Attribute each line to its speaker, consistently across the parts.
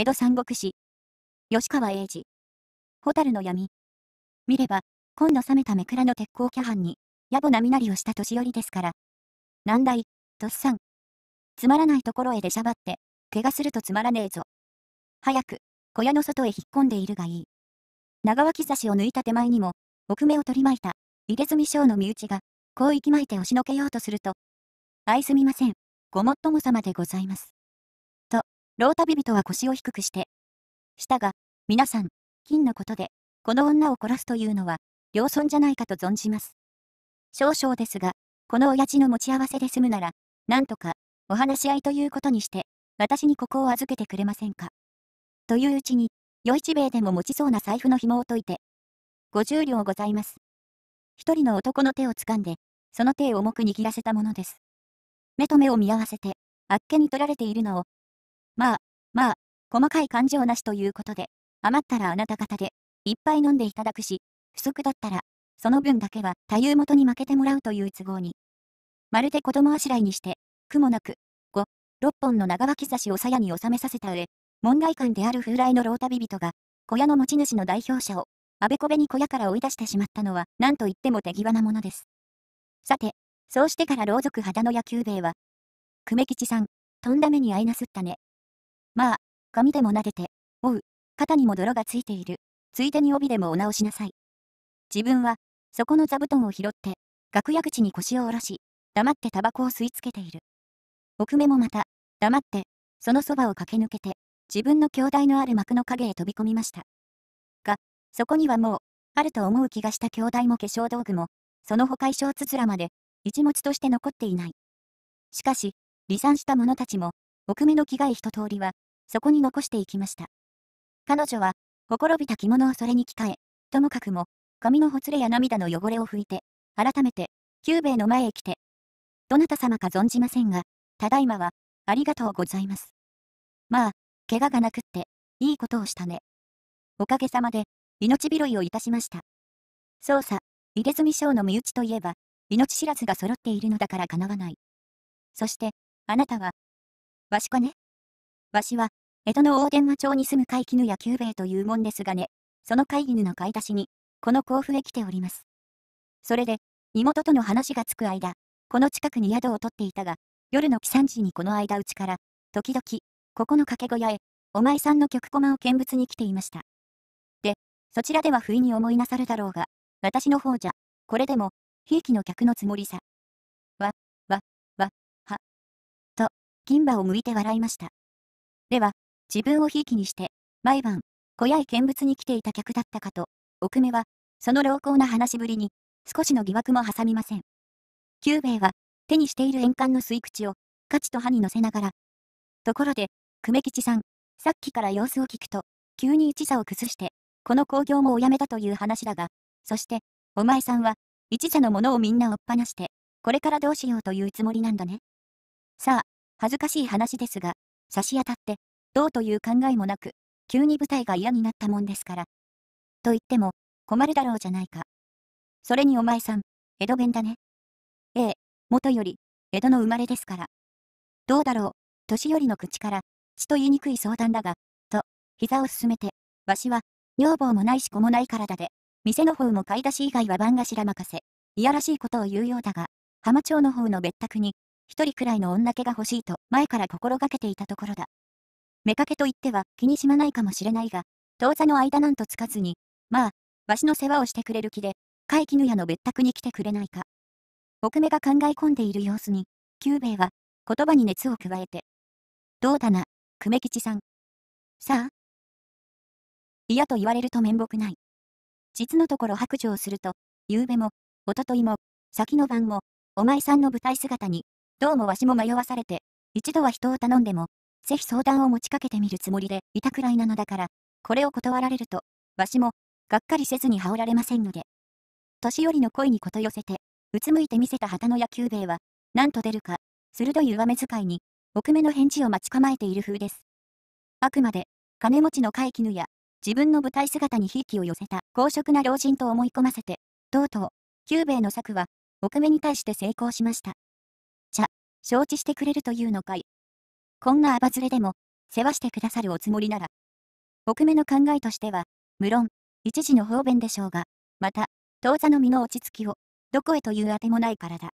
Speaker 1: 江戸三国志。吉川英治。蛍の闇。見れば、紺の冷めた目倉の鉄鋼キャハンに、野暮な身なりをした年寄りですから。難題、とっさん。つまらないところへ出しゃばって、怪我するとつまらねえぞ。早く、小屋の外へ引っ込んでいるがいい。長脇差しを抜いた手前にも、奥目を取り巻いた、入れ墨将の身内が、こう息巻いて押しのけようとすると、相すみません。ごもっとも様でございます。老旅人は腰を低くして。したが、皆さん、金のことで、この女を殺すというのは、良尊じゃないかと存じます。少々ですが、この親父の持ち合わせで済むなら、なんとか、お話し合いということにして、私にここを預けてくれませんか。といううちに、与一兵衛でも持ちそうな財布の紐を解いて、50両ございます。一人の男の手を掴んで、その手を重く握らせたものです。目と目を見合わせて、あっけに取られているのを、まあ、まあ、細かい感情なしということで、余ったらあなた方で、いっぱい飲んでいただくし、不足だったら、その分だけは多友元に負けてもらうという都合に。まるで子供あしらいにして、苦もなく、5、6本の長脇差しを鞘に収めさせた上、門外漢である風来の老旅人が、小屋の持ち主の代表者を、あべこべに小屋から追い出してしまったのは、何と言っても手際なものです。さて、そうしてから老族肌の野球兵は、久米吉さん、とんだ目にあいなすったね。まあ、髪でも撫でて、おう、肩にも泥がついている。ついでに帯でもお直しなさい。自分は、そこの座布団を拾って、楽屋口に腰を下ろし、黙ってタバコを吸い付けている。奥目もまた、黙って、そのそばを駆け抜けて、自分の兄弟のある幕の影へ飛び込みました。が、そこにはもう、あると思う気がした兄弟も化粧道具も、その他衣装つづらまで、一物として残っていない。しかし、離散した者たちも、奥目の着替え一通りは、そこに残していきました。彼女は、ほころびた着物をそれに着替え、ともかくも、髪のほつれや涙の汚れを拭いて、改めて、久兵衛の前へ来て、どなた様か存じませんが、ただいまは、ありがとうございます。まあ、怪我がなくって、いいことをしたね。おかげさまで、命拾いをいたしました。そうさ、入れ墨将の身内といえば、命知らずが揃っているのだからかなわない。そして、あなたは、わしかねわしは、江戸の大天話町に住む飼い絹や久兵衛というもんですがね、その飼い犬の買い出しに、この甲府へ来ております。それで、妹との話がつく間、この近くに宿を取っていたが、夜の帰参時にこの間うちから、時々、ここの掛け小屋へ、お前さんの曲駒を見物に来ていました。で、そちらでは不意に思いなさるだろうが、私の方じゃ、これでも、ひいきの客のつもりさ。わ、わ、わ、は。と、銀歯を向いて笑いました。では、自分をひいきにして、毎晩、小屋へ見物に来ていた客だったかと、奥目は、その濃厚な話ぶりに、少しの疑惑も挟みません。久兵衛は、手にしている円管の吸い口を、カチと歯に乗せながら。ところで、久米吉さん、さっきから様子を聞くと、急に一座を崩して、この興行もおやめだという話だが、そして、お前さんは、一座のものをみんな追っ放して、これからどうしようというつもりなんだね。さあ、恥ずかしい話ですが、差し当たって、どうという考えもなく、急に舞台が嫌になったもんですから。と言っても、困るだろうじゃないか。それにお前さん、江戸弁だね。ええ、元より、江戸の生まれですから。どうだろう、年寄りの口から、血と言いにくい相談だが、と、膝を進めて、わしは、女房もないし子もないからだで、店の方も買い出し以外は番頭任せ、いやらしいことを言うようだが、浜町の方の別宅に、一人くらいの女気が欲しいと前から心がけていたところだ。目かけと言っては気にしまないかもしれないが、当座の間なんとつかずに、まあ、わしの世話をしてくれる気で、甲斐絹やの別宅に来てくれないか。奥目が考え込んでいる様子に、久兵衛は、言葉に熱を加えて、どうだな、久米吉さん。さあ嫌と言われると面目ない。実のところ白状すると、夕べも、おとといも、先の晩も、お前さんの舞台姿に、どうもわしも迷わされて、一度は人を頼んでも、ぜひ相談を持ちかけてみるつもりでいたくらいなのだから、これを断られると、わしも、がっかりせずに羽織られませんので。年寄りの恋にこと寄せて、うつむいて見せた旗の野球兵は、なんと出るか、鋭い上目遣いに、奥目の返事を待ち構えている風です。あくまで、金持ちの怪奇犬や、自分の舞台姿にひいきを寄せた公職な老人と思い込ませて、とうとう、久兵衛の策は、奥目に対して成功しました。ちゃ、承知してくれるというのかい。こんなアバズレでも、世話してくださるおつもりなら。奥目の考えとしては、無論、一時の方便でしょうが、また、当座の身の落ち着きを、どこへというあてもないからだ。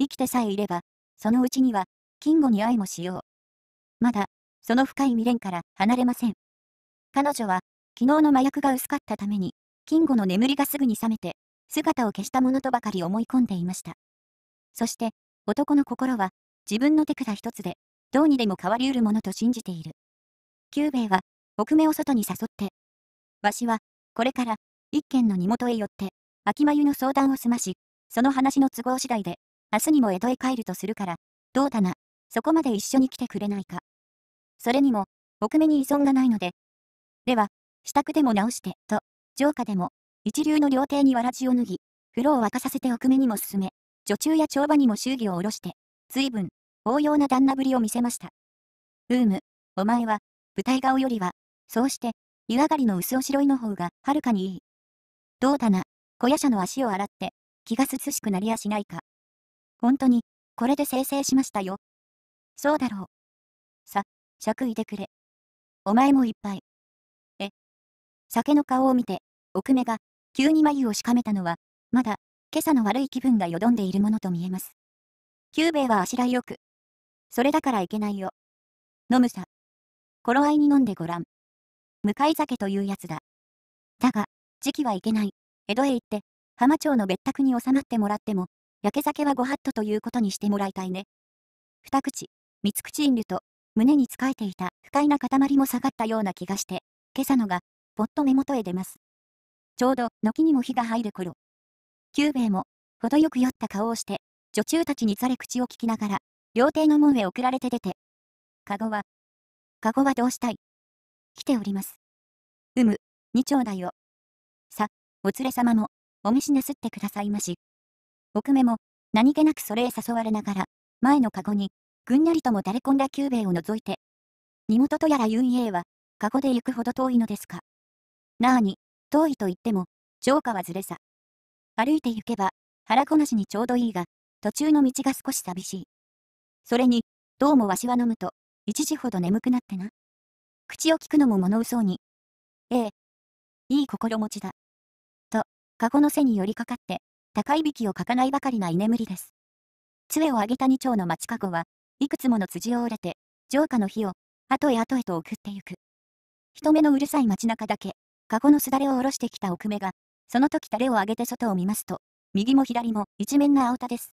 Speaker 1: 生きてさえいれば、そのうちには、金吾に愛もしよう。まだ、その深い未練から離れません。彼女は、昨日の麻薬が薄かったために、金吾の眠りがすぐに覚めて、姿を消したものとばかり思い込んでいました。そして、男の心は、自分の手札一つで、どうにでも変わりうるものと信じている。久兵衛は、奥目を外に誘って、わしは、これから、一軒の荷元へ寄って、秋眉の相談を済まし、その話の都合次第で、明日にも江戸へ帰るとするから、どうだな、そこまで一緒に来てくれないか。それにも、奥目に依存がないので、では、支度でも直して、と、城下でも、一流の料亭にわらじを脱ぎ、風呂を沸かさせて奥目にも進め、女中や帳場にも祝儀を下ろして、随分、応用な旦那ぶりを見せました。ブーム、お前は、舞台顔よりは、そうして、湯上がりの薄おしろいの方が、はるかにいい。どうだな、小屋舎の足を洗って、気が涼しくなりやしないか。本当に、これで生成しましたよ。そうだろう。さ、尺いてくれ。お前もいっぱい。え。酒の顔を見て、奥目が、急に眉をしかめたのは、まだ、今朝の悪い気分がよどんでいるものと見えます。久兵衛はあしらいよく、それだからいけないよ。飲むさ。頃合いに飲んでごらん。向かい酒というやつだ。だが、時期はいけない。江戸へ行って、浜町の別宅に収まってもらっても、焼け酒はごはっとということにしてもらいたいね。二口、三口飲料と、胸に仕えていた不快な塊も下がったような気がして、今朝のが、ぽっと目元へ出ます。ちょうど、軒にも火が入る頃。久兵衛も、程よく酔った顔をして、女中たちにざれ口を聞きながら、料亭の門へ送られて出て。カゴは、カゴはどうしたい来ております。うむ、二丁だよ。さ、お連れ様も、お召しなすってくださいまし。奥目も、何気なくそれへ誘われながら、前のかごに、ぐんなりとも垂れ込んだ久兵衛を覗いて。荷元とやらユンエは、カゴで行くほど遠いのですか。なあに、遠いと言っても、城下はずれさ。歩いて行けば、腹こなしにちょうどいいが、途中の道が少し寂しい。それに、どうもわしは飲むと、一時ほど眠くなってな。口を聞くのも物嘘に。ええ。いい心持ちだ。と、カゴの背に寄りかかって、高いびきをかかないばかりな居眠りです。杖を上げた二丁の町かごはいくつもの辻を折れて、城下の火を、後へ後へと送ってゆく。人目のうるさい街中だけ、カゴのすだれを下ろしてきた奥目が、その時タレを上げて外を見ますと、右も左も一面な青田です。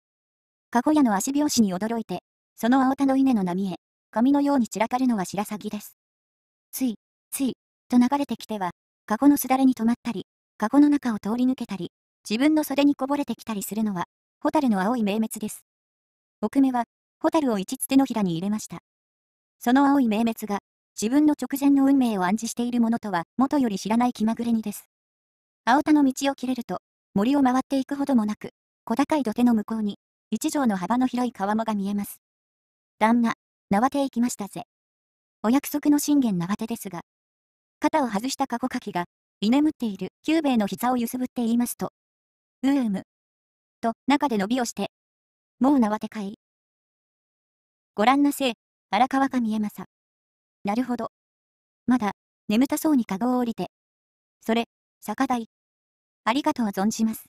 Speaker 1: カゴ屋の足拍子に驚いて、その青田の稲の波へ、紙のように散らかるのは白鷺です。つい、つい、と流れてきては、カゴのすだれに止まったり、カゴの中を通り抜けたり、自分の袖にこぼれてきたりするのは、ホタルの青い明滅です。奥目は、ホタルを一つ手のひらに入れました。その青い明滅が、自分の直前の運命を暗示しているものとは、元より知らない気まぐれにです。青田の道を切れると、森を回っていくほどもなく、小高い土手の向こうに、一畳の幅の広い川面が見えます。旦那、縄手行きましたぜ。お約束の信玄縄手ですが、肩を外した過去かきが、居眠っている久兵衛の膝を揺すぶって言いますと、うーむ。と、中で伸びをして、もう縄手かい。ご覧なせい、荒川が見えまさ。なるほど。まだ、眠たそうに籠を降りて。それ、酒代。ありがとう存じます。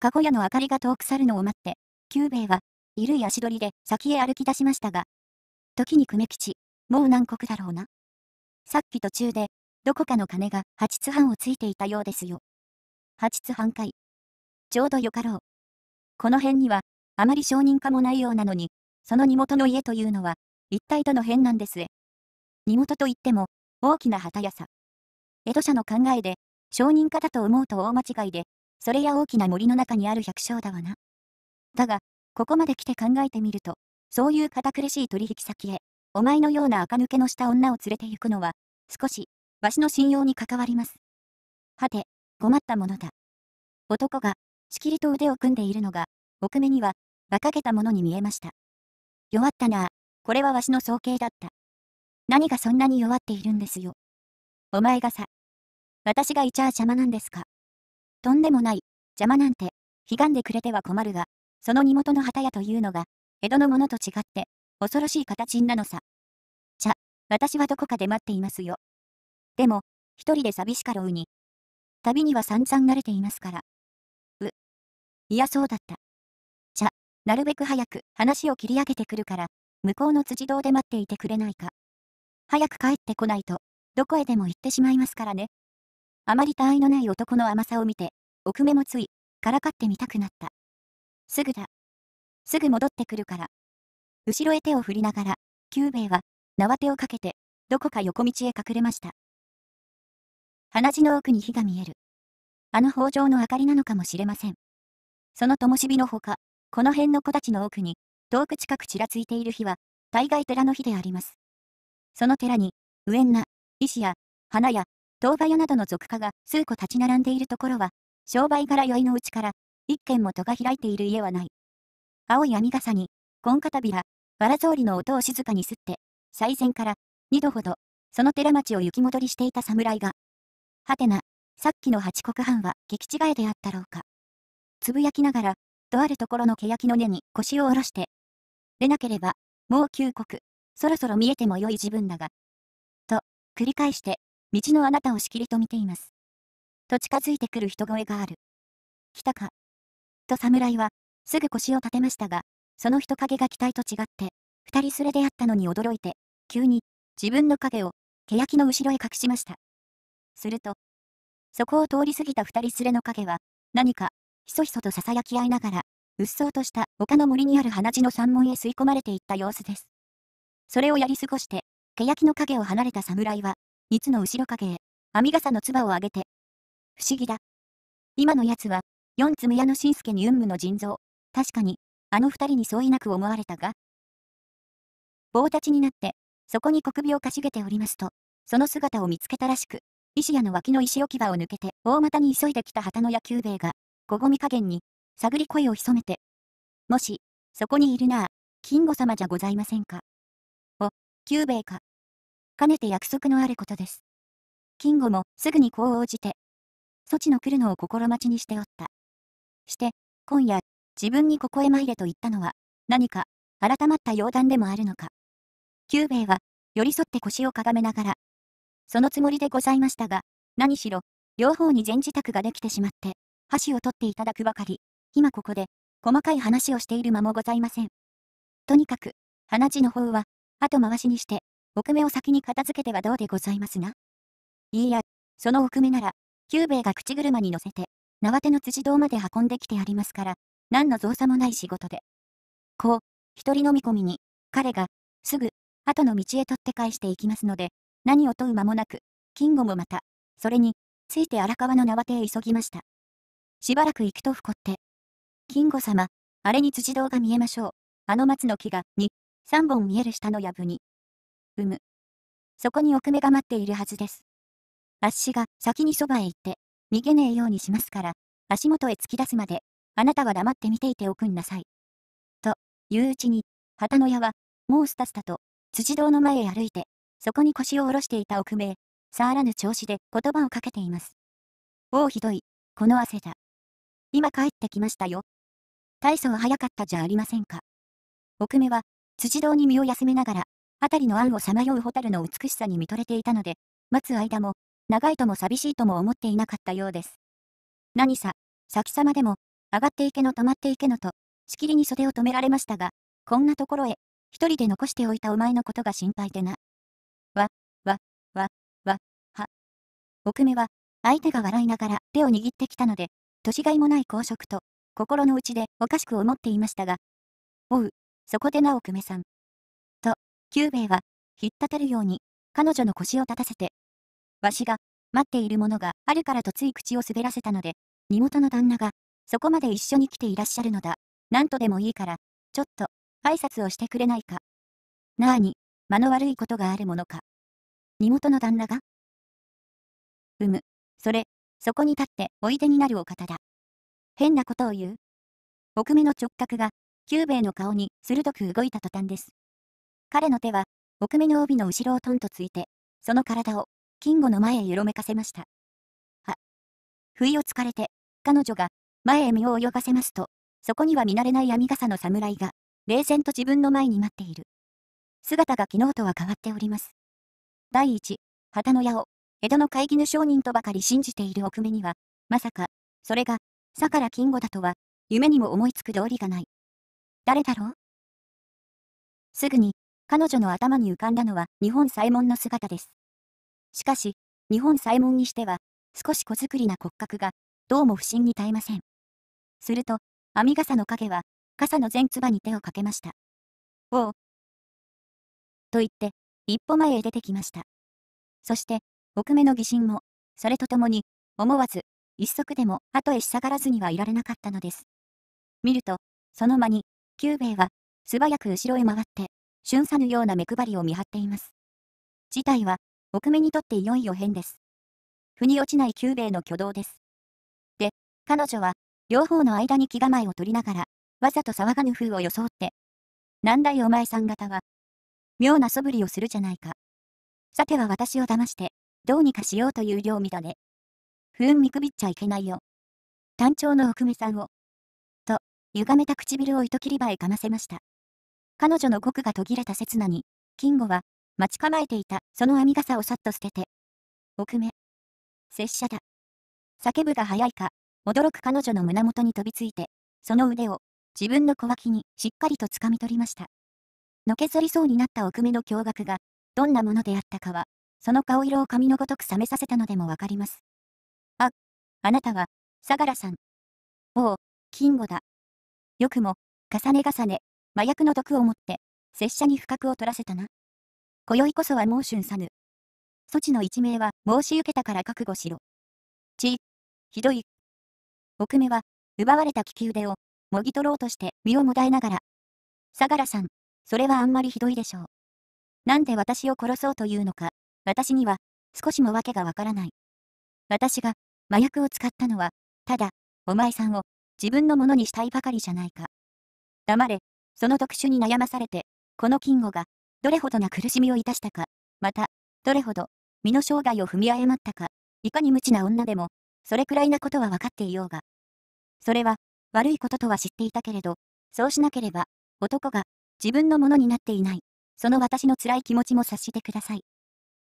Speaker 1: カゴ屋の明かりが遠く去るのを待って、久兵衛は緩い足取りで先へ歩き出しましたが、時に久米吉、もう南国だろうな。さっき途中で、どこかの鐘が八津半をついていたようですよ。八津半回。ちょうどよかろう。この辺には、あまり承認家もないようなのに、その荷元の家というのは、一体どの辺なんですえ。荷元といっても、大きな旗やさ。江戸社の考えで、承認家だと思うと大間違いで、それや大きな森の中にある百姓だわな。だが、ここまで来て考えてみると、そういう堅苦しい取引先へ、お前のような垢抜けのした女を連れて行くのは、少し、わしの信用に関わります。はて、困ったものだ。男が、しきりと腕を組んでいるのが、奥目には、馬鹿げたものに見えました。弱ったなあ、これはわしの尊計だった。何がそんなに弱っているんですよ。お前がさ。私がいちゃあ邪魔なんですか。とんでもない、邪魔なんて、悲願でくれては困るが、その荷元の旗屋というのが、江戸のものと違って、恐ろしい形なのさ。じゃ、私はどこかで待っていますよ。でも、一人で寂しかろうに。旅には散々慣れていますから。う。いや、そうだった。じゃ、なるべく早く話を切り上げてくるから、向こうの辻堂で待っていてくれないか。早く帰ってこないと、どこへでも行ってしまいますからね。あまり他愛のない男の甘さを見て、奥目もつい、からかってみたくなった。すぐだ。すぐ戻ってくるから。後ろへ手を振りながら、久兵衛は縄手をかけて、どこか横道へ隠れました。鼻血の奥に火が見える。あの北条の明かりなのかもしれません。その灯火のほか、この辺の木立の奥に、遠く近くちらついている火は、大概寺の火であります。その寺に、ウエンナ、石や、花や、東馬屋などの俗家が数個立ち並んでいるところは、商売柄酔いのうちから一軒も戸が開いている家はない。青い網傘に、コンカタビラ、わら草履の音を静かに吸って、最前から、二度ほど、その寺町を行き戻りしていた侍が、はてな、さっきの八国藩は聞き違えであったろうか。つぶやきながら、とあるところの欅の根に腰を下ろして、でなければ、もう旧国、そろそろ見えてもよい自分だが。と、繰り返して、道のあなたをしきりと見ています。と近づいてくる人声がある。来たか、と侍は、すぐ腰を立てましたが、その人影が期待と違って、二人すれであったのに驚いて、急に、自分の影を、欅の後ろへ隠しました。すると、そこを通り過ぎた二人すれの影は、何か、ひそひそと囁き合いながら、うっそうとした丘の森にある鼻血の山門へ吸い込まれていった様子です。それをやり過ごして、欅の影を離れた侍は、いつの後ろ影へ、編傘の唾をあげて、不思議だ。今のやつは、四つむやのしんすけに運無の腎臓。確かに、あの二人に相違なく思われたが。棒立ちになって、そこに国病かしげておりますと、その姿を見つけたらしく、石屋の脇の石置き場を抜けて、大股に急いできた旗の野球兵衛が、小ごみ加減に、探り声を潜めて。もし、そこにいるなあ、金吾様じゃございませんか。お、久兵衛か。かねて約束のあることです。金吾もすぐにこう応じて、措置の来るのを心待ちにしておった。して、今夜、自分にここへ参れと言ったのは、何か、改まった要談でもあるのか。久兵衛は、寄り添って腰をかがめながら、そのつもりでございましたが、何しろ、両方に全自宅ができてしまって、箸を取っていただくばかり、今ここで、細かい話をしている間もございません。とにかく、鼻血の方は、後回しにして、奥目を先に片付けてはどうでございますないいや、その奥目なら、久兵衛が口車に乗せて、縄手の辻堂まで運んできてありますから、何の造作もない仕事で。こう、一人飲み込みに、彼が、すぐ、後の道へ取って返していきますので、何を問う間もなく、金吾もまた、それに、ついて荒川の縄手へ急ぎました。しばらく行くとふこって。金吾様、あれに辻堂が見えましょう。あの松の木が、に、三本見える下の藪に。うむ。そこに奥目が待っているはずです。あっしが先にそばへ行って、逃げねえようにしますから、足元へ突き出すまで、あなたは黙って見ていておくんなさい。と、いううちに、旗の矢は、もうスタスタと、辻堂の前へ歩いて、そこに腰を下ろしていた奥名、触らぬ調子で言葉をかけています。おおひどい、この汗だ。今帰ってきましたよ。大層早かったじゃありませんか。奥目は、辻堂に身を休めながら、辺りの案をさまよう蛍の美しさに見とれていたので、待つ間も、長いとも寂しいとも思っていなかったようです。何さ、先様でも、上がっていけの止まっていけのと、しきりに袖を止められましたが、こんなところへ、一人で残しておいたお前のことが心配でな。わ、わ、わ、わ、は。奥目は、相手が笑いながら手を握ってきたので、年がいもない公職と、心の内でおかしく思っていましたが、おう、そこでな奥目さん。と、久兵衛は、ひったてるように、彼女の腰を立たせて、わしが、待っているものがあるからとつい口を滑らせたので、身元の旦那が、そこまで一緒に来ていらっしゃるのだ。なんとでもいいから、ちょっと、挨拶をしてくれないか。なあに、間の悪いことがあるものか。身元の旦那がうむ、それ、そこに立っておいでになるお方だ。変なことを言う。奥目の直角が、久兵衛の顔に鋭く動いた途端です。彼の手は、奥目の帯の後ろをトンとついて、その体を金吾の前へよろめかせました。あ、不意をつかれて、彼女が、前へ身を泳がせますと、そこには見慣れない闇傘の侍が、冷然と自分の前に待っている。姿が昨日とは変わっております。第一、旗の矢を、江戸の会議の商人とばかり信じている奥目には、まさか、それが、相良金吾だとは、夢にも思いつく道理がない。誰だろうすぐに、彼女の頭に浮かんだのは日本左衛門の姿です。しかし、日本サイモンにしては、少し小作りな骨格が、どうも不審に絶えません。すると、網傘の影は、傘の前つばに手をかけました。おう。と言って、一歩前へ出てきました。そして、奥目の疑心も、それとともに、思わず、一足でも後へし下がらずにはいられなかったのです。見ると、その間に、久兵衛は、素早く後ろへ回って、瞬さぬような目配りを見張っています。事態は、おくめにとっていよいよ変です。腑に落ちない久兵衛の挙動です。で、彼女は、両方の間に気構えを取りながら、わざと騒がぬ風を装って、なんだいお前さん方は、妙な素振りをするじゃないか。さては私を騙して、どうにかしようという領味だね。ふん見くびっちゃいけないよ。単調のおくさんを。と、歪めた唇を糸切り場へかませました。彼女の語句が途切れた刹那に、金吾は、待ち構えていたその網傘をさっと捨てて。奥目。拙者だ。叫ぶが早いか、驚く彼女の胸元に飛びついて、その腕を自分の小脇にしっかりと掴み取りました。のけぞりそうになった奥目の驚愕が、どんなものであったかは、その顔色を髪のごとく冷めさせたのでもわかります。あ、あなたは、相良さん。おお、金吾だ。よくも、重ね重ね、麻薬の毒を持って、拙者に不覚を取らせたな。今宵こそはゅ春さぬ。措置の一命は申し受けたから覚悟しろ。ち、ひどい。奥目は、奪われた利き腕を、もぎ取ろうとして身をもだえながら。相良さん、それはあんまりひどいでしょう。なんで私を殺そうというのか、私には、少しも訳がわからない。私が、麻薬を使ったのは、ただ、お前さんを、自分のものにしたいばかりじゃないか。黙れ、その特殊に悩まされて、この金吾が、どれほどな苦しみをいたしたか、また、どれほど、身の生涯を踏み誤ったか、いかに無知な女でも、それくらいなことは分かっていようが。それは、悪いこととは知っていたけれど、そうしなければ、男が、自分のものになっていない、その私の辛い気持ちも察してください。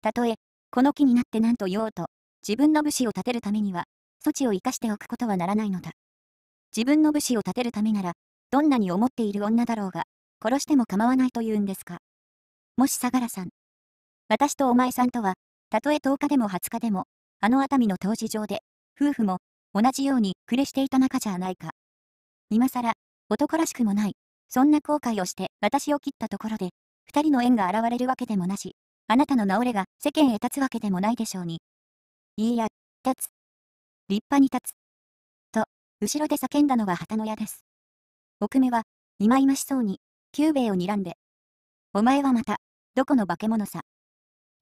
Speaker 1: たとえ、この木になって何と言おうと、自分の武士を立てるためには、措置を生かしておくことはならないのだ。自分の武士を立てるためなら、どんなに思っている女だろうが、殺しても構わないというんですか。もし相良さん。私とお前さんとは、たとえ10日でも20日でも、あの熱海の当事上で、夫婦も、同じように暮れしていた仲じゃないか。今更、男らしくもない、そんな後悔をして私を切ったところで、二人の縁が現れるわけでもなし、あなたの治れが世間へ立つわけでもないでしょうに。いいや、立つ。立派に立つ。と、後ろで叫んだのは旗の矢です。奥目は、いまいましそうに、久兵衛を睨んで。お前はまた、どこの化け物さ。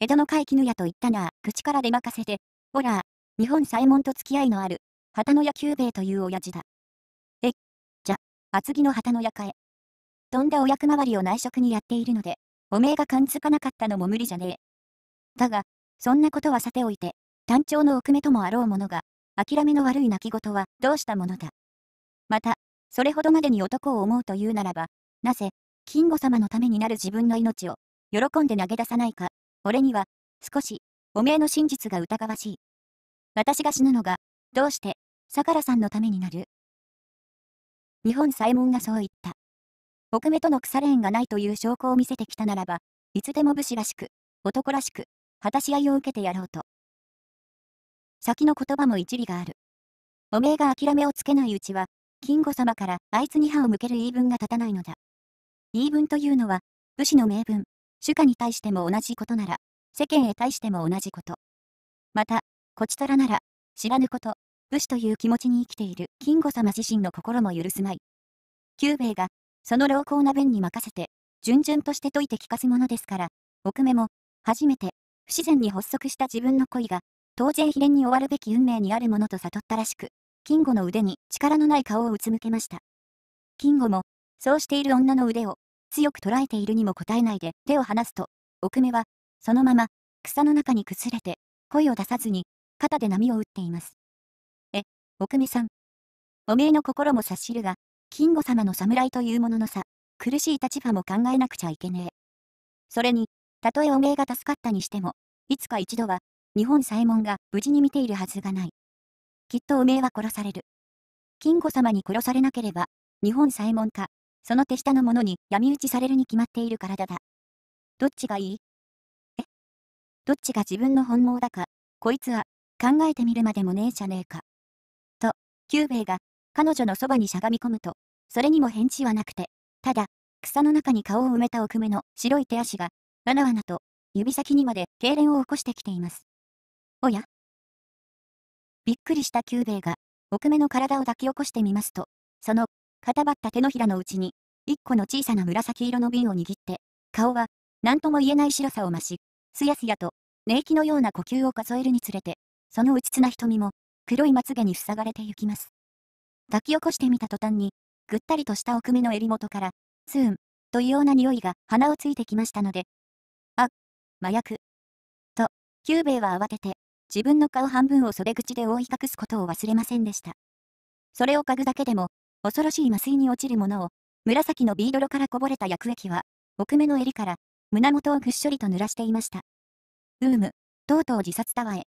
Speaker 1: 江戸の怪奇ぬやと言ったな口から出任せて、ほら、日本左衛門と付き合いのある、旗の屋久兵衛という親父だ。え、じゃ、厚木の旗の屋かえ。とんだお役回りを内職にやっているので、おめえが感づかなかったのも無理じゃねえ。だが、そんなことはさておいて、単調の奥目ともあろうものが、諦めの悪い泣き言はどうしたものだ。また、それほどまでに男を思うというならば、なぜ、金吾様のためになる自分の命を喜んで投げ出さないか。俺には、少し、おめえの真実が疑わしい。私が死ぬのが、どうして、相良さんのためになる。日本左衛門がそう言った。奥目との腐れ縁がないという証拠を見せてきたならば、いつでも武士らしく、男らしく、果たし合いを受けてやろうと。先の言葉も一理がある。おめえが諦めをつけないうちは、金吾様からあいつに歯を向ける言い分が立たないのだ。言い分というのは、武士の名分、主家に対しても同じことなら、世間へ対しても同じこと。また、こちとらなら、知らぬこと、武士という気持ちに生きている金吾様自身の心も許すまい。久兵衛が、その良好な弁に任せて、順々として解いて聞かすものですから、奥目も、初めて、不自然に発足した自分の恋が、当然秘伝に終わるべき運命にあるものと悟ったらしく、金吾の腕に力のない顔をうつむけました。金吾も、そうしている女の腕を強く捉えているにも答えないで手を離すと、奥目は、そのまま、草の中に崩れて、声を出さずに、肩で波を打っています。え、奥目さん。おめえの心も察しるが、金吾様の侍というもののさ、苦しい立場も考えなくちゃいけねえ。それに、たとえおめえが助かったにしても、いつか一度は、日本左衛門が無事に見ているはずがない。きっとおめえは殺される。金吾様に殺されなければ、日本左衛門か、その手下の者に闇討ちされるに決まっている体だ。どっちがいいえどっちが自分の本望だか、こいつは、考えてみるまでもねえじゃねえか。と、久兵衛が、彼女のそばにしゃがみ込むと、それにも返事はなくて、ただ、草の中に顔を埋めた奥目の白い手足が、わなわなと、指先にまで痙攣を起こしてきています。おやびっくりした久兵衛が、奥目の体を抱き起こしてみますと、その固まった手のひらのうちに、一個の小さな紫色の瓶を握って、顔は、何とも言えない白さを増し、すやすやと、寝息のような呼吸を数えるにつれて、そのうちつな瞳も、黒いまつげに塞がれてゆきます。抱き起こしてみた途端に、ぐったりとした奥目の襟元から、ツーン、というような匂いが鼻をついてきましたので、あ、麻薬。と、久兵衛は慌てて、自分の顔半分を袖口で覆い隠すことを忘れませんでした。それを嗅ぐだけでも、恐ろしい麻酔に落ちるものを、紫のビードロからこぼれた薬液は、奥目の襟から、胸元をぐっしょりと濡らしていました。うーむ、とうとう自殺タワーへ。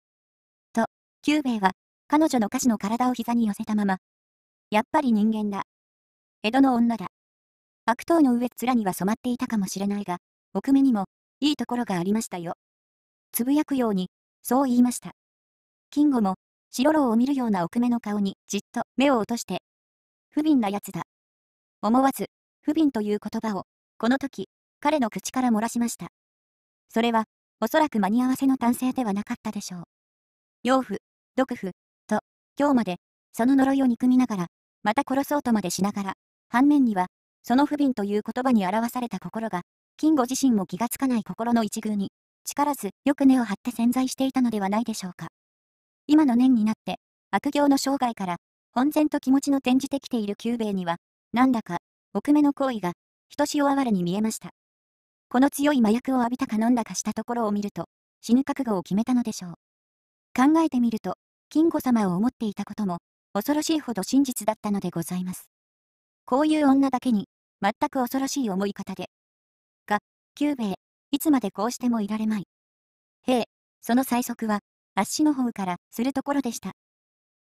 Speaker 1: と、久兵衛は、彼女の歌詞の体を膝に寄せたまま。やっぱり人間だ。江戸の女だ。悪党の上っ面には染まっていたかもしれないが、奥目にも、いいところがありましたよ。つぶやくように、そう言いました。金吾も、白老を見るような奥目の顔に、じっと目を落として、不憫な奴だ。思わず、不憫という言葉を、この時、彼の口から漏らしました。それは、おそらく間に合わせの男性ではなかったでしょう。養父、毒婦、と、今日まで、その呪いを憎みながら、また殺そうとまでしながら、反面には、その不憫という言葉に表された心が、金吾自身も気がつかない心の一遇に、力ずよく根を張って潜在していたのではないでしょうか。今の年になって、悪行の生涯から本然と気持ちの転じてきている久兵衛には、なんだか、奥目の行為が、ひとしお哀れに見えました。この強い麻薬を浴びたか飲んだかしたところを見ると、死ぬ覚悟を決めたのでしょう。考えてみると、金吾様を思っていたことも、恐ろしいほど真実だったのでございます。こういう女だけに、全く恐ろしい思い方で。が、久兵衛、いつまでこうしてもいられまい。へえ、その最速は、足の方からするところでした。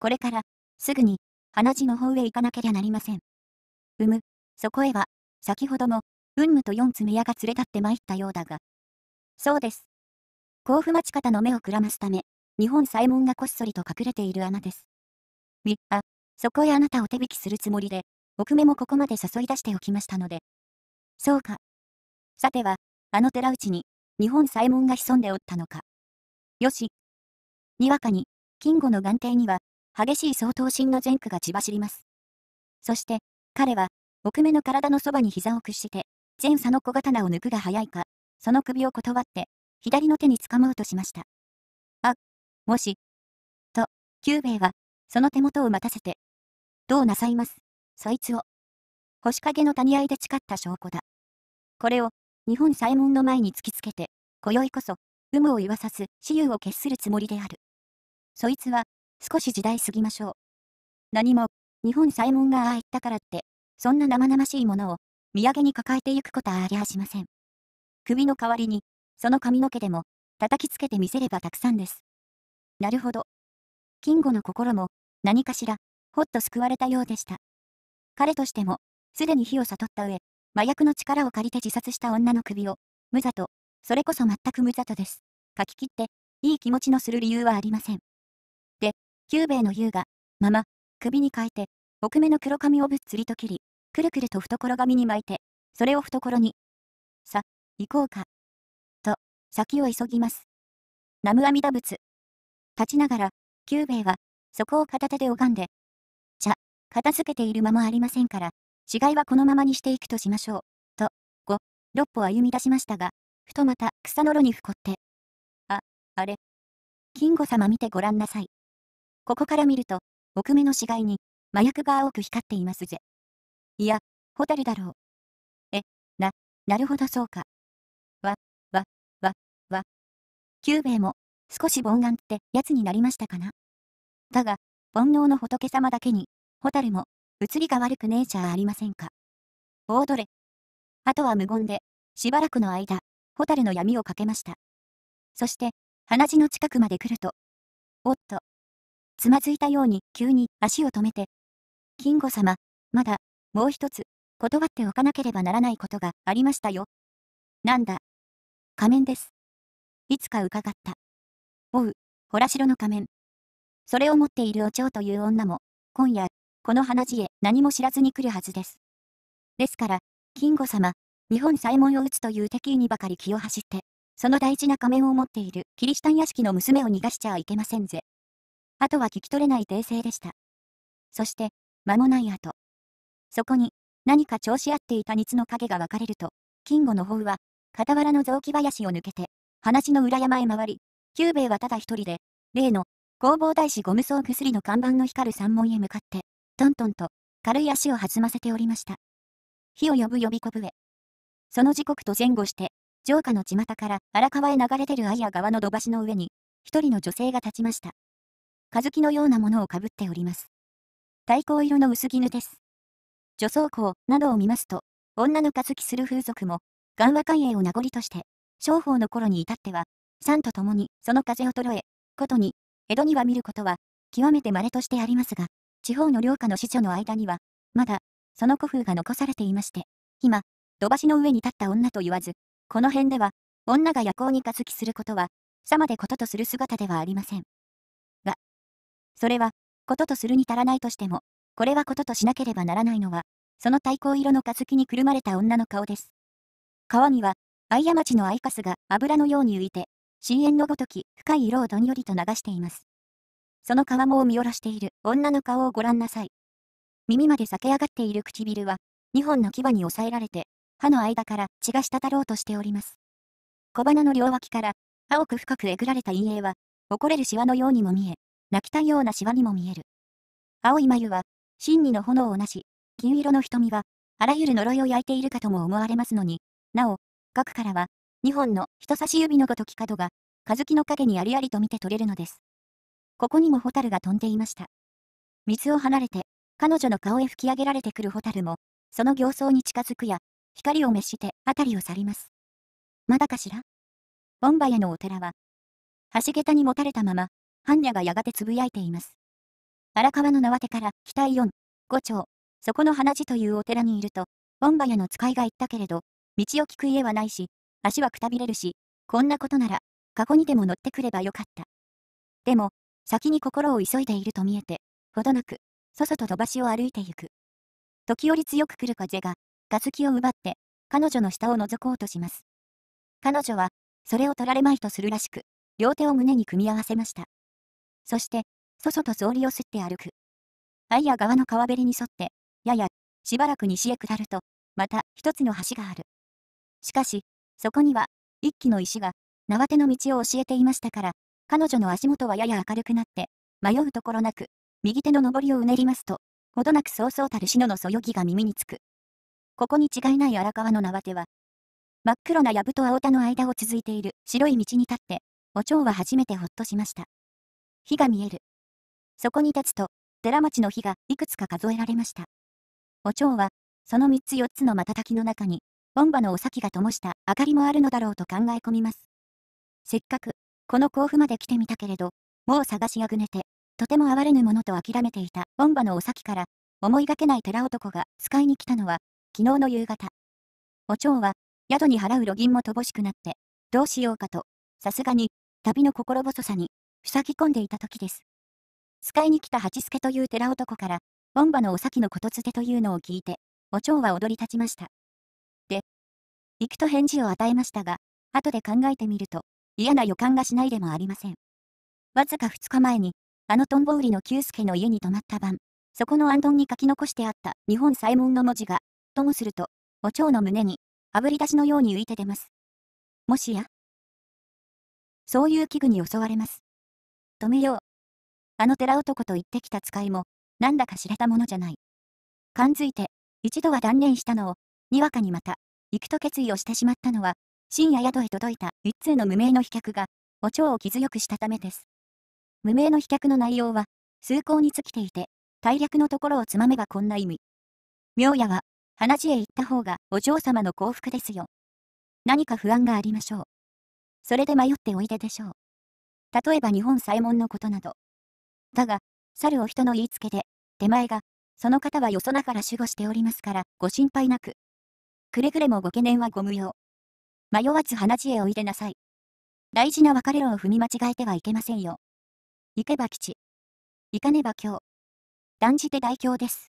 Speaker 1: これから、すぐに、鼻血の方へ行かなけりゃなりません。うむ、そこへは、先ほども、うんむと四つ目屋が連れ立って参ったようだが。そうです。甲府町方の目をくらますため、日本左衛門がこっそりと隠れている穴です。み、あ、そこへあなたを手引きするつもりで、奥目もここまで誘い出しておきましたので。そうか。さては、あの寺内に、日本左衛門が潜んでおったのか。よし。にわかに、金吾の眼底には、激しい総頭心の前駆が血走ります。そして、彼は、奥目の体のそばに膝を屈して、前左の小刀を抜くが早いか、その首を断って、左の手につかもうとしました。あ、もし、と、久兵衛は、その手元を待たせて、どうなさいます、そいつを。星影の谷合で誓った証拠だ。これを、日本左衛門の前に突きつけて、今宵こそ、有無を言わさす、私有を決するつもりである。そいつは、少し時代過ぎましょう。何も、日本左衛門がああ言ったからって、そんな生々しいものを、土産に抱えてゆくことはありゃしません。首の代わりに、その髪の毛でも、叩きつけてみせればたくさんです。なるほど。金吾の心も、何かしら、ほっと救われたようでした。彼としても、すでに火を悟った上、麻薬の力を借りて自殺した女の首を、無ざと、それこそ全く無ざとです。書き切って、いい気持ちのする理由はありません。久兵衛の優雅、まま、首に変えて、奥目の黒髪をぶっつりと切り、くるくると懐髪に巻いて、それを懐に、さ、行こうか。と、先を急ぎます。南無阿弥陀仏。立ちながら、久兵衛は、そこを片手で拝んで、ちゃ、片付けている間もありませんから、死骸はこのままにしていくとしましょう、と、5、6歩歩み出しましたが、ふとまた草の炉にふこって、あ、あれ。金吾様見てごらんなさい。ここから見ると、奥目の死骸に、麻薬が青く光っていますぜ。いや、ホタルだろう。え、な、なるほどそうか。わ、わ、わ、わ。久兵衛も、少し盆願ってやつになりましたかな。だが、煩悩の仏様だけに、ホタルも、移りが悪くねえじゃありませんか。大どれ。あとは無言で、しばらくの間、ホタルの闇をかけました。そして、鼻血の近くまで来ると、おっと、つまずいたように急に足を止めて、金吾様、まだ、もう一つ、断っておかなければならないことがありましたよ。なんだ。仮面です。いつか伺った。おう、ほらしろの仮面。それを持っているお蝶という女も、今夜、この花地へ何も知らずに来るはずです。ですから、金吾様、日本左衛門を撃つという敵意にばかり気を走って、その大事な仮面を持っているキリシタン屋敷の娘を逃がしちゃいけませんぜ。あとは聞き取れない訂正でした。そして、間もない後。そこに、何か調子合っていた蜜の影が分かれると、金吾の方は、傍らの雑木林を抜けて、話の裏山へ回り、久兵衛はただ一人で、例の、弘法大師ゴム草薬の看板の光る山門へ向かって、トントンと、軽い足を弾ませておりました。火を呼ぶ呼びこぶえ。その時刻と前後して、城下の巷から荒川へ流れ出る綾川の土橋の上に、一人の女性が立ちました。カズキのようなものをかぶっております。太鼓色の薄絹です。女装校などを見ますと、女のカズキする風俗も、岩和寛永を名残として、商法の頃に至っては、山と共にその風衰え、ことに、江戸には見ることは、極めて稀としてありますが、地方の領下の司書の間には、まだ、その古風が残されていまして、今、土橋の上に立った女と言わず、この辺では、女が夜行にズキすることは、さまでこととする姿ではありません。それは、こととするに足らないとしても、これはこととしなければならないのは、その対鼓色のかにくるまれた女の顔です。川には、相屋町のアイカスが油のように浮いて、深淵のごとき深い色をどんよりと流しています。その川面を見下ろしている女の顔をご覧なさい。耳まで裂け上がっている唇は、2本の牙に抑えられて、歯の間から血が滴ろうとしております。小鼻の両脇から、青く深くえぐられた陰影は、怒れるシワのようにも見え、泣きたようなシワにも見える。青い眉は、真にの炎をなし、金色の瞳は、あらゆる呪いを焼いているかとも思われますのに、なお、額からは、2本の人差し指のごとき角が、カズキの影にありありと見て取れるのです。ここにも蛍が飛んでいました。水を離れて、彼女の顔へ吹き上げられてくる蛍も、その形相に近づくや、光を滅して、辺りを去ります。まだかしらボンバヤのお寺は、橋桁に持たれたまま、般若がやがてつぶやいています。荒川の縄手から北45五丁、そこの花地というお寺にいると、本馬屋の使いが言ったけれど、道を聞く家はないし、足はくたびれるし、こんなことなら、過去にでも乗ってくればよかった。でも、先に心を急いでいると見えて、ほどなく、そそと飛ばしを歩いてゆく。時折強く来る風が、ガスキを奪って、彼女の下を覗こうとします。彼女は、それを取られまいとするらしく、両手を胸に組み合わせました。そして、そそと草履を吸って歩く。いや川の川べりに沿って、やや、しばらく西へ下ると、また一つの橋がある。しかし、そこには、一気の石が、縄手の道を教えていましたから、彼女の足元はやや明るくなって、迷うところなく、右手の上りをうねりますと、ほどなくそうそうたる篠のそよぎが耳につく。ここに違いない荒川の縄手は、真っ黒な藪と青田の間を続いている白い道に立って、お蝶は初めてほっとしました。火が見える。そこに立つと、寺町の火がいくつか数えられました。お蝶は、その3つ4つの瞬きの中に、本場のお先が灯した明かりもあるのだろうと考え込みます。せっかく、この甲府まで来てみたけれど、もう探しやぐねて、とても哀れぬものと諦めていた本場のお先から、思いがけない寺男が使いに来たのは、昨日の夕方。お蝶は、宿に払う路銀も乏しくなって、どうしようかと、さすがに、旅の心細さに塞ぎ込んでいた時です。使いに来た八助という寺男から、ボンバのお先のことつてというのを聞いて、お蝶は踊り立ちました。で、行くと返事を与えましたが、後で考えてみると、嫌な予感がしないでもありません。わずか2日前に、あのトンボ売りの九助の家に泊まった晩、そこの暗闘に書き残してあった日本左衛門の文字が、ともすると、お蝶の胸に、あぶり出しのように浮いて出ます。もしや、そういう器具に襲われます。止めよう。あの寺男と言ってきた使いも、なんだか知れたものじゃない。感づいて、一度は断念したのを、にわかにまた、行くと決意をしてしまったのは、深夜宿へ届いた一通の無名の飛脚が、お蝶を傷よくしたためです。無名の飛脚の内容は、崇高に尽きていて、大略のところをつまめばこんな意味。明夜は、話へ行った方がお嬢様の幸福ですよ。何か不安がありましょう。それで迷っておいででしょう。例えば日本左衛門のことなど。だが、猿を人の言いつけで、手前が、その方はよそながら守護しておりますから、ご心配なく。くれぐれもご懸念はご無用。迷わず鼻血へおいでなさい。大事な別れ論を踏み間違えてはいけませんよ。行けば吉。行かねば今日。断じて大凶です。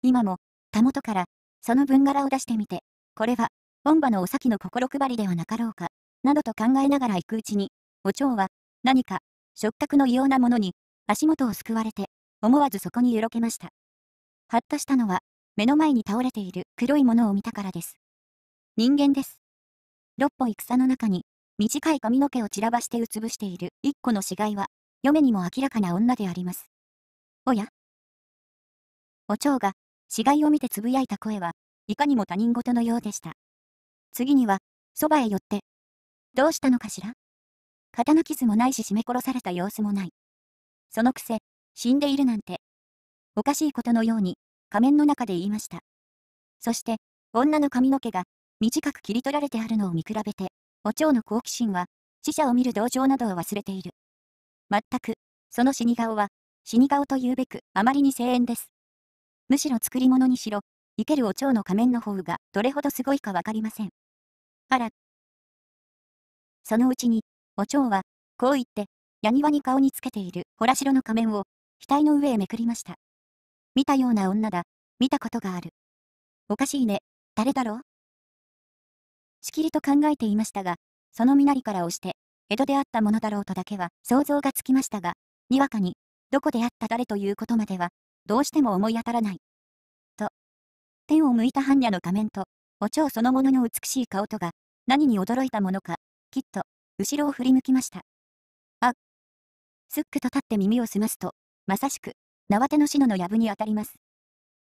Speaker 1: 今も、たもとから、その文柄を出してみて、これは、本場のお先の心配りではなかろうか、などと考えながら行くうちに、お蝶は、何か、触覚の異様なものに、足元をすくわれて、思わずそこによろけました。はっとしたのは、目の前に倒れている黒いものを見たからです。人間です。六歩戦の中に、短い髪の毛を散らばしてうつぶしている一個の死骸は、嫁にも明らかな女であります。おやお蝶が、死骸を見てつぶやいた声は、いかにも他人事のようでした。次には、そばへ寄って、どうしたのかしら刀傷もないし絞め殺された様子もない。そのくせ、死んでいるなんて、おかしいことのように、仮面の中で言いました。そして、女の髪の毛が、短く切り取られてあるのを見比べて、お蝶の好奇心は、死者を見る同情などを忘れている。全く、その死に顔は、死に顔というべく、あまりに声援です。むしろ作り物にしろ、生けるお蝶の仮面の方が、どれほどすごいかわかりません。あら。そのうちに、お蝶は、こう言って、矢庭に顔につけているほらしろの仮面を、額の上へめくりました。見たような女だ。見たことがある。おかしいね。誰だろうしきりと考えていましたが、その身なりから押して、江戸であったものだろうとだけは想像がつきましたが、にわかに、どこであった誰ということまでは、どうしても思い当たらない。と、天を向いた般若の仮面と、お蝶そのものの美しい顔とが、何に驚いたものか、きっと、後ろを振り向きました。あ。すっくと立って耳を澄ますと、まさしく、縄手の篠の藪にあたります。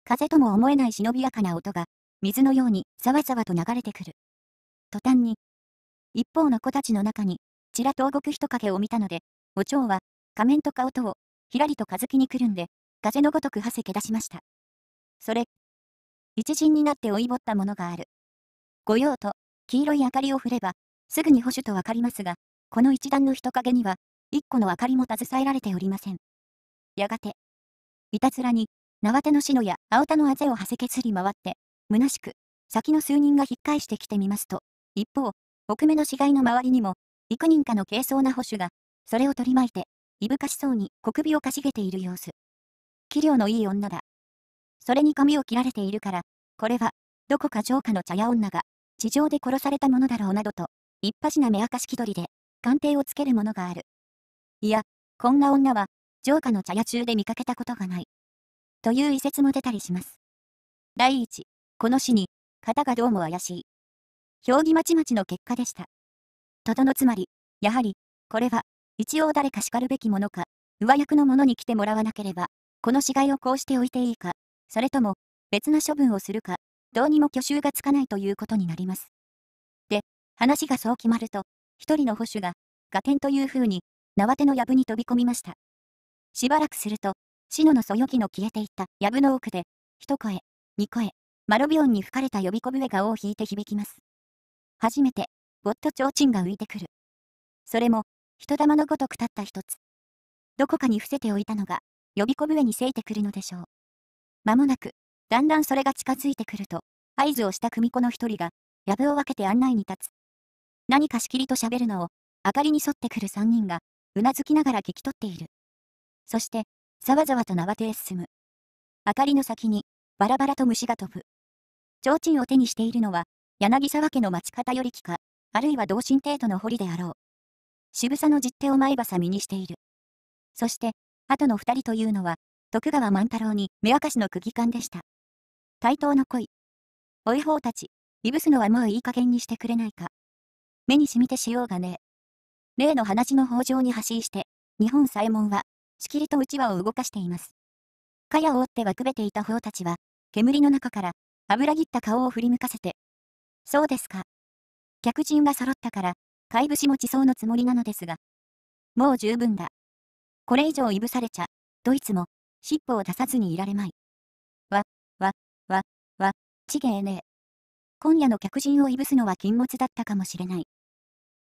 Speaker 1: 風とも思えない忍びやかな音が、水のようにざわざわと流れてくる。途端に、一方の子たちの中に、ちらと動く人影を見たので、お蝶は、仮面と顔とを、ひらりとずきにくるんで、風のごとくはせけ出しました。それ、一陣になって追いぼったものがある。御用と、黄色い明かりを振れば、すぐに保守とわかりますが、この一団の人影には、一個の明かりも携えられておりません。やがて、いたずらに、縄手の篠や青田のあぜをはせけつり回って、虚しく、先の数人が引っ返してきてみますと、一方、奥目の死骸の周りにも、幾人かの軽装な保守が、それを取り巻いて、いぶかしそうに小首をかしげている様子。器量のいい女だ。それに髪を切られているから、これは、どこか城下の茶屋女が、地上で殺されたものだろうなどと、一発な目明かし気取りで、鑑定をつけるものがある。いや、こんな女は、城下の茶屋中で見かけたことがない。という遺説も出たりします。第一、この詩に、方がどうも怪しい。評議まちまちの結果でした。とどのつまり、やはり、これは、一応誰か叱るべきものか、上役の者に来てもらわなければ、この死骸をこうしておいていいか、それとも、別な処分をするか、どうにも去就がつかないということになります。話がそう決まると、一人の保守が、崖剣という風に、縄手の藪に飛び込みました。しばらくすると、篠のそよぎの消えていった藪の奥で、一声、二声、マロビオンに吹かれた呼び込笛が尾を引いて響きます。初めて、ぼっと提灯が浮いてくる。それも、人玉のごとく立った一つ。どこかに伏せておいたのが、呼び込笛にせいてくるのでしょう。まもなく、だんだんそれが近づいてくると、合図をした組子の一人が、藪を分けて案内に立つ。何かしきりと喋るのを、明かりに沿ってくる3人が、うなずきながら聞き取っている。そして、ざわざわと縄手へ進む。明かりの先に、バラバラと虫が飛ぶ。提灯を手にしているのは、柳沢家の町方よりきか、あるいは同心程度の堀であろう。渋さの実手を前ば身みにしている。そして、後の二人というのは、徳川万太郎に目明かしの釘缶でした。対等の恋。おい方たち、いぶすのはもういい加減にしてくれないか。目に染みてしようがねえ。例の話の法上に発信して、日本左衛門は、しきりとうちわを動かしています。かやを追ってはくべていた方たちは、煙の中から、油ぎった顔を振り向かせて。そうですか。客人が揃ったから、怪物も地層のつもりなのですが。もう十分だ。これ以上いぶされちゃ、ドイツも、尻尾を出さずにいられまい。わ、わ、わ、わ、ちげえねえ。今夜の客人をいぶすのは禁物だったかもしれない。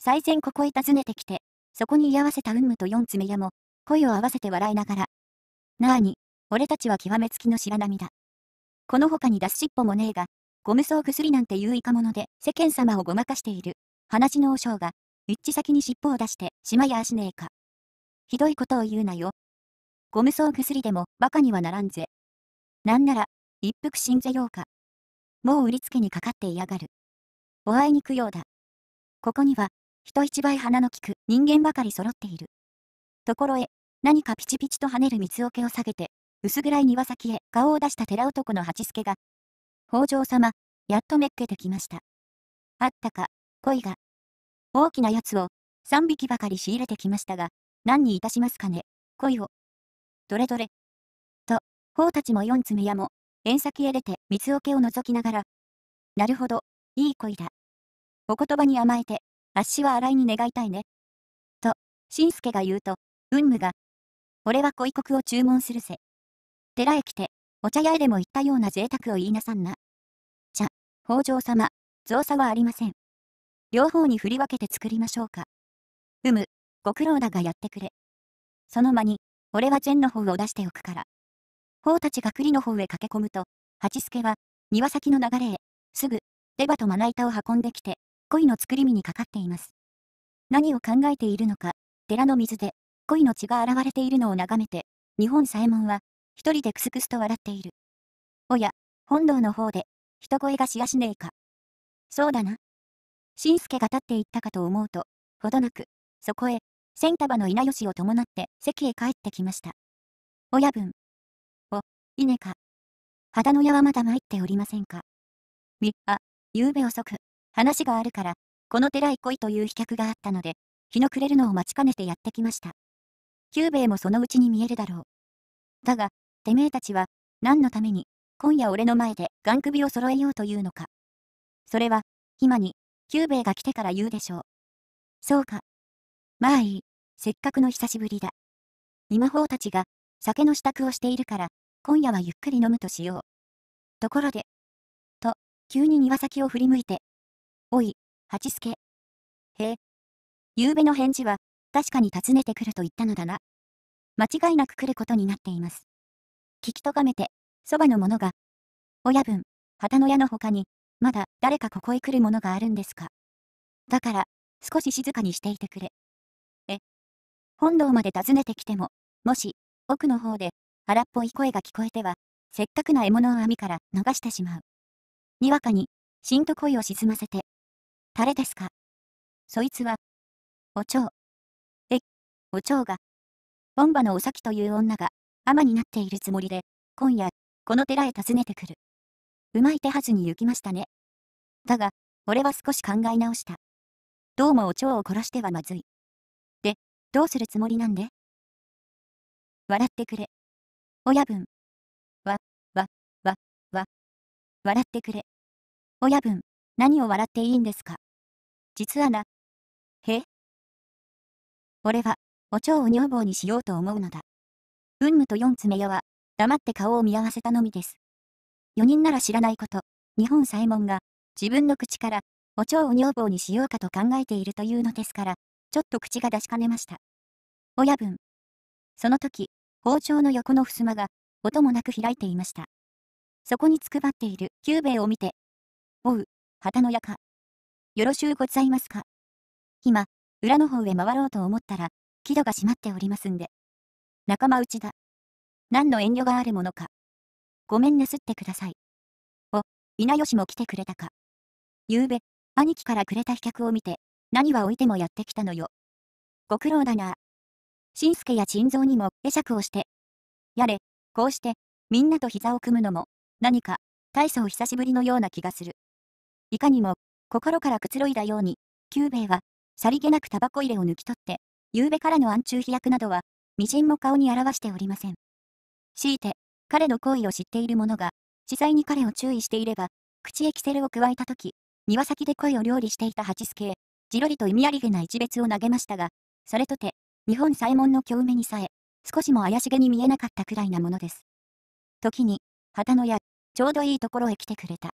Speaker 1: 最前ここへ訪ねてきて、そこに居合わせたうんむと四つ目屋も、声を合わせて笑いながら。なあに、俺たちは極めつきの白波だ。この他に出す尻尾もねえが、ゴムそう薬なんていういかもので世間様をごまかしている、話の和尚が、一致先に尻尾を出して、しまやあしねえか。ひどいことを言うなよ。ゴム草薬でも、馬鹿にはならんぜ。なんなら、一服死んぜようか。もう売りつけにかかっていやがる。お会いに行くようだ。ここには、人一倍鼻の利く人間ばかり揃っている。ところへ、何かピチピチと跳ねる水桶を下げて、薄暗い庭先へ顔を出した寺男の八助が、北条様、やっとめっけてきました。あったか、恋が。大きなやつを、三匹ばかり仕入れてきましたが、何にいたしますかね、恋を。どれどれ。と、頬たちも四爪やも、縁先へ出て水桶を覗きながら、なるほど、いい恋だ。お言葉に甘えて、足は洗いに願いたいね。と、しんすけが言うと、うんが、俺は恋国を注文するぜ。寺へ来て、お茶屋へでも行ったような贅沢を言いなさんな。茶、北条様、造作はありません。両方に振り分けて作りましょうか。うむ、ご苦労だがやってくれ。その間に、俺は禅の方を出しておくから。方たちが栗の方へ駆け込むと、八助は、庭先の流れへ、すぐ、出羽とまな板を運んできて、恋の作り身にかかっています。何を考えているのか、寺の水で、恋の血が現れているのを眺めて、日本左衛門は、一人でくすくすと笑っている。おや、本堂の方で、人声がしやしねえか。そうだな。新助が立っていったかと思うと、ほどなく、そこへ、千束の稲吉を伴って席へ帰ってきました。親分。お、稲か。肌の矢はまだ参っておりませんか。み、あ、ゆうべ遅く、話があるから、この寺へ来いという飛脚があったので、日の暮れるのを待ちかねてやってきました。久兵衛もそのうちに見えるだろう。だが、てめえたちは、何のために、今夜俺の前で、ガン首を揃えようというのか。それは、今に、久兵衛が来てから言うでしょう。そうか。まあいい、せっかくの久しぶりだ。今方たちが、酒の支度をしているから、今夜はゆっくり飲むとしよう。ところで、と、急に庭先を振り向いて、おい、八助。へえ。夕べの返事は、確かに訪ねてくると言ったのだな。間違いなく来ることになっています。聞きとがめて、そばの者が、親分、旗の矢の他に、まだ誰かここへ来るものがあるんですか。だから、少し静かにしていてくれ。え。本堂まで訪ねてきても、もし、奥の方で、荒っぽい声が聞こえては、せっかくな獲物を網から逃してしまう。にわかに、しんと声を沈ませて、誰ですかそいつは、お蝶。え、お蝶が、ボンバのお咲という女が、尼になっているつもりで、今夜、この寺へ訪ねてくる。うまい手はずに行きましたね。だが、俺は少し考え直した。どうもお蝶を殺してはまずい。で、どうするつもりなんで笑ってくれ。親分。わ、わ、わ、わ。笑ってくれ。親分、何を笑っていいんですか実はな。へ俺は、お蝶を女房にしようと思うのだ。運んと四つ目屋は、黙って顔を見合わせたのみです。四人なら知らないこと、日本左衛門が、自分の口から、お蝶を女房にしようかと考えているというのですから、ちょっと口が出しかねました。親分。その時、包丁の横の襖が、音もなく開いていました。そこにつくばっている久兵衛を見て、おう、旗のやか、よろしゅうございますか。今、裏の方へ回ろうと思ったら、木戸が閉まっておりますんで。仲間内だ。何の遠慮があるものか。ごめんなすってください。お、稲吉も来てくれたか。ゆうべ、兄貴からくれた飛脚を見て、何は置いてもやってきたのよ。ご苦労だな。新助や珍蔵にも会釈をして。やれ、こうして、みんなと膝を組むのも、何か、大層久しぶりのような気がする。いかにも、心からくつろいだように、久兵衛は、さりげなくタバコ入れを抜き取って、夕べからの暗中飛躍などは、微塵も顔に表しておりません。強いて、彼の行為を知っている者が、自在に彼を注意していれば、口へキセルを加えたとき、庭先で声を料理していた八助へ、じろりと意味ありげな一別を投げましたが、それとて、日本左衛門の境目にさえ、少しも怪しげに見えなかったくらいなものです。時に、旗の矢、ちょうどいいところへ来てくれた。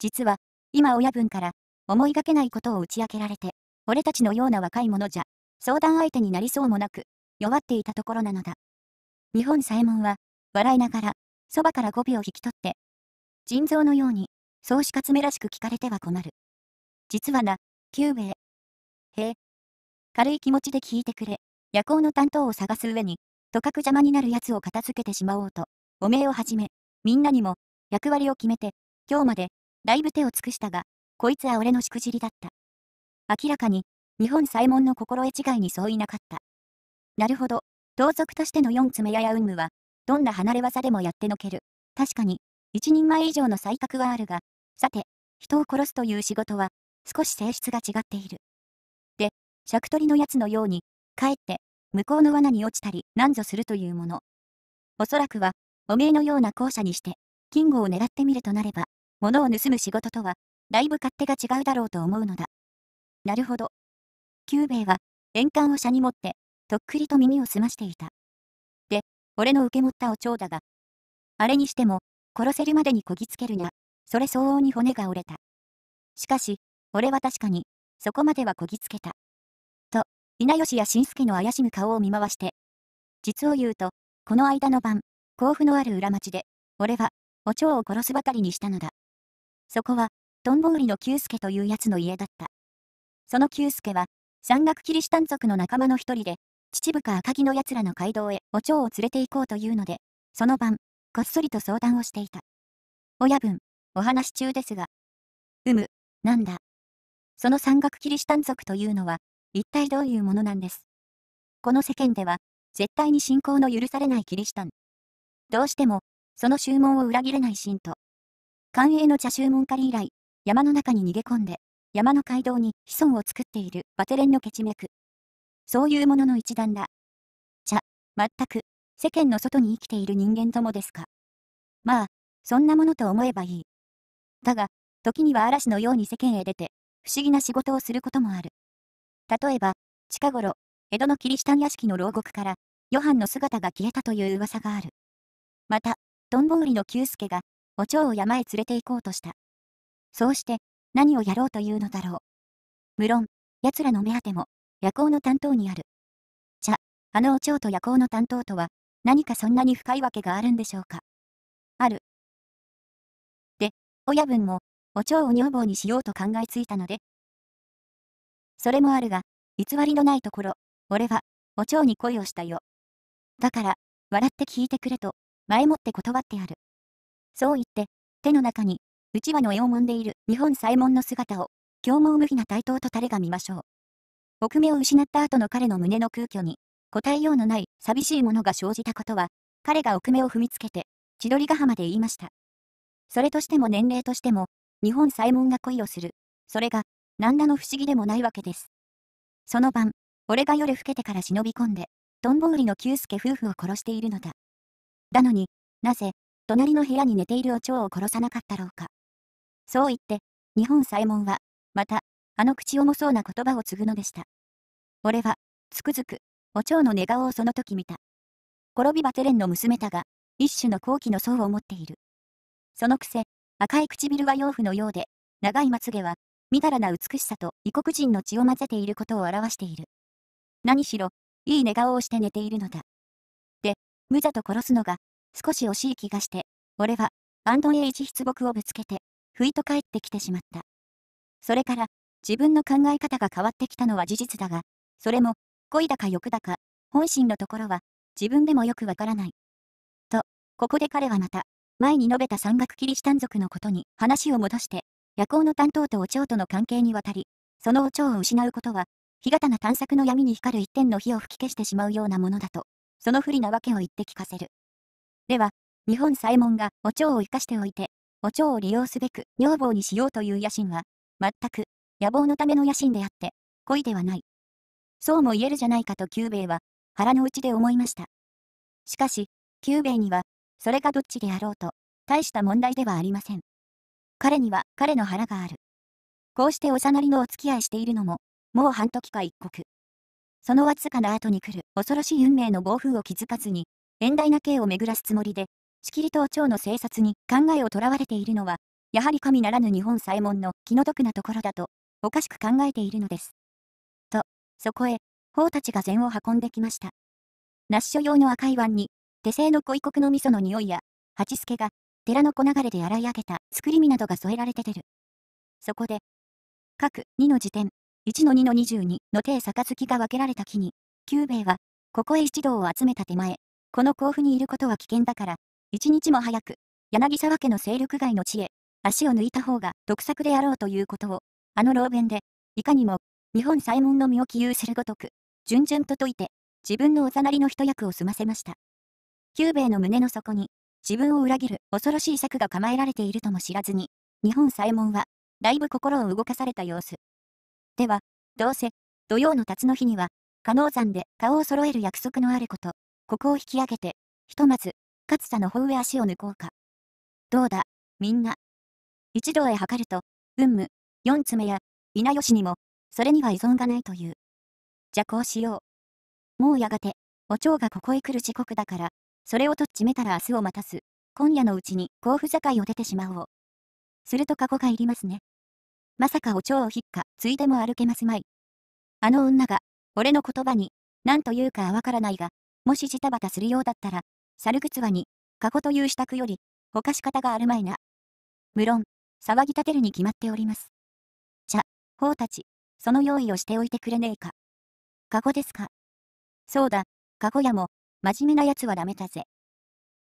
Speaker 1: 実は、今親分から思いがけないことを打ち明けられて、俺たちのような若い者じゃ、相談相手になりそうもなく、弱っていたところなのだ。日本左衛門は、笑いながら、そばから語尾を引き取って、腎臓のように、そうしかつめらしく聞かれては困る。実はな、久兵衛。へえ。軽い気持ちで聞いてくれ。夜行の担当を探す上に、とかく邪魔になるやつを片付けてしまおうと、おめえをはじめ、みんなにも、役割を決めて、今日まで、だいぶ手を尽くしたが、こいつは俺のしくじりだった。明らかに、日本左衛門の心得違いに相違なかった。なるほど、盗賊としての四爪やや運務は、どんな離れ技でもやってのける。確かに、一人前以上の才覚はあるが、さて、人を殺すという仕事は、少し性質が違っている。で、尺取りのやつのように、かえって、向こうの罠に落ちたり、なんぞするというもの。おそらくは、おめえのような校舎にして、金吾を狙ってみるとなれば、物を盗む仕事とは、だいぶ勝手が違うだろうと思うのだ。なるほど。久兵衛は、円環を車に持って、とっくりと耳を澄ましていた。で、俺の受け持ったお蝶だが。あれにしても、殺せるまでにこぎつけるにゃ、それ相応に骨が折れた。しかし、俺は確かに、そこまではこぎつけた。と、稲吉や新助の怪しむ顔を見回して。実を言うと、この間の晩、甲府のある裏町で、俺は、お蝶を殺すばかりにしたのだ。そこは、トンボ売りの久助というやつの家だった。その久助は、山岳キリシタン族の仲間の一人で、秩父か赤城の奴らの街道へお蝶を連れて行こうというので、その晩、こっそりと相談をしていた。親分、お話し中ですが。うむ、なんだ。その山岳キリシタン族というのは、一体どういうものなんです。この世間では、絶対に信仰の許されないキリシタン。どうしても、その注文を裏切れない信徒。官営の茶州門狩り以来、山の中に逃げ込んで、山の街道に子孫を作っているバテレンのケチメク。そういうものの一団だ。茶、全く、世間の外に生きている人間どもですか。まあ、そんなものと思えばいい。だが、時には嵐のように世間へ出て、不思議な仕事をすることもある。例えば、近頃、江戸のキリシタン屋敷の牢獄から、ヨハンの姿が消えたという噂がある。また、トンボウリの久助がお蝶を山へ連れて行こうとした。そうして、何をやろうというのだろう。無論、奴らの目当ても、夜行の担当にある。じゃ、あのお蝶と夜行の担当とは、何かそんなに深いわけがあるんでしょうか。ある。で、親分も、お蝶を女房にしようと考えついたので。それもあるが、偽りのないところ、俺は、お蝶に恋をしたよ。だから、笑って聞いてくれと、前もって断ってある。そう言って、手の中に、うちわの絵を揉んでいる日本左衛門の姿を、凶猛無比な対等と垂れが見ましょう。奥目を失った後の彼の胸の空虚に、答えようのない寂しいものが生じたことは、彼が奥目を踏みつけて、千鳥ヶ浜で言いました。それとしても年齢としても、日本左衛門が恋をする。それが、何らの不思議でもないわけです。その晩、俺が夜更けてから忍び込んで、トンボ売りの九助夫婦を殺しているのだ。なのになぜ、隣の部屋に寝ているお蝶を殺さなかったろうか。そう言って、日本左衛門は、また、あの口重そうな言葉を継ぐのでした。俺は、つくづく、お蝶の寝顔をその時見た。転びバテレンの娘だが、一種の好奇の層を持っている。そのくせ、赤い唇は養父のようで、長いまつげは、みだらな美しさと異国人の血を混ぜていることを表している。何しろ、いい寝顔をして寝ているのだ。で、無駄と殺すのが、少し惜しい気がして、俺は、アンドレイ一筆僕をぶつけて、ふいと帰ってきてしまった。それから、自分の考え方が変わってきたのは事実だが、それも、恋だか欲だか、本心のところは、自分でもよくわからない。と、ここで彼はまた、前に述べた山岳キリシタン族のことに話を戻して、夜行の担当とお蝶との関係にわたり、そのお蝶を失うことは、日型な探索の闇に光る一点の火を吹き消してしまうようなものだと、その不利なわけを言って聞かせる。では、日本左衛門がお蝶を生かしておいて、お蝶を利用すべく女房にしようという野心は、全く、野望のための野心であって、恋ではない。そうも言えるじゃないかと久兵衛は、腹の内で思いました。しかし、久兵衛には、それがどっちであろうと、大した問題ではありません。彼には彼の腹がある。こうしておさなりのお付き合いしているのも、もう半時か一刻。そのわずかな後に来る恐ろしい運命の暴風を気づかずに、遠大な刑を巡らすつもりで、しきりと蝶の生殺に考えをとらわれているのは、やはり神ならぬ日本左衛門の気の毒なところだと、おかしく考えているのです。と、そこへ、法たちが禅を運んできました。那須所用の赤い湾に、手製の恋国の味噌の匂いや、蜂助が、寺の小流れで洗い上げた作り身などが添えられて出る。そこで、各2の時点、1の2の22の手杯が分けられた木に、久兵衛は、ここへ一同を集めた手前、この甲府にいることは危険だから、一日も早く、柳沢家の勢力外の地へ、足を抜いた方が得策であろうということを、あの老弁で、いかにも、日本左衛門の身を起有するごとく、順々と説いて、自分のおざなりの一役を済ませました。久兵衛の胸の底に、自分を裏切る恐ろしい策が構えられているとも知らずに、日本左衛門は、だいぶ心を動かされた様子。では、どうせ、土曜の辰の日には、加納山で顔を揃える約束のあること。ここを引き上げて、ひとまず、勝田の方へ足を抜こうか。どうだ、みんな。一度へ測ると、運む、四爪や、稲吉にも、それには依存がないという。じゃこうしよう。もうやがて、お蝶がここへ来る時刻だから、それをとっちめたら明日を待たす。今夜のうちに甲府境を出てしまおう。すると過去がいりますね。まさかお蝶を引っか、ついでも歩けますまい。あの女が、俺の言葉に、何と言うかわからないが、もしジタバタするようだったら、猿靴はに、過去という支度より、ほかし方があるまいな。無論、騒ぎ立てるに決まっております。じゃ、ほうたち、その用意をしておいてくれねえか。過去ですか。そうだ、過去やも、真面目な奴はダメだぜ。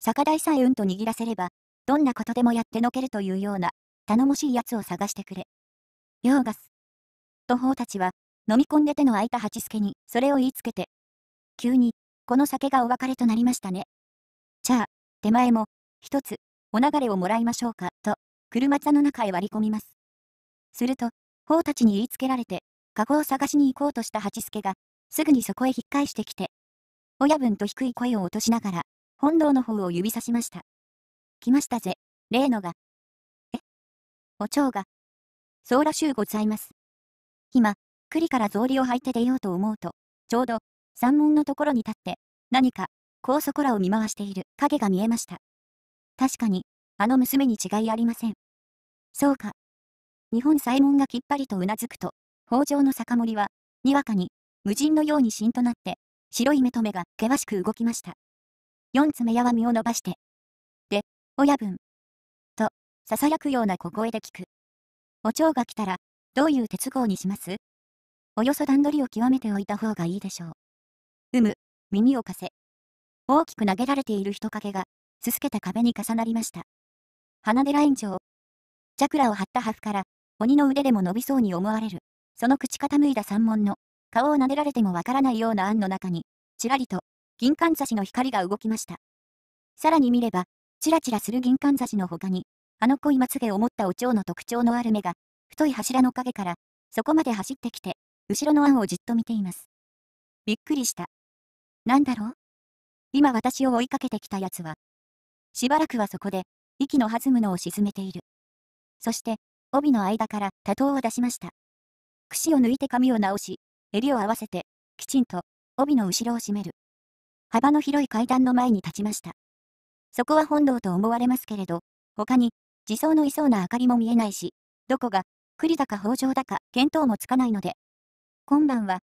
Speaker 1: 逆台さえうんと握らせれば、どんなことでもやってのけるというような、頼もしい奴を探してくれ。ようがす。とうたちは、飲み込んで手の空いた八助に、それを言いつけて、急に、この酒がお別れとなりましたね。じゃあ、手前も、一つ、お流れをもらいましょうか、と、車座の中へ割り込みます。すると、法たちに言いつけられて、カゴを探しに行こうとした八助が、すぐにそこへ引っ返してきて、親分と低い声を落としながら、本堂の方を指さしました。来ましたぜ、例のが。えお蝶が。そうらしゅうございます。今、栗から草履を履いて出ようと思うと、ちょうど、山門のところに立って、何か、高そこらを見回している影が見えました。確かに、あの娘に違いありません。そうか。日本左衛門がきっぱりとうなずくと、北条の酒盛は、にわかに、無人のようにしんとなって、白い目と目が険しく動きました。四つ目やわみを伸ばして、で、親分。と、囁くような小声で聞く。お蝶が来たら、どういう鉄鋼にしますおよそ段取りを極めておいた方がいいでしょう。うむ、耳を貸せ。大きく投げられている人影が、すすけた壁に重なりました。鼻でライン上。チャクラを張ったハフから、鬼の腕でも伸びそうに思われる。その口傾いた三門の、顔を撫でられてもわからないような案の中に、ちらりと、銀冠差しの光が動きました。さらに見れば、ちらちらする銀冠差しの他に、あの濃いまつげを持ったお蝶の特徴のある目が、太い柱の影から、そこまで走ってきて、後ろの案をじっと見ています。びっくりした。なんだろう今私を追いかけてきた奴は、しばらくはそこで、息の弾むのを沈めている。そして、帯の間から多頭を出しました。櫛を抜いて髪を直し、襟を合わせて、きちんと、帯の後ろを締める。幅の広い階段の前に立ちました。そこは本堂と思われますけれど、他に、地層のいそうな明かりも見えないし、どこが、栗だか北条だか見当もつかないので、今晩は、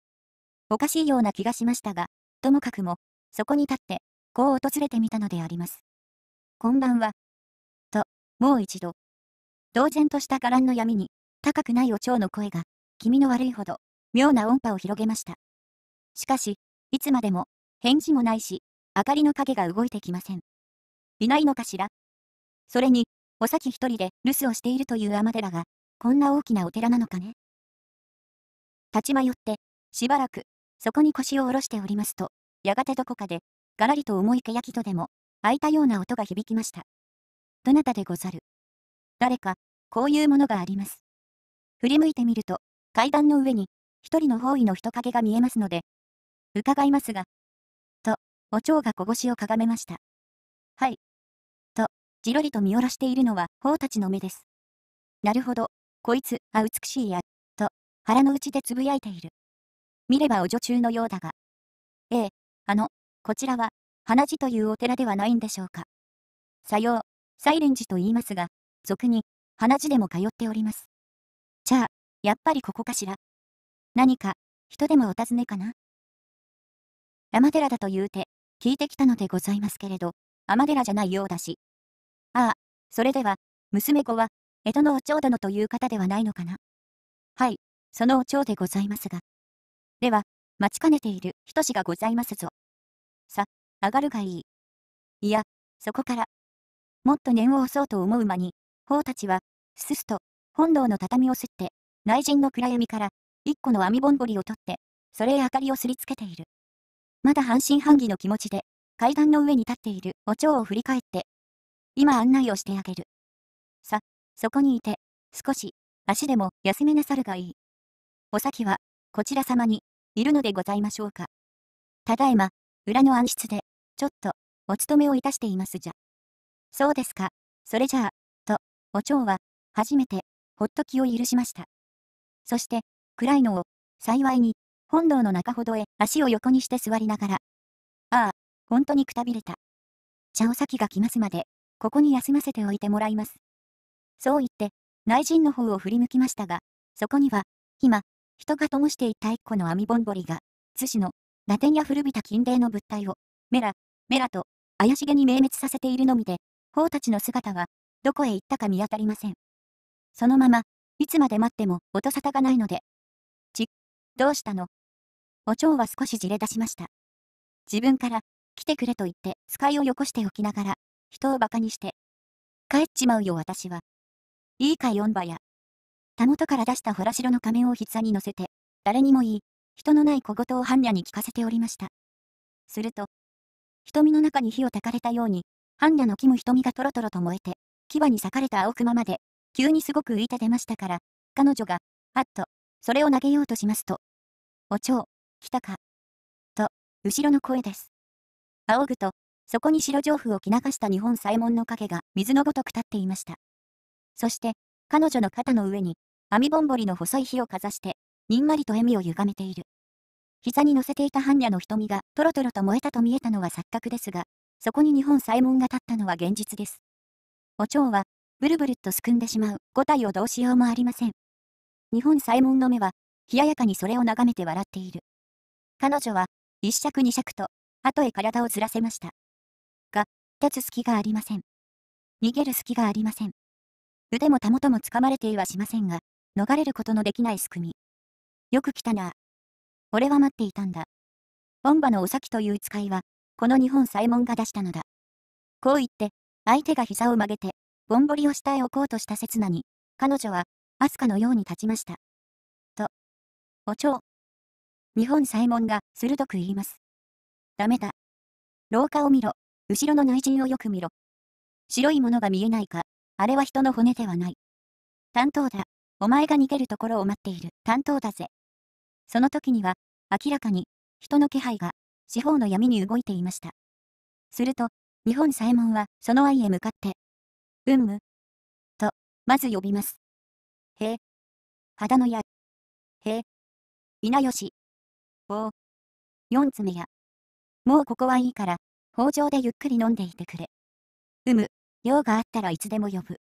Speaker 1: おかしいような気がしましたが、ともかくも、そこに立って、こう訪れてみたのであります。こんばんは。と、もう一度。同然とした伽藍の闇に、高くないお蝶の声が、気味の悪いほど、妙な音波を広げました。しかし、いつまでも、返事もないし、明かりの影が動いてきません。いないのかしらそれに、お先一人で留守をしているという天寺が、こんな大きなお寺なのかね。立ち迷って、しばらく、そこに腰を下ろしておりますと、やがてどこかで、がらりと重いけやきとでも、開いたような音が響きました。どなたでござる誰か、こういうものがあります。振り向いてみると、階段の上に、一人の方位の人影が見えますので、伺いますが、と、お蝶が腰をかがめました。はい。と、じろりと見下ろしているのは、方たちの目です。なるほど、こいつ、あ、美しいや、と、腹の内でつぶやいている。見ればお女中のようだが。ええ、あの、こちらは、花寺というお寺ではないんでしょうか。さよう、サイレン寺と言いますが、俗に、花寺でも通っております。じゃあ、やっぱりここかしら。何か、人でもお尋ねかな。山寺だと言うて、聞いてきたのでございますけれど、天寺じゃないようだし。ああ、それでは、娘子は、江戸のお蝶殿という方ではないのかな。はい、そのお蝶でございますが、では、待ちかねているひとしがございますぞ。さ、上がるがいい。いや、そこから。もっと念を押そうと思う間に、方たちは、すすと、本堂の畳をすって、内陣の暗闇から、一個の網ぼんぼりを取って、それへ明かりをすりつけている。まだ半信半疑の気持ちで、階段の上に立っているお蝶を振り返って、今案内をしてあげる。さ、そこにいて、少し、足でも休めなさるがいい。お先は、こちら様に、いるのでございましょうか。ただいま、裏の暗室で、ちょっと、お勤めをいたしていますじゃ。そうですか、それじゃあ、と、お蝶は、初めて、ほっと気を許しました。そして、暗いのを、幸いに、本堂の中ほどへ足を横にして座りながら、ああ、本当にくたびれた。茶を先が来ますまで、ここに休ませておいてもらいます。そう言って、内陣の方を振り向きましたが、そこには、今、人が灯していた一個の網ぼんぼりが、津市の、ラテンや古びた金霊の物体を、メラ、メラと、怪しげに明滅させているのみで、法たちの姿は、どこへ行ったか見当たりません。そのまま、いつまで待っても音沙汰がないので。ち、どうしたのお蝶は少しじれ出しました。自分から、来てくれと言って、使いをよこしておきながら、人を馬鹿にして。帰っちまうよ私は。いいか4馬や。たもとから出したほらの仮面を膝に乗せて、誰にも言い、人のない小言を般若に聞かせておりました。すると、瞳の中に火を焚かれたように、般若のキム瞳がトロトロと燃えて、牙に裂かれた青熊まで、急にすごく浮いて出ましたから、彼女が、あっと、それを投げようとしますと、お蝶、来たか。と、後ろの声です。仰ぐと、そこに白上布を着流した日本左衛門の影が水のごとく立っていました。そして、彼女の肩の上に、網ぼんぼりの細い火をかざして、にんまりと笑みを歪めている。膝に乗せていた般若の瞳が、とろとろと燃えたと見えたのは錯覚ですが、そこに日本左衛門が立ったのは現実です。お蝶は、ブルブルっとすくんでしまう、五体をどうしようもありません。日本左衛門の目は、冷ややかにそれを眺めて笑っている。彼女は、一尺二尺と、後へ体をずらせました。が、立つ隙がありません。逃げる隙がありません。腕もたもともつかまれていはしませんが、逃れることのできない仕組み。よく来たな。俺は待っていたんだ。ボンバのお先という使いは、この日本左衛門が出したのだ。こう言って、相手が膝を曲げて、ぼんぼりを下へ置こうとした刹那に、彼女は、アスカのように立ちました。と。お蝶。日本左衛門が鋭く言います。ダメだ。廊下を見ろ。後ろの内陣をよく見ろ。白いものが見えないか、あれは人の骨ではない。担当だ。お前が逃げるところを待っている担当だぜ。その時には、明らかに、人の気配が、四方の闇に動いていました。すると、日本左衛門はその愛へ向かって、うむ、と、まず呼びます。へえ、肌の矢、へえ、稲吉、おう、四つ目や。もうここはいいから、北条でゆっくり飲んでいてくれ。うむ、用があったらいつでも呼ぶ。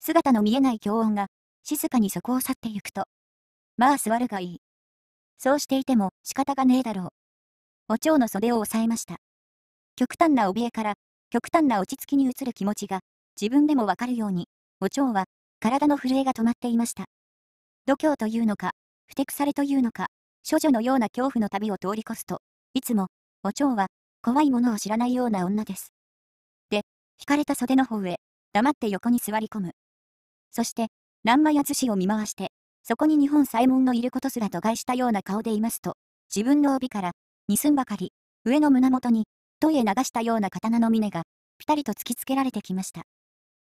Speaker 1: 姿の見えない強音が静かにそこを去ってゆくと。まあ座るがいい。そうしていても仕方がねえだろう。お蝶の袖を押さえました。極端な怯えから、極端な落ち着きに移る気持ちが、自分でもわかるように、お蝶は、体の震えが止まっていました。度胸というのか、ふてくされというのか、処女のような恐怖の旅を通り越すと、いつも、お蝶は、怖いものを知らないような女です。で、引かれた袖の方へ、黙って横に座り込む。そして、欄間や寿司を見回して、そこに日本左衛門のいることすら度外したような顔でいますと、自分の帯から、二寸ばかり、上の胸元に、トイへ流したような刀の峰が、ぴたりと突きつけられてきました。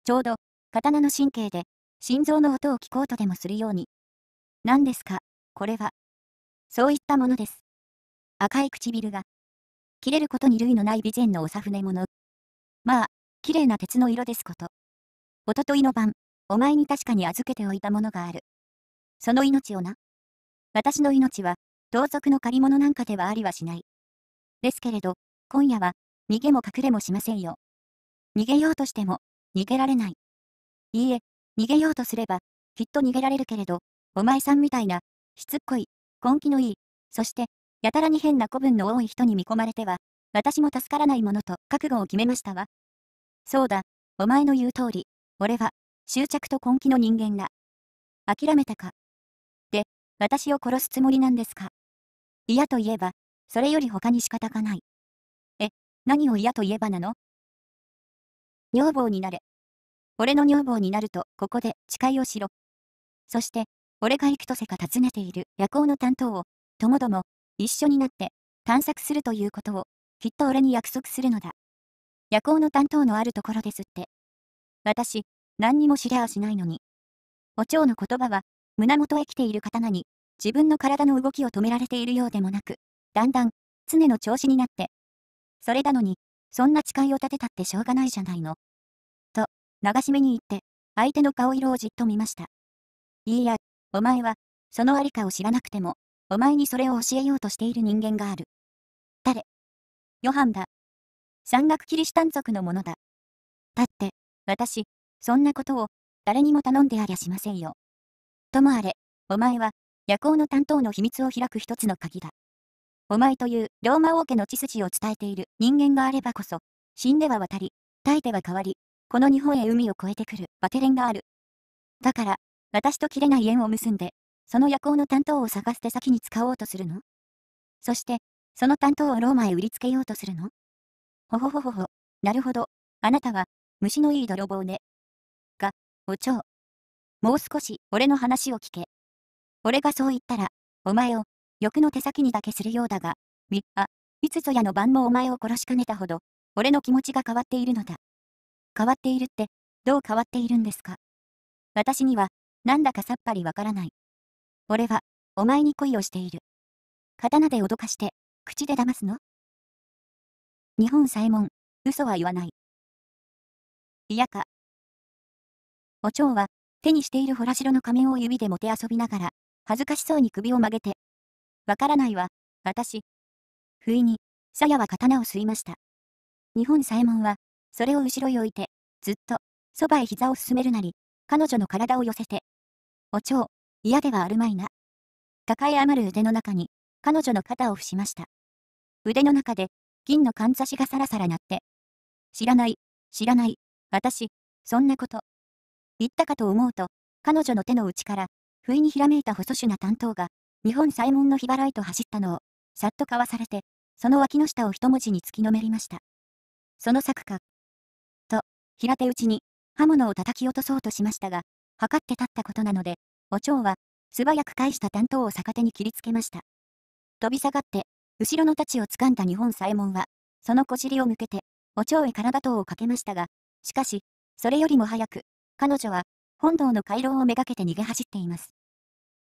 Speaker 1: ちょうど、刀の神経で、心臓の音を聞こうとでもするように。何ですか、これは。そういったものです。赤い唇が、切れることに類のない美前のおさふもの。まあ、綺麗な鉄の色ですこと。おとといの晩、お前に確かに預けておいたものがある。その命をな。私の命は、盗賊の借り物なんかではありはしない。ですけれど、今夜は、逃げも隠れもしませんよ。逃げようとしても、逃げられない。いいえ、逃げようとすれば、きっと逃げられるけれど、お前さんみたいな、しつっこい、根気のいい、そして、やたらに変な子分の多い人に見込まれては、私も助からないものと覚悟を決めましたわ。そうだ、お前の言う通り、俺は、執着と根気の人間だ。諦めたか。で、私を殺すつもりなんですか。嫌といえば、それより他に仕方がない。え、何を嫌といえばなの女房になれ。俺の女房になると、ここで誓いをしろ。そして、俺が行くとせか訪ねている夜行の担当を、ともども、一緒になって、探索するということを、きっと俺に約束するのだ。夜行の担当のあるところですって。私、何にも知りゃあしないのに。お蝶の言葉は、胸元へ来ている刀に、自分の体の動きを止められているようでもなく、だんだん、常の調子になって。それなのに、そんな誓いを立てたってしょうがないじゃないの。と、流し目に言って、相手の顔色をじっと見ました。いいや、お前は、そのありかを知らなくても、お前にそれを教えようとしている人間がある。誰ヨハンだ。山岳キリシタン族のものだ。だって、私、そんなことを、誰にも頼んでありゃしませんよ。ともあれ、お前は、夜行の担当の秘密を開く一つの鍵だ。お前というローマ王家の血筋を伝えている人間があればこそ、死んでは渡り、耐えては変わり、この日本へ海を越えてくるバテレンがある。だから、私と切れない縁を結んで、その夜行の担当を探して先に使おうとするのそして、その担当をローマへ売りつけようとするのほほほほほ、なるほど、あなたは、虫のいい泥棒ね。お蝶。もう少し俺の話を聞け。俺がそう言ったら、お前を、欲の手先にだけするようだが、み、あ、いつぞやの晩もお前を殺しかねたほど、俺の気持ちが変わっているのだ。変わっているって、どう変わっているんですか私には、なんだかさっぱりわからない。俺は、お前に恋をしている。刀で脅かして、口で騙すの日本左衛門、嘘は言わない。嫌か、お蝶は、手にしているほら白の仮面を指でもて遊びながら、恥ずかしそうに首を曲げて。わからないわ、私。不意に、さやは刀を吸いました。日本左衛門は、それを後ろへ置いて、ずっと、そばへ膝を進めるなり、彼女の体を寄せて。お蝶、嫌ではあるまいな。抱え余る腕の中に、彼女の肩を伏しました。腕の中で、銀のかんざしがさらさら鳴って。知らない、知らない、私、そんなこと。言ったかと思うと、彼女の手の内から、不意にひらめいた細手な担当が、日本左衛門の日払いと走ったのを、さっとかわされて、その脇の下を一文字に突きのめりました。その作か。と、平手打ちに、刃物を叩き落とそうとしましたが、測って立ったことなので、お蝶は、素早く返した担当を逆手に切りつけました。飛び下がって、後ろの太刀を掴んだ日本左衛門は、そのこじりを抜けて、お蝶へ体刀をかけましたが、しかし、それよりも早く、彼女は、本堂の回廊をめがけて逃げ走っています。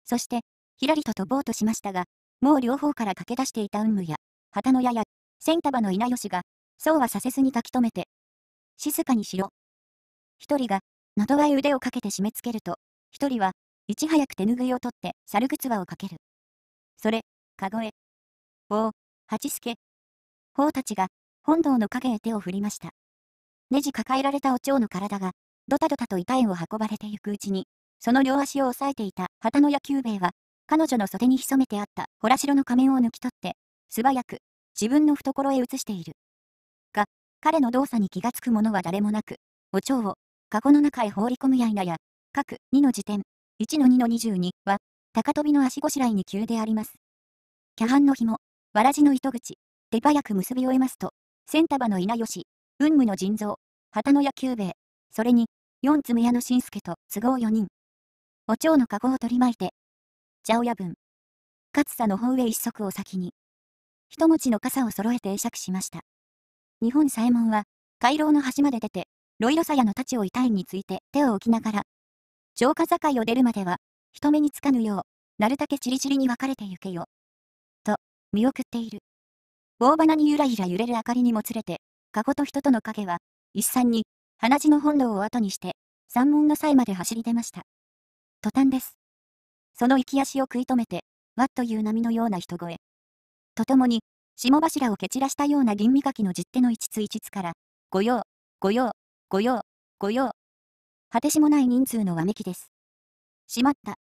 Speaker 1: そして、ひらりと飛ぼうとしましたが、もう両方から駆け出していた雲武や、旗の矢や、千束の稲吉が、そうはさせずに書き留めて、静かにしろ。一人が、などわい腕をかけて締め付けると、一人は、いち早く手ぬぐいを取って、猿靴輪をかける。それ、かごへ。おお、八助。ほたちが、本堂の影へ手を振りました。ネジ抱えられたお蝶の体が、ドタドタと痛いを運ばれてゆくうちに、その両足を押さえていた旗の野球兵衛は、彼女の袖に潜めてあった洞らの仮面を抜き取って、素早く自分の懐へ移している。が、彼の動作に気がつく者は誰もなく、お蝶を、籠の中へ放り込むやいなや、各2の辞典、1の2の22は、高飛びの足ごしらえに急であります。キャハンの紐、わらじの糸口、手早く結び終えますと、千束の稲吉、雲武の腎臓、旗の野球兵衛、それに、四つむやのしんすけと都合四人。お蝶の籠を取り巻いて、茶親分。勝さの方へ一足を先に、一持ちの傘を揃えて会釈しました。日本左衛門は、回廊の端まで出て、ロイロサヤの太刀を痛いについて手を置きながら、城下境を出るまでは、人目につかぬよう、なるたけちりちりに分かれてゆけよ。と、見送っている。大花にゆらゆら揺れる明かりにもつれて、籠と人との影は、一産に、鼻血の本堂を後にして、山門の際まで走り出ました。途端です。その行き足を食い止めて、わっという波のような人声。とともに、霜柱を蹴散らしたような銀磨きの十手の一つ一つから、ご用、ご用、ご用、ご用。果てしもない人数のわめきです。しまった。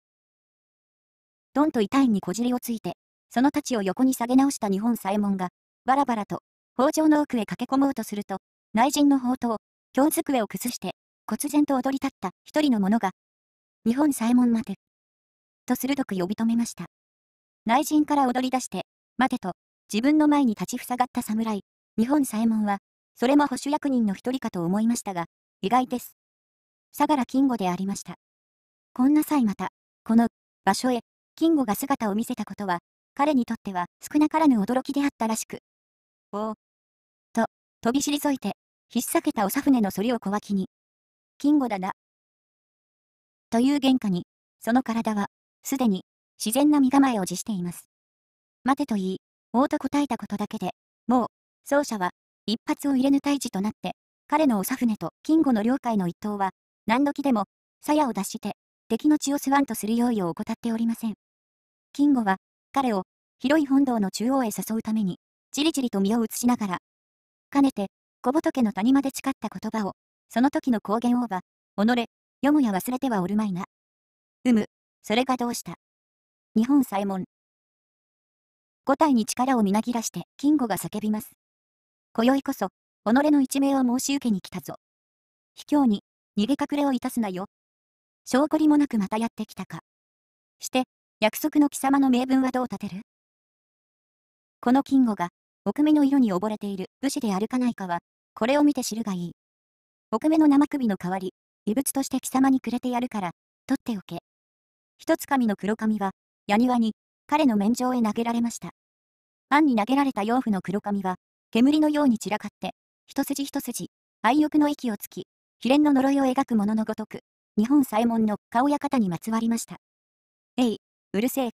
Speaker 1: どんと痛いにこじりをついて、その太刀を横に下げ直した日本左衛門が、バラバラと、包丁の奥へ駆け込もうとすると、内陣の宝刀、京机を崩して、忽然と踊り立った一人の者が、日本左衛門待て。と鋭く呼び止めました。内陣から踊り出して、待てと、自分の前に立ちふさがった侍、日本左衛門は、それも保守役人の一人かと思いましたが、意外です。相良金吾でありました。こんな際また、この場所へ、金吾が姿を見せたことは、彼にとっては少なからぬ驚きであったらしく。おお。と、飛び退いて、ひっさけたおさ船のそりを小脇に、金吾だな。という原価に、その体は、すでに、自然な身構えを辞しています。待てと言い、応と答えたことだけで、もう、奏者は、一発を入れぬ退治となって、彼のおさ船と金吾の領海の一党は、何時でも、鞘を出して、敵の血を吸わんとする用意を怠っておりません。金吾は、彼を、広い本堂の中央へ誘うために、じりじりと身を移しながら、かねて、小仏の谷間で誓った言葉を、その時の高原オーバ、己、よもや忘れてはおるまいな。うむ、それがどうした。日本左衛門。五体に力をみなぎらして、金吾が叫びます。今宵こそ、己の一命を申し受けに来たぞ。卑怯に、逃げ隠れをいたすなよ。証拠りもなくまたやってきたか。して、約束の貴様の名分はどう立てるこの金吾が、木目の色に溺れている武士であるかないかは、これを見て知るがいい。木目の生首の代わり、異物として貴様にくれてやるから、取っておけ。一つ神の黒髪は、矢庭に、彼の面上へ投げられました。暗に投げられた養父の黒髪は、煙のように散らかって、一筋一筋、愛欲の息をつき、秘伝の呪いを描くもののごとく、日本左衛門の顔や肩にまつわりました。えい、うるせえ。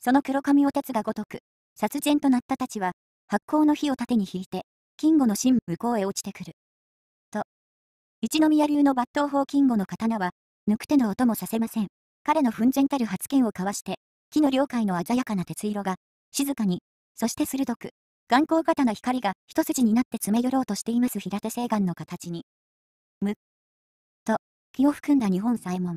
Speaker 1: その黒髪を鉄がごとく、殺人となったたちは、発酵の火を盾に引いて、金吾の真向こうへ落ちてくる。と。一宮流の抜刀法金吾の刀は、抜く手の音もさせません。彼の奮然たる発見を交わして、木の領海の鮮やかな鉄色が、静かに、そして鋭く、眼光型の光が一筋になって詰め寄ろうとしています平手青岩の形に。む。と、気を含んだ日本左衛門。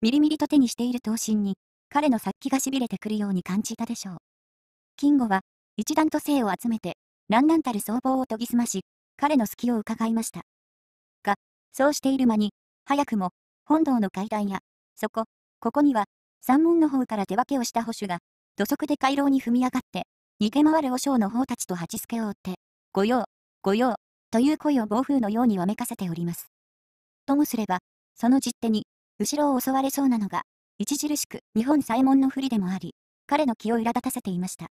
Speaker 1: みりみりと手にしている刀身に、彼の殺気がしびれてくるように感じたでしょう。金吾は、一段と精を集めて、南南たる僧帽を研ぎ澄まし、彼の隙を伺いました。が、そうしている間に、早くも、本堂の階段や、そこ、ここには、山門の方から手分けをした保守が、土足で回廊に踏み上がって、逃げ回る和尚の方たちと鉢付けを追って、御用、御用、という声を暴風のようにわめかせております。ともすれば、その実手に、後ろを襲われそうなのが、著しく日本左衛門の不利でもあり、彼の気を苛立たせていました。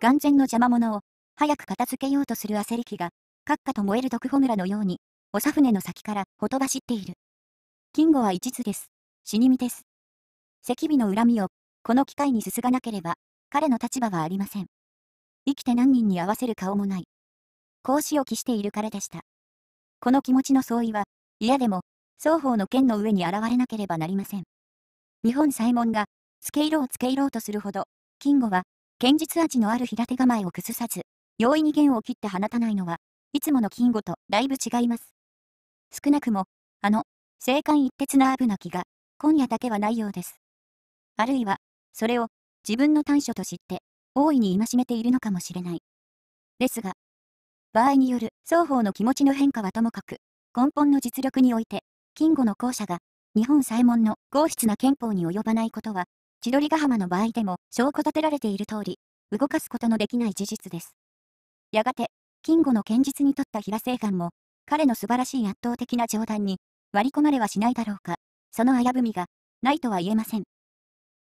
Speaker 1: 眼前の邪魔者を、早く片付けようとする焦り気が、閣下と燃える毒穂村のように、おさ船の先からほとばしっている。金吾は一途です。死に身です。赤火の恨みを、この機会にすすがなければ、彼の立場はありません。生きて何人に合わせる顔もない。うしを期しているからでした。この気持ちの相違は、嫌でも、双方の剣の上に現れなければなりません。日本左衛門が、つけ色をつけ色うとするほど、金吾は、堅実味のある平手構えを崩さず、容易に弦を切って放たないのは、いつもの金吾とだいぶ違います。少なくも、あの、青函一徹なアブな気が、今夜だけはないようです。あるいは、それを自分の短所と知って、大いに戒めているのかもしれない。ですが、場合による双方の気持ちの変化はともかく、根本の実力において、金吾の後者が、日本左衛門の豪質な憲法に及ばないことは、千鳥ヶ浜の場合でも証拠立てられている通り、動かすことのできない事実です。やがて、金吾の堅実にとった平成藩も、彼の素晴らしい圧倒的な冗談に割り込まれはしないだろうか、その危ぶみがないとは言えません。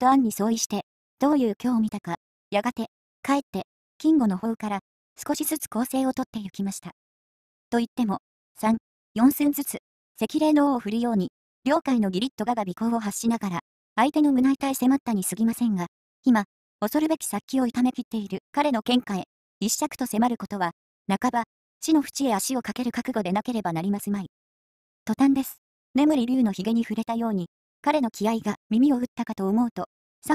Speaker 1: と案に相違して、どういう今日を見たか、やがて、帰って、金吾の方から少しずつ構成をとってゆきました。と言っても、3、4戦ずつ、赤霊の王を振るように、領海のギリッとガが尾行を発しながら、相手の胸板へ迫ったに過ぎませんが、今、恐るべき殺気を痛めきっている彼の喧嘩へ、一尺と迫ることは、半ば、地の淵へ足をかける覚悟でなければなりますまい。途端です。眠り竜の髭に触れたように、彼の気合が耳を打ったかと思うと、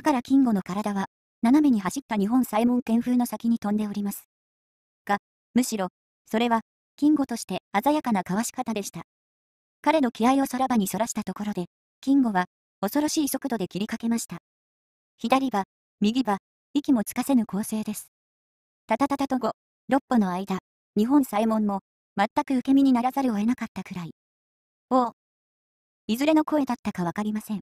Speaker 1: か良金吾の体は、斜めに走った日本左門剣風の先に飛んでおります。が、むしろ、それは、金吾として鮮やかなかわし方でした。彼の気合をさらばにそらしたところで、金吾は、恐ろしい速度で切りかけました。左は、右は、息もつかせぬ構成です。たたたたと5、6歩の間、日本左衛門も、全く受け身にならざるを得なかったくらい。おいずれの声だったかわかりません。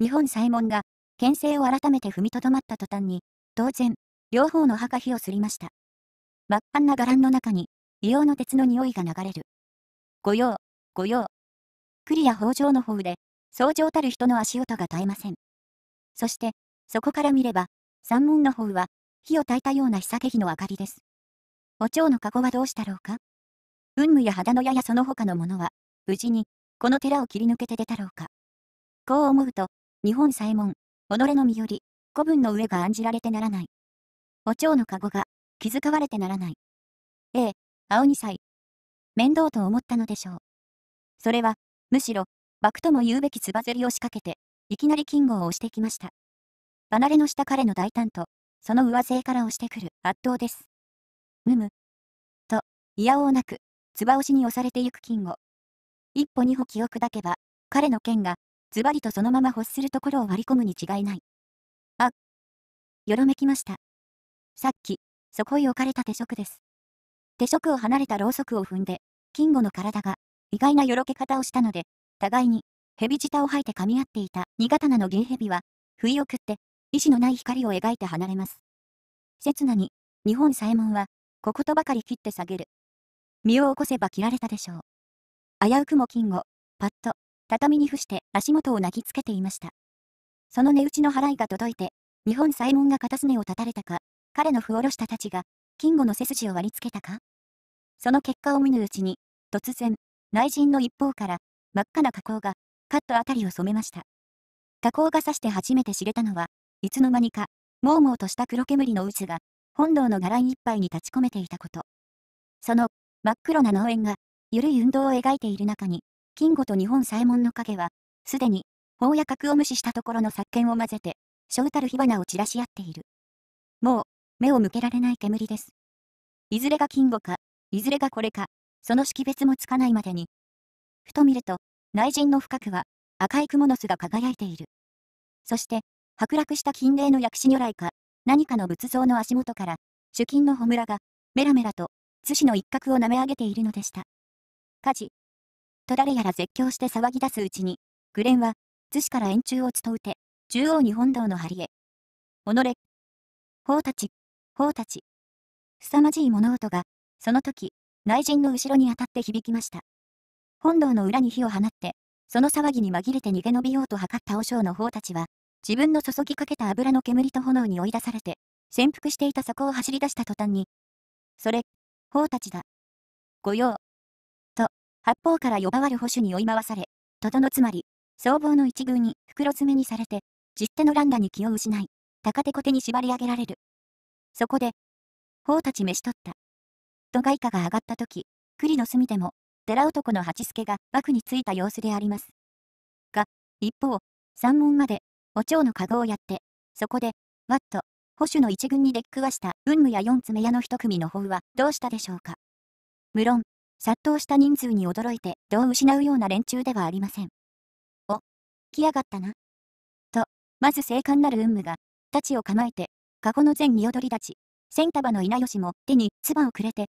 Speaker 1: 日本左衛門が、牽制を改めて踏みとどまった途端に、当然、両方の歯が火をすりました。真っ赤な伽藍の中に、硫黄の鉄の匂いが流れる。ご用、ご用。クリア北条の方で、そ上たる人の足音が絶えません。そして、そこから見れば、山門の方は、火を焚いたような日避火の明かりです。お蝶の籠はどうしたろうか雲霧や肌の矢やその他のものは、無事に、この寺を切り抜けて出たろうか。こう思うと、日本左衛門、己の身より、古文の上が案じられてならない。お蝶の籠が、気遣われてならない。ええ、青二歳。面倒と思ったのでしょう。それは、むしろ、バクとも言うべきつばぜりを仕掛けて、いきなり金剛を押してきました。離れのした彼の大胆と、その上背から押してくる圧倒です。むむ。と、嫌おうなく、つば押しに押されてゆく金吾。一歩二歩気を砕けば、彼の剣が、ズバリとそのまま欲するところを割り込むに違いない。あ。よろめきました。さっき、そこへ置かれた手職です。手職を離れたろうそくを踏んで、金吾の体が、意外なよろけ方をしたので、互いに、蛇舌を吐いて噛み合っていた2刀の銀蛇は、不意を食って、意志のない光を描いて離れます。刹那に、日本左衛門は、こことばかり切って下げる。身を起こせば切られたでしょう。危うくも金を、パッと、畳に伏して足元を泣きつけていました。その値打ちの払いが届いて、日本左衛門が片すねを立たれたか、彼の不おろしたたちが、金吾の背筋を割りつけたかその結果を見ぬうちに、突然、内陣の一方から、真っ赤な火工が、カットあたりを染めました。火工が差して初めて知れたのは、いつの間にか、もうもうとした黒煙の渦が、本堂の伽藍いっぱいに立ち込めていたこと。その、真っ黒な農園が、ゆるい運動を描いている中に、金吾と日本左衛門の影は、すでに、法や格を無視したところの殺菌を混ぜて、小たる火花を散らし合っている。もう、目を向けられない煙です。いずれが金吾か、いずれがこれか、その識別もつかないまでに。ふと見ると、内陣の深くは、赤い蜘蛛の巣が輝いている。そして、剥落した金霊の薬師如来か、何かの仏像の足元から、主金の穂村が、メラメラと、寿司の一角を舐め上げているのでした。火事。と誰やら絶叫して騒ぎ出すうちに、グレンは、寿司から円柱を伝うて、中央に本堂の梁へ。己。法たち、法たち。凄まじい物音が、その時、内陣の後ろに当たって響きました。本堂の裏に火を放って、その騒ぎに紛れて逃げ延びようと図った和尚の方たちは、自分の注ぎかけた油の煙と炎に追い出されて、潜伏していたそこを走り出した途端に、それ、法たちだ。御用。と、八方から呼ばわる保守に追い回され、とどのつまり、僧帽の一軍に袋詰めにされて、実手の乱打に気を失い、高手小手に縛り上げられる。そこで、法たち召し取った。と外貨が上がったき、栗の隅でも、寺男の八助が幕についた様子であります。が、一方、山門まで、お蝶の籠をやって、そこで、ワッと、保守の一軍に出っくわした雲武や四爪屋の一組の方はどうしたでしょうか。無論、殺到した人数に驚いて、どう失うような連中ではありません。お、来やがったな。と、まず静観なる雲武が、太刀を構えて、籠の前に踊り立ち、千束の稲吉も手に唾をくれて、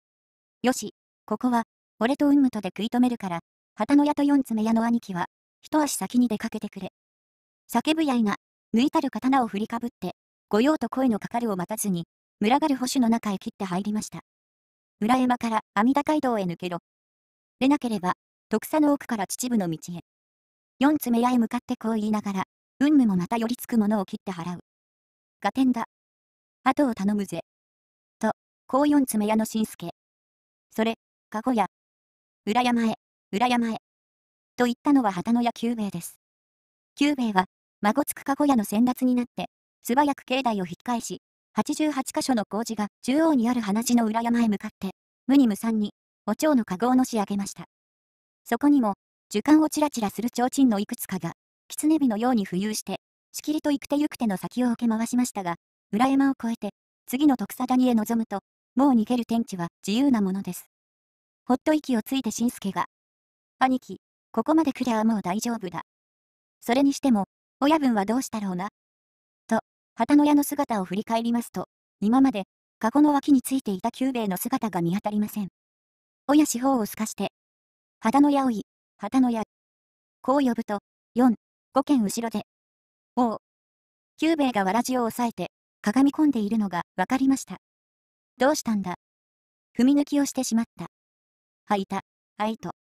Speaker 1: よし、ここは、俺と運んとで食い止めるから、旗の矢と四つ目矢の兄貴は、一足先に出かけてくれ。叫ぶやいが、抜いたる刀を振りかぶって、御用と声のかかるを待たずに、群がる保守の中へ切って入りました。裏山から阿弥陀街道へ抜けろ。でなければ、徳佐の奥から秩父の道へ。四つ目矢へ向かってこう言いながら、運んもまた寄りつくものを切って払う。合点だ。後を頼むぜ。と、こう四つ目矢のし助。それ、駕や、裏山へ、裏山へ。と言ったのは旗の屋久兵衛です。久兵衛は、孫つく籠屋の先達になって、素早く境内を引っ返し、88箇所の工事が中央にある鼻地の裏山へ向かって、無に無三に、お蝶の籠をのし上げました。そこにも、樹幹をちらちらする提灯のいくつかが、狐火のように浮遊して、しきりと行く手行く手の先を受け回しましたが、裏山を越えて、次の徳佐谷へ臨むと、もう逃げる天地は自由なものです。ほっと息をついてしんすけが。兄貴、ここまで来りゃもう大丈夫だ。それにしても、親分はどうしたろうな。と、旗の屋の姿を振り返りますと、今まで、籠の脇についていた久兵衛の姿が見当たりません。親四方を透かして、旗の屋をい、旗の屋。こう呼ぶと、4、5軒後ろで、おう。久兵衛がわらじを押さえて、かがみ込んでいるのが分かりました。どうしたんだ踏み抜きをしてしまった。あいた、あいと。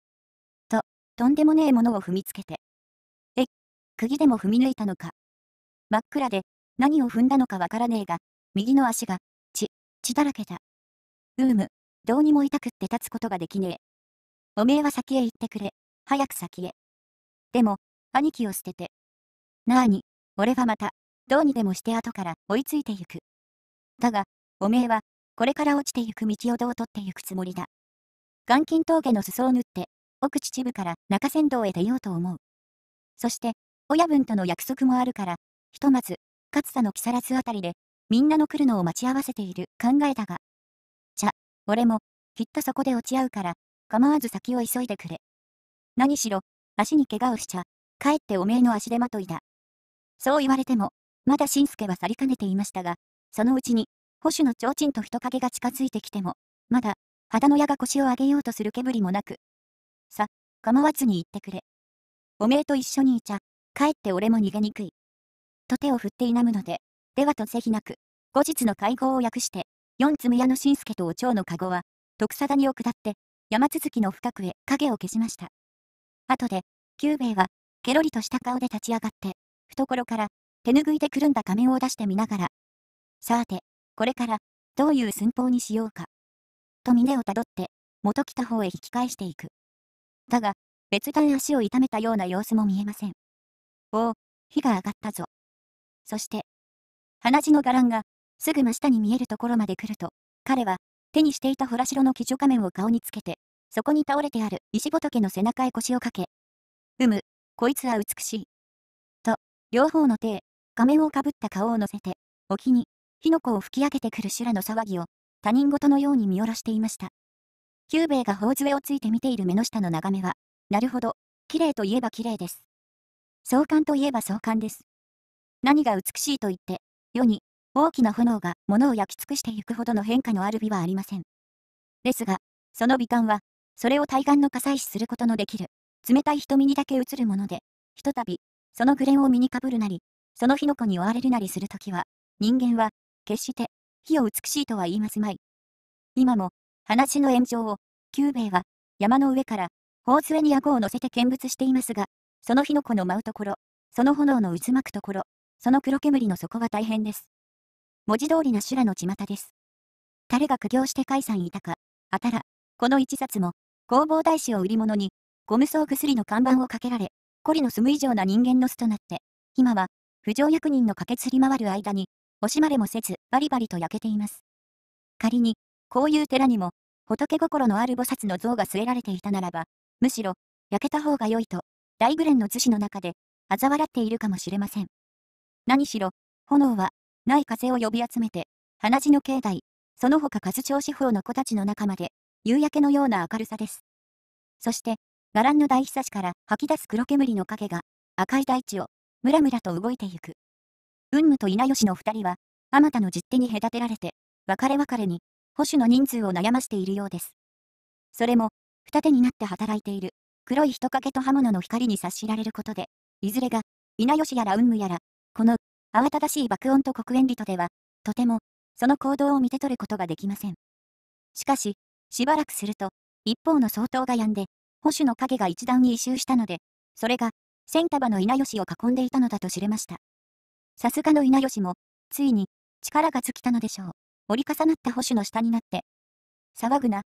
Speaker 1: と、とんでもねえものを踏みつけて。え、釘でも踏み抜いたのか。真っ暗で、何を踏んだのかわからねえが、右の足が、血、血だらけだ。うーむ、どうにも痛くって立つことができねえ。おめえは先へ行ってくれ、早く先へ。でも、兄貴を捨てて。なあに、俺はまた、どうにでもして後から追いついてゆく。だが、おめえは、これから落ちてゆく道をどう取ってゆくつもりだ。元金峠の裾を縫って、奥秩父から中山道へ出ようと思う。そして、親分との約束もあるから、ひとまず、かつの木更津あたりで、みんなの来るのを待ち合わせている考えだが。じゃ、俺も、きっとそこで落ち合うから、構わず先を急いでくれ。何しろ、足に怪我をしちゃ、帰っておめえの足手まといだ。そう言われても、まだしんすけは去りかねていましたが、そのうちに、保守の提灯と人影が近づいてきても、まだ、肌の矢が腰を上げようとする煙ぶりもなく。さ、構わずに行ってくれ。おめえと一緒にいちゃ、帰って俺も逃げにくい。と手を振ってなむので、ではとぜひなく、後日の会合を訳して、四つむやの新助とお蝶の籠は、徳貞にを下って、山続きの深くへ影を消しました。後で、久兵衛は、ケロリとした顔で立ち上がって、懐から、手ぬぐいでくるんだ仮面を出してみながら、さて、これから、どういう寸法にしようか。と峰をたどって、元来た方へ引き返していく。だが、別段足を痛めたような様子も見えません。おお、火が上がったぞ。そして、鼻血の伽藍が、すぐ真下に見えるところまで来ると、彼は、手にしていたほら白の騎乗仮面を顔につけて、そこに倒れてある石仏の背中へ腰をかけ、うむ、こいつは美しい。と、両方の手へ、仮面をかぶった顔を乗せて、沖に、火の粉を吹き上げてくる修羅の騒ぎを、他人事のように見下ろしていました。久兵衛が頬杖をついて見ている目の下の眺めは、なるほど、綺麗といえば綺麗です。壮観といえば壮観です。何が美しいと言って、世に大きな炎が物を焼き尽くしてゆくほどの変化のある美はありません。ですが、その美観は、それを対岸の火災死することのできる、冷たい瞳にだけ映るもので、ひとたび、その紅蓮を身にかぶるなり、その火の粉に追われるなりするときは、人間は、決して、火を美しいとは言いますまい。今も、話の炎上を、久兵衛は、山の上から、頬杖に顎を乗せて見物していますが、その火の粉の舞うところ、その炎の渦巻くところ、その黒煙の底は大変です。文字通りな修羅の巷です。彼が苦行して解散いたか、あたら、この一冊も、弘法大師を売り物に、ゴム装薬の看板をかけられ、コリの住む以上な人間の巣となって、今は、不条役人の駆けつり回る間に、惜しまれもせず、バリバリと焼けています。仮に、こういう寺にも、仏心のある菩薩の像が据えられていたならば、むしろ、焼けた方が良いと、大紅蓮の樹子の中で、嘲笑っているかもしれません。何しろ、炎は、ない風を呼び集めて、鼻血の境内、その他数町四方の子たちの中まで、夕焼けのような明るさです。そして、伽藍の大ひさしから吐き出す黒煙の影が、赤い大地を、むらむらと動いてゆく。運務と稲吉の二人は、あまたの実手に隔てられて、別れ別れに、保守の人数を悩ましているようです。それも、二手になって働いている、黒い人影と刃物の光に察しられることで、いずれが、稲吉やら運務やら、この、慌ただしい爆音と黒煙人では、とても、その行動を見て取ることができません。しかし、しばらくすると、一方の総統が病んで、保守の影が一段に移臭したので、それが、千束の稲吉を囲んでいたのだと知れました。さすがの稲吉も、ついに、力が尽きたのでしょう。折り重なった保守の下になって。騒ぐな。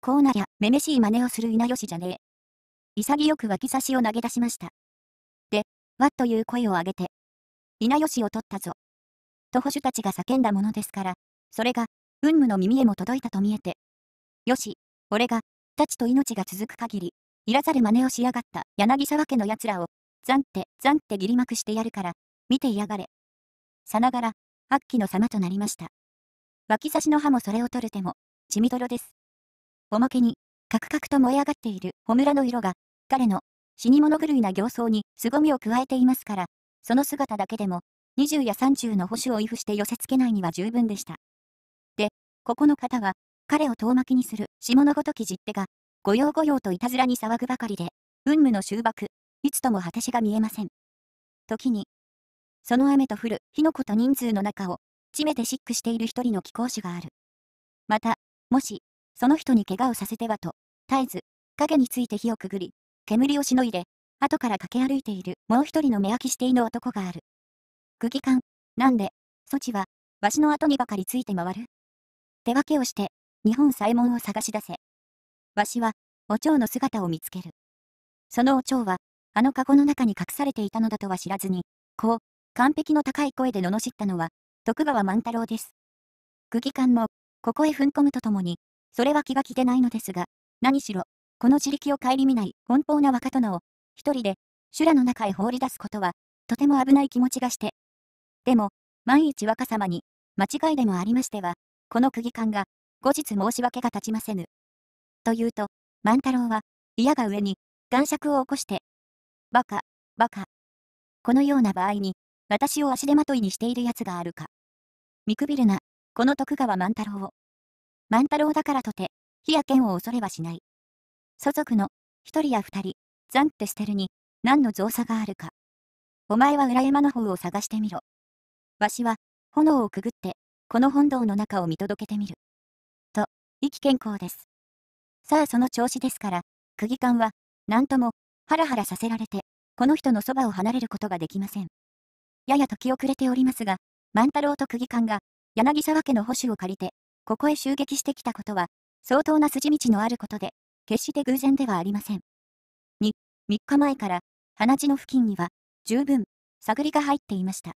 Speaker 1: こうなりゃ、めめしい真似をする稲吉じゃねえ。潔く脇差しを投げ出しました。で、わっという声を上げて、稲吉を取ったぞ。と保守たちが叫んだものですから、それが、運務の耳へも届いたと見えて。よし、俺が、たちと命が続く限り、いらざる真似をしやがった柳沢家の奴らを、ザンって、ザンって切りまくしてやるから、見ていやがれ。さながら、悪鬼の様となりました。脇差しの歯もそれを取る手も、血みどろです。おまけに、カクカクと燃え上がっている穂村の色が、彼の死に物狂いな形相に凄みを加えていますから、その姿だけでも、20や30の保守を威風して寄せ付けないには十分でした。で、ここの方は、彼を遠巻きにする下のごとき実手が、御用御用といたずらに騒ぐばかりで、運務の終幕、いつとも果てしが見えません。時に、その雨と降る火の粉と人数の中を、地めてシックしている一人の貴公子がある。また、もし、その人に怪我をさせてはと、絶えず、影について火をくぐり、煙をしのいで、後から駆け歩いているもう一人の目開きしていの男がある。具議官、なんで、そちは、わしの後にばかりついて回る手分けをして、日本左衛門を探し出せ。わしは、お蝶の姿を見つける。そのお蝶は、あの籠の中に隠されていたのだとは知らずに、こう、完璧の高い声で罵ったのは、徳川万太郎です。区議官も、ここへ踏ん込むとともに、それは気が気でないのですが、何しろ、この自力を顧みない奔放な若殿を、一人で、修羅の中へ放り出すことは、とても危ない気持ちがして。でも、万一若様に、間違いでもありましては、この区議官が、後日申し訳が立ちませぬ。というと、万太郎は、嫌が上に、男爵を起こして、バカ、バカ。このような場合に、私を足手まといにしている奴があるか。見くびるな、この徳川万太郎を。万太郎だからとて、火や剣を恐れはしない。祖族の、一人や二人、残って捨てるに、何の造作があるか。お前は裏山の方を探してみろ。わしは、炎をくぐって、この本堂の中を見届けてみる。と、意気健康です。さあその調子ですから、釘館は、何とも、ハラハラさせられて、この人のそばを離れることができません。やや時遅れておりますが、万太郎と釘官が、柳沢家の保守を借りて、ここへ襲撃してきたことは、相当な筋道のあることで、決して偶然ではありません。2、3日前から、鼻血の付近には、十分、探りが入っていました。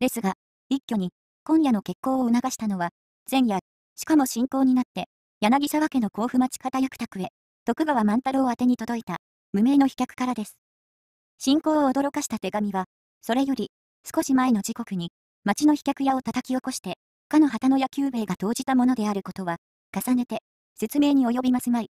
Speaker 1: ですが、一挙に、今夜の決行を促したのは、前夜、しかも進行になって、柳沢家の甲府町方役宅へ、徳川万太郎宛に届いた、無名の飛脚からです。進行を驚かした手紙は、それより、少し前の時刻に、町の飛脚屋を叩き起こして、かの旗の野球兵が投じたものであることは、重ねて、説明に及びますまい。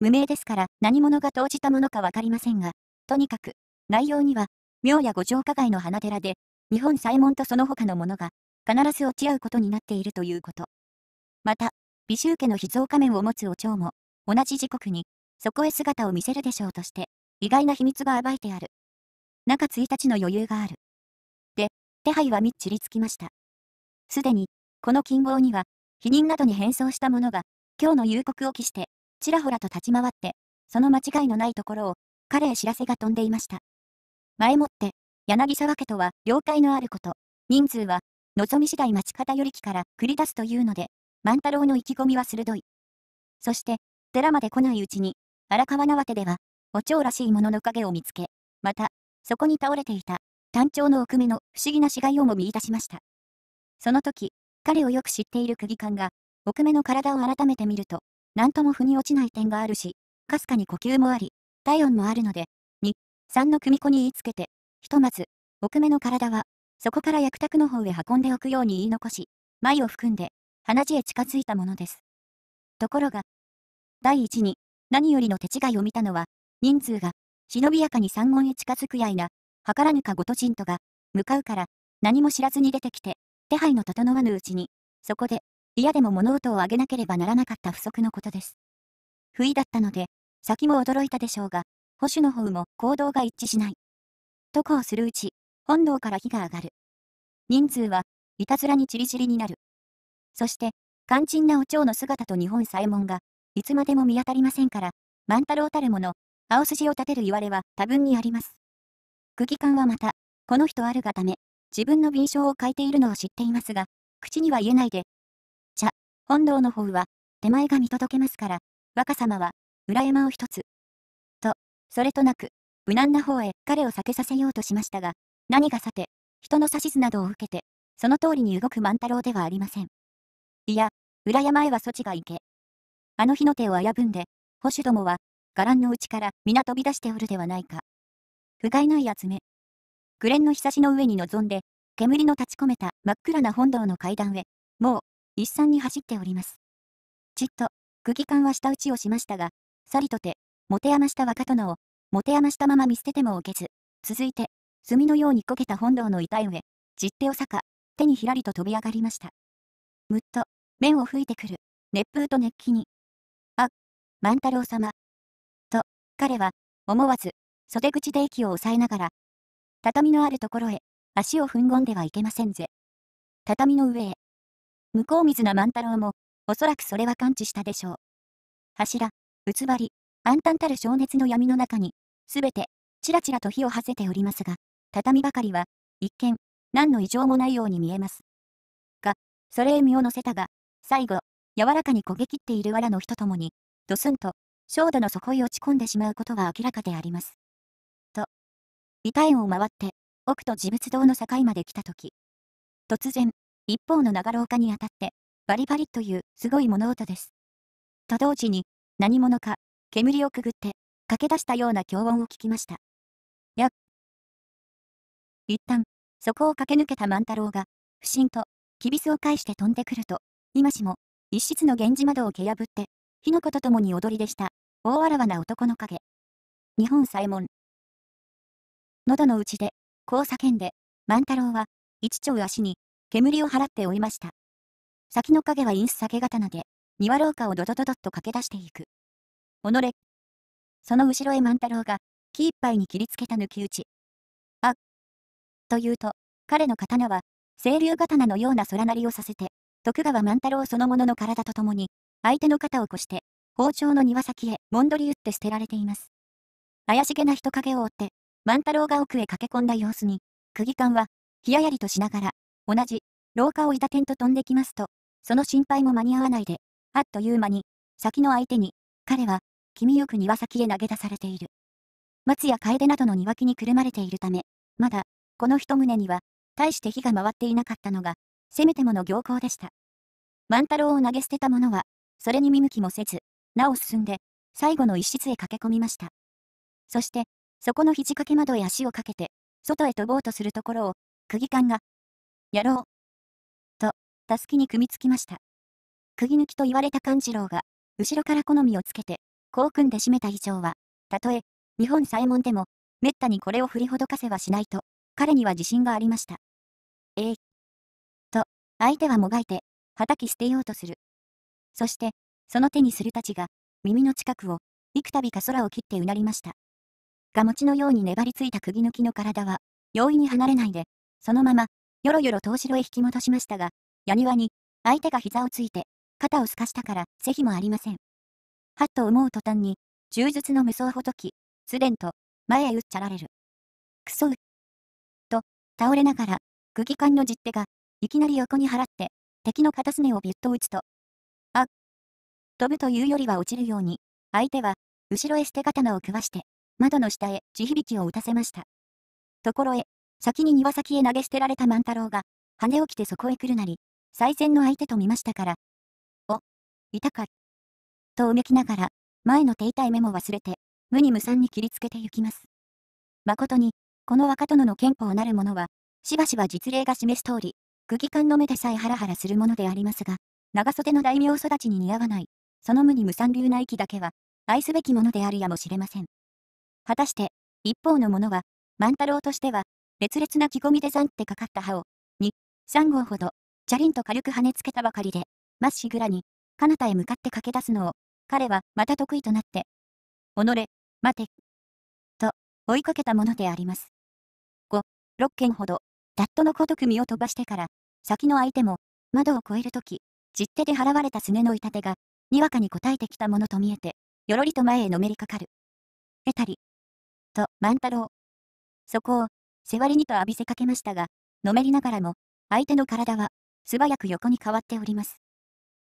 Speaker 1: 無名ですから何者が投じたものか分かりませんが、とにかく、内容には、妙や五条花街の花寺で、日本左衛門とその他の者が、必ず落ち合うことになっているということ。また、美州家の秘蔵仮面を持つお蝶も、同じ時刻に、そこへ姿を見せるでしょうとして、意外な秘密が暴いてある。中1日の余裕がある。で、手配はみっちりつきました。すでに、この金号には、否認などに変装した者が、今日の夕刻を期して、ちらほらと立ち回って、その間違いのないところを、彼へ知らせが飛んでいました。前もって、柳沢家とは、了解のあること、人数は、望み次第町方より木から繰り出すというので、万太郎の意気込みは鋭い。そして、寺まで来ないうちに、荒川縄手では、お蝶らしいものの影を見つけ、また、そこに倒れていた、単調の奥目の不思議な死骸をも見いだしました。その時、彼をよく知っている釘官が、奥目の体を改めて見ると、何とも腑に落ちない点があるし、かすかに呼吸もあり、体温もあるので、2、3の組子に言いつけて、ひとまず、奥目の体は、そこから薬卓の方へ運んでおくように言い残し、前を含んで、鼻血へ近づいたものです。ところが、第一に、何よりの手違いを見たのは、人数が、忍びやかに山門へ近づくやいな、図らぬかごと陣とが、向かうから、何も知らずに出てきて、手配の整わぬうちに、そこで、嫌でも物音を上げなければならなかった不足のことです。不意だったので、先も驚いたでしょうが、保守の方も行動が一致しない。とこをするうち、本堂から火が上がる。人数はいたずらにちりちりになる。そして、肝心なお蝶の姿と日本左衛門が、いつまでも見当たりませんから、万太郎たるもの、青筋を立てる言われは多分にあります。空気感はまた、この人あるがため、自分の敏章を書いているのを知っていますが、口には言えないで。茶、本堂の方は、手前が見届けますから、若様は、裏山を一つ。と、それとなく、無難な方へ彼を避けさせようとしましたが、何がさて、人の指図などを受けて、その通りに動く万太郎ではありません。いや、裏山へはそちが行け。あの日の手を危ぶんで、保守どもは、伽藍の内から皆飛び出しておるではないか。不甲斐ない集め。紅蓮のひさしの上に臨んで、煙の立ち込めた真っ暗な本堂の階段へ、もう、一山に走っております。ちっと、区議官は舌打ちをしましたが、さりとて、持て余した若殿を、持て余したまま見捨ててもおけず、続いて、炭のようにこけた本堂の板へ上、じってをか、手にひらりと飛び上がりました。むっと、面を吹いてくる、熱風と熱気に。あ、万太郎様、彼は、思わず、袖口で息を抑えながら、畳のあるところへ、足を踏ん込んではいけませんぜ。畳の上へ。向こう水な万太郎も、おそらくそれは感知したでしょう。柱、うつばり、暗淡たる情熱の闇の中に、すべて、ちらちらと火をはせておりますが、畳ばかりは、一見、何の異常もないように見えます。が、それへ身を乗せたが、最後、柔らかに焦げ切っている藁の人とともに、ドスンと、焦土の底へ落ち込んでしまうことは明らかであります。と、異体を回って、奥と自物堂の境まで来たとき、突然、一方の長廊下にあたって、バリバリというすごい物音です。と同時に、何者か、煙をくぐって、駆け出したような強音を聞きました。やっ。一旦、そこを駆け抜けた万太郎が、不審と、きびすを返して飛んでくると、今しも、一室の源氏窓を蹴破って、火の粉と共に踊りでした。大あらわな男の影。日本左衛門。喉の内で、こう叫んで、万太郎は、一丁足に、煙を払って追いました。先の影はインス酒刀で、庭廊下をドドドドッと駆け出していく。己。その後ろへ万太郎が、木いっぱいに切りつけた抜き打ち。あ。というと、彼の刀は、清流刀のような空なりをさせて、徳川万太郎そのものの体とともに、相手の肩を越して、包丁の庭先へもんどり打って捨てられています。怪しげな人影を追って、万太郎が奥へ駆け込んだ様子に、釘官は、ひややりとしながら、同じ、廊下をいたてんと飛んできますと、その心配も間に合わないで、あっという間に、先の相手に、彼は、君よく庭先へ投げ出されている。松や楓などの庭木にくるまれているため、まだ、この一棟には、大して火が回っていなかったのが、せめてもの行幸でした。万太郎を投げ捨てた者は、それに見向きもせず、なお進んで、最後の一室へ駆け込みました。そして、そこの肘掛け窓へ足をかけて、外へ飛ぼうとするところを、釘缶が、やろう、と、たすきに組みつきました。釘抜きと言われた勘次郎が、後ろから好みをつけて、こう組んで締めた以上は、たとえ、日本左衛門でも、めったにこれを振りほどかせはしないと、彼には自信がありました。えい、ー。と、相手はもがいて、はたき捨てようとする。そして、その手にするたちが、耳の近くを、幾度か空を切ってうなりました。がちのように粘りついた釘抜きの体は、容易に離れないで、そのまま、よろよろ遠城へ引き戻しましたが、矢庭に、相手が膝をついて、肩をすかしたから、せひもありません。はっと思う途端に、柔術の無双ほどき、すでんと、前へ打っちゃられる。くそう。と、倒れながら、釘管の実手が、いきなり横に払って、敵の片すねをびュっと打つと、飛ぶというよりは落ちるように、相手は、後ろへ捨て刀を食わして、窓の下へ地響きを打たせました。ところへ、先に庭先へ投げ捨てられた万太郎が、跳ね起きてそこへ来るなり、最善の相手と見ましたから、お、いたか。とうめきながら、前の手痛い目も忘れて、無に無産に切りつけてゆきます。誠に、この若殿の憲法なるものは、しばしば実例が示す通り、区議官の目でさえハラハラするものでありますが、長袖の大名育ちに似合わない、その無に無三流な息だけは、愛すべきものであるやもしれません。果たして、一方の者は、万太郎としては、烈烈な着込みでザンってかかった歯を、2、3号ほど、チャリンと軽く跳ねつけたばかりで、まっしぐらに、彼方へ向かって駆け出すのを、彼はまた得意となって、己、待て、と、追いかけたものであります。5、6軒ほど、ダットのごとく身を飛ばしてから、先の相手も、窓を越えるとき、ってで払われたすねの痛手が、にわかに答えてきたものと見えて、よろりと前へのめりかかる。えたり。と、万太郎。そこを、せわりにと浴びせかけましたが、のめりながらも、相手の体は、素早く横に変わっております。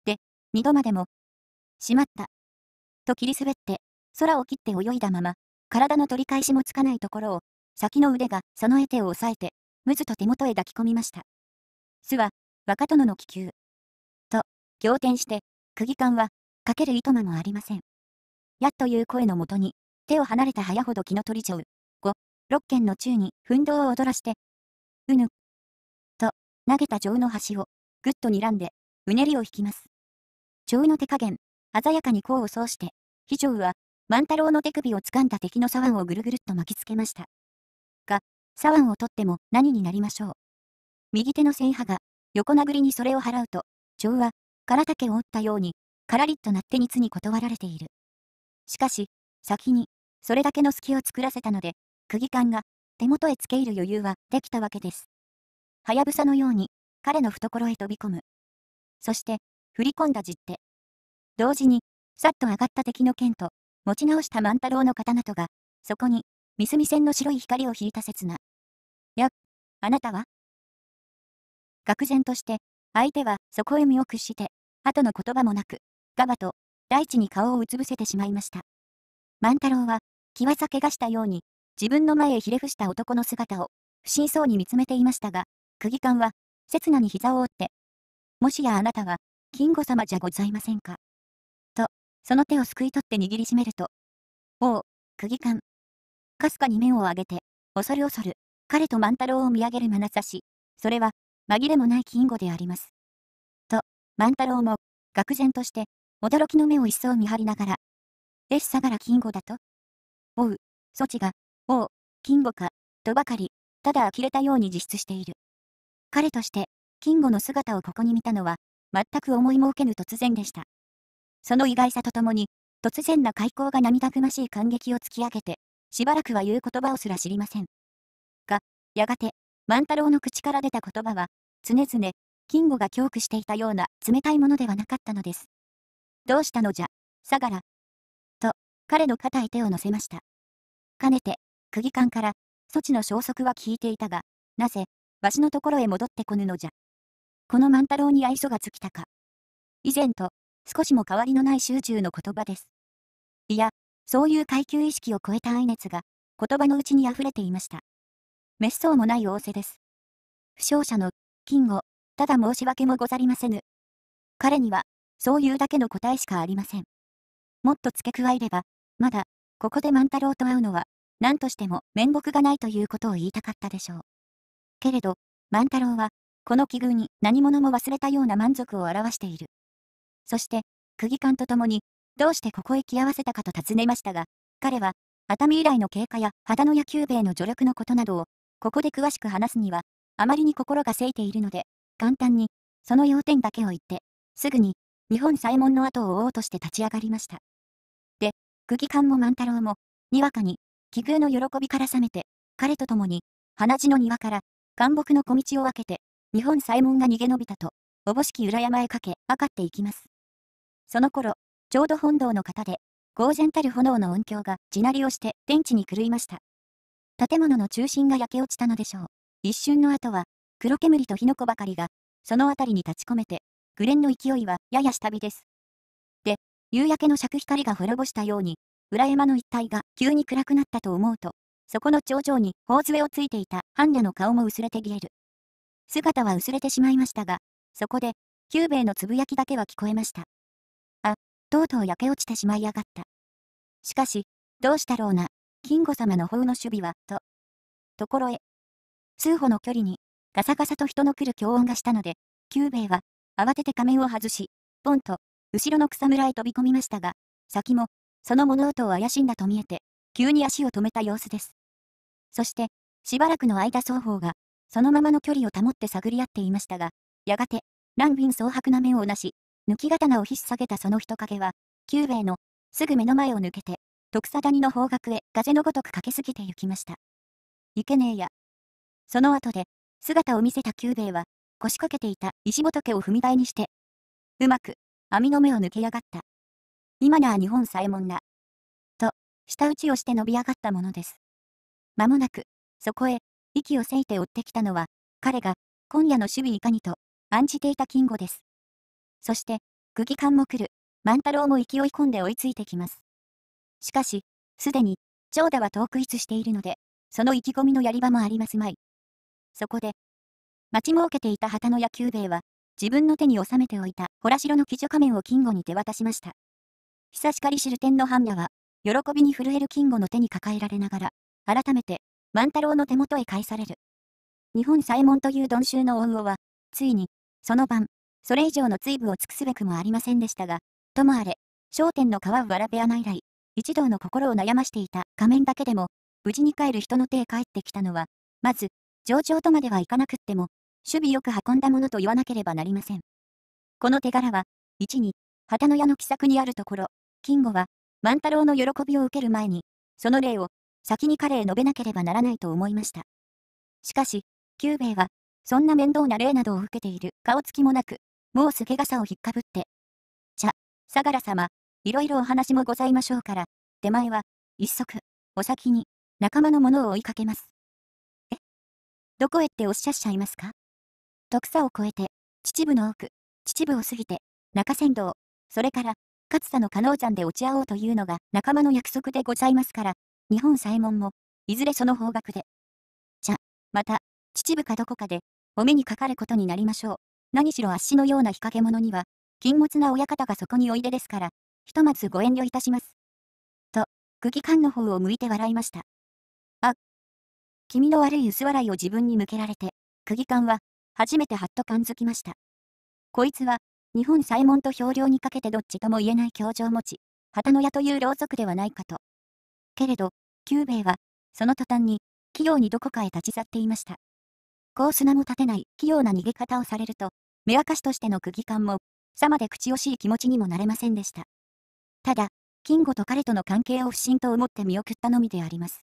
Speaker 1: で、二度までも、しまった。と切り滑って、空を切って泳いだまま、体の取り返しもつかないところを、先の腕がそのエ手を押さえて、むずと手元へ抱き込みました。巣は、若殿の気球。と、仰天して、釘議は、かけるとまもありません。やっという声のもとに、手を離れた早ほど気の取りちょう。5、6軒の宙に奮闘を踊らして、うぬ、と、投げた情の端を、ぐっと睨んで、うねりを引きます。蝶の手加減、鮮やかに功を奏して、非常は、万太郎の手首を掴んだ敵の左腕をぐるぐるっと巻きつけました。が、左腕を取っても何になりましょう。右手の線派が、横殴りにそれを払うと、蝶は、空竹を折ったように、からりっとなってつに断られている。しかし、先に、それだけの隙を作らせたので、釘管が、手元へつけ入る余裕はできたわけです。はやぶさのように、彼の懐へ飛び込む。そして、振り込んだ実手。同時に、さっと上がった敵の剣と、持ち直した万太郎の刀とが、そこに、三隅線の白い光を引いた刹那。や、あなたは愕然として、相手はそこへ身を屈して、後の言葉もなく、ガバと大地に顔をうつぶせてしまいました。万太郎は、気は酒がしたように、自分の前へひれ伏した男の姿を、不審そうに見つめていましたが、釘官は、刹那に膝を折って、もしやあなたは、金吾様じゃございませんか。と、その手をすくい取って握りしめると、おう、釘官。かすかに面を上げて、恐る恐る、彼と万太郎を見上げる眼差し、それは、紛れもない金吾であります。万太郎も、愕然として、驚きの目を一層見張りながら、え、相良金吾だとおう、措置が、おう、金吾か、とばかり、ただ呆れたように自出している。彼として、金吾の姿をここに見たのは、全く思いも受けぬ突然でした。その意外さとともに、突然な開口が涙ぐましい感激を突き上げて、しばらくは言う言葉をすら知りません。が、やがて、万太郎の口から出た言葉は、常々、金吾が恐怖していたような冷たいものではなかったのです。どうしたのじゃ、相良。と、彼の肩へ手を乗せました。かねて、釘間から、措置の消息は聞いていたが、なぜ、わしのところへ戻ってこぬのじゃ。この万太郎に愛想が尽きたか。以前と、少しも変わりのない集中の言葉です。いや、そういう階級意識を超えた愛熱が、言葉のうちに溢れていました。滅相もない仰せです。負傷者の、金吾、ただ申し訳もござりませぬ。彼には、そういうだけの答えしかありません。もっと付け加えれば、まだ、ここで万太郎と会うのは、何としても面目がないということを言いたかったでしょう。けれど、万太郎は、この奇遇に何者も忘れたような満足を表している。そして、釘官と共に、どうしてここへ来合わせたかと尋ねましたが、彼は、熱海以来の経過や肌の野球兵の助力のことなどを、ここで詳しく話すには、あまりに心がせいているので、簡単に、その要点だけを言って、すぐに、日本左衛門の後を追おうとして立ち上がりました。で、久喜官も万太郎も、にわかに、奇遇の喜びから覚めて、彼と共に、鼻血の庭から、干木の小道を分けて、日本左衛門が逃げ延びたと、おぼしき裏山へかけ、分かっていきます。その頃、ちょうど本堂の方で、豪然たる炎の音響が地鳴りをして天地に狂いました。建物の中心が焼け落ちたのでしょう。一瞬の後は、黒煙と火の粉ばかりが、その辺りに立ち込めて、紅蓮の勢いはやや下火です。で、夕焼けの尺光が滅ぼしたように、裏山の一帯が急に暗くなったと思うと、そこの頂上に頬杖をついていた般若の顔も薄れて見える。姿は薄れてしまいましたが、そこで、久兵衛のつぶやきだけは聞こえました。あ、とうとう焼け落ちてしまいやがった。しかし、どうしたろうな、金吾様の方の守備は、と。ところへ、数歩の距離にガサガサと人の来る強音がしたので、久兵衛は、慌てて仮面を外し、ポンと、後ろの草むらへ飛び込みましたが、先も、その物音を怪しんだと見えて、急に足を止めた様子です。そして、しばらくの間双方が、そのままの距離を保って探り合っていましたが、やがて、乱瓶蒼白な面をなし、抜き刀をひっ下げたその人影は、久兵衛の、すぐ目の前を抜けて、徳佐谷の方角へ風のごとく駆けすぎて行きました。いけねえや。その後で、姿を見せた久兵衛は、腰掛けていた石本家を踏み台にして、うまく、網の目を抜けやがった。今なら日本左衛門だ。と、舌打ちをして伸び上がったものです。間もなく、そこへ、息をせいて追ってきたのは、彼が、今夜の守備いかにと、案じていた金吾です。そして、久木官も来る、万太郎も勢い込んで追いついてきます。しかし、すでに、長打は遠く逸しているので、その意気込みのやり場もありますまい。そこで、待ち設けていた旗の野球兵衛は、自分の手に収めておいた、ほらの騎女仮面を金吾に手渡しました。久しかり知る天の半夜は、喜びに震える金吾の手に抱えられながら、改めて、万太郎の手元へ返される。日本左衛門という鈍衆の大魚は、ついに、その晩、それ以上の追部を尽くすべくもありませんでしたが、ともあれ、商店の川わらべ穴以来、一同の心を悩ましていた仮面だけでも、無事に帰る人の手へ帰ってきたのは、まず、上長とまではいかなくっても、守備よく運んだものと言わなければなりません。この手柄は、1に、旗の矢の奇策にあるところ、金吾は、万太郎の喜びを受ける前に、その例を、先に彼へ述べなければならないと思いました。しかし、久兵衛は、そんな面倒な例などを受けている顔つきもなく、もうすけ傘をひっかぶって、ちゃ、相良様、いろいろお話もございましょうから、手前は、一足、お先に、仲間のものを追いかけます。どこへっておっしゃっしゃいますか徳佐を越えて、秩父の奥、秩父を過ぎて、中山道、それから、かつさの加納山で落ち合おうというのが仲間の約束でございますから、日本左衛門も、いずれその方角で。じゃ、また、秩父かどこかで、お目にかかることになりましょう。何しろ足のような日陰者には、禁物な親方がそこにおいでですから、ひとまずご遠慮いたします。と、釘缶の方を向いて笑いました。気味の悪い薄笑いを自分に向けられて、釘缶は、初めてハッと感づきました。こいつは、日本左衛門と漂流にかけてどっちとも言えない表情持ち、旗の矢というろうそくではないかと。けれど、久兵衛は、その途端に、器用にどこかへ立ち去っていました。こう砂も立てない器用な逃げ方をされると、目明かしとしての釘感も、さまで口惜しい気持ちにもなれませんでした。ただ、金吾と彼との関係を不審と思って見送ったのみであります。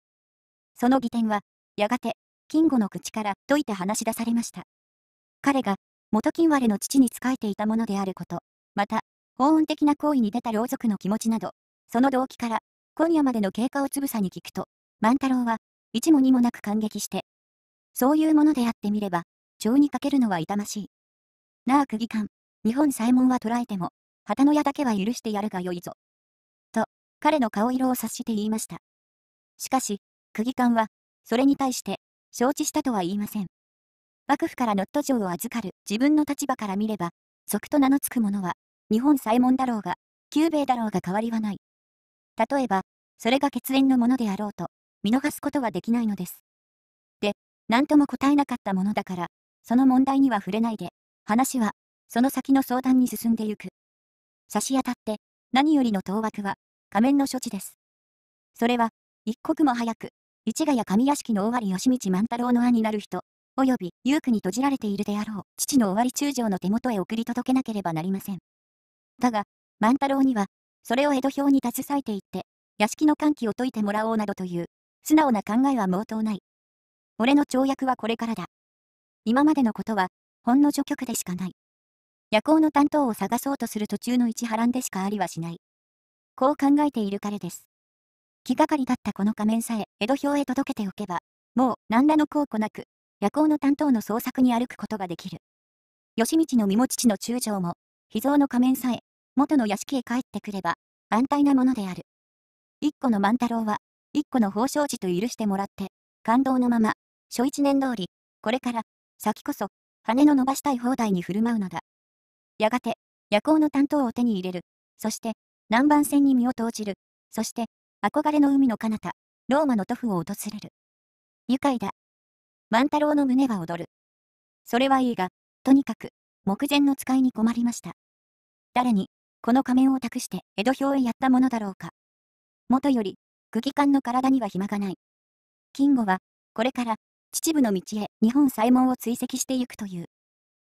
Speaker 1: その疑点は、やがて、金吾の口から解いて話し出されました。彼が、元金割れの父に仕えていたものであること、また、法運的な行為に出た老族の気持ちなど、その動機から、今夜までの経過をつぶさに聞くと、万太郎は、一も二もなく感激して、そういうものであってみれば、情にかけるのは痛ましい。なあ、釘官、日本左衛門は捕らえても、旗の矢だけは許してやるがよいぞ。と、彼の顔色を察して言いました。しかし、議官は、それに対して、承知したとは言いません。幕府からノット城を預かる自分の立場から見れば、即と名の付くものは、日本左衛門だろうが、久兵衛だろうが変わりはない。例えば、それが血縁のものであろうと、見逃すことはできないのです。で、何とも答えなかったものだから、その問題には触れないで、話は、その先の相談に進んでゆく。差し当たって、何よりの当惑は、仮面の処置です。それは、一刻も早く、市ヶ谷上屋敷の尾張義道万太郎の兄なる人、および遊区に閉じられているであろう父の尾張中将の手元へ送り届けなければなりません。だが、万太郎には、それを江戸表に携えていって、屋敷の歓喜を解いてもらおうなどという、素直な考えは毛頭ない。俺の跳躍はこれからだ。今までのことは、ほんの序曲でしかない。夜行の担当を探そうとする途中の市波乱でしかありはしない。こう考えている彼です。気がかりだったこの仮面さえ、江戸表へ届けておけば、もう、何らの効果なく、夜行の担当の捜索に歩くことができる。義道の身も父の中将も、秘蔵の仮面さえ、元の屋敷へ帰ってくれば、安泰なものである。一個の万太郎は、一個の宝生寺と許してもらって、感動のまま、初一年通り、これから、先こそ、羽の伸ばしたい放題に振る舞うのだ。やがて、夜行の担当を手に入れる、そして、南蛮船に身を投じる、そして、憧れの海の彼方、ローマの塗布を訪れる。愉快だ。万太郎の胸は踊る。それはいいが、とにかく、目前の使いに困りました。誰に、この仮面を託して江戸表へやったものだろうか。もとより、区議の体には暇がない。金吾は、これから、秩父の道へ日本左衛門を追跡していくという。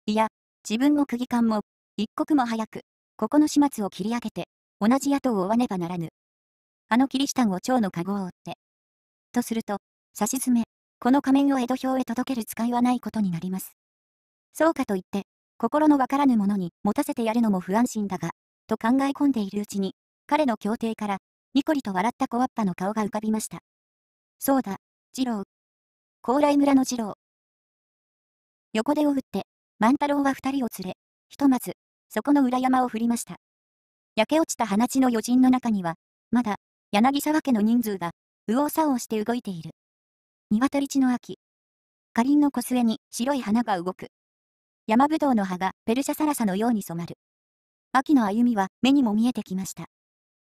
Speaker 1: いや、自分も区議も、一刻も早く、ここの始末を切り上げて、同じ野党を追わねばならぬ。あのキリシタンを蝶の籠を追って。とすると、差し詰め、この仮面を江戸表へ届ける使いはないことになります。そうかと言って、心のわからぬものに持たせてやるのも不安心だが、と考え込んでいるうちに、彼の協定から、ニコリと笑った小アッパの顔が浮かびました。そうだ、次郎。高麗村の次郎。横手を打って、万太郎は二人を連れ、ひとまず、そこの裏山を振りました。焼け落ちた鼻血の余人の中には、まだ、柳沢家の人数が、右往左往して動いている。鶏地の秋。花輪の小末に白い花が動く。山ぶどうの葉がペルシャサラサのように染まる。秋の歩みは目にも見えてきました。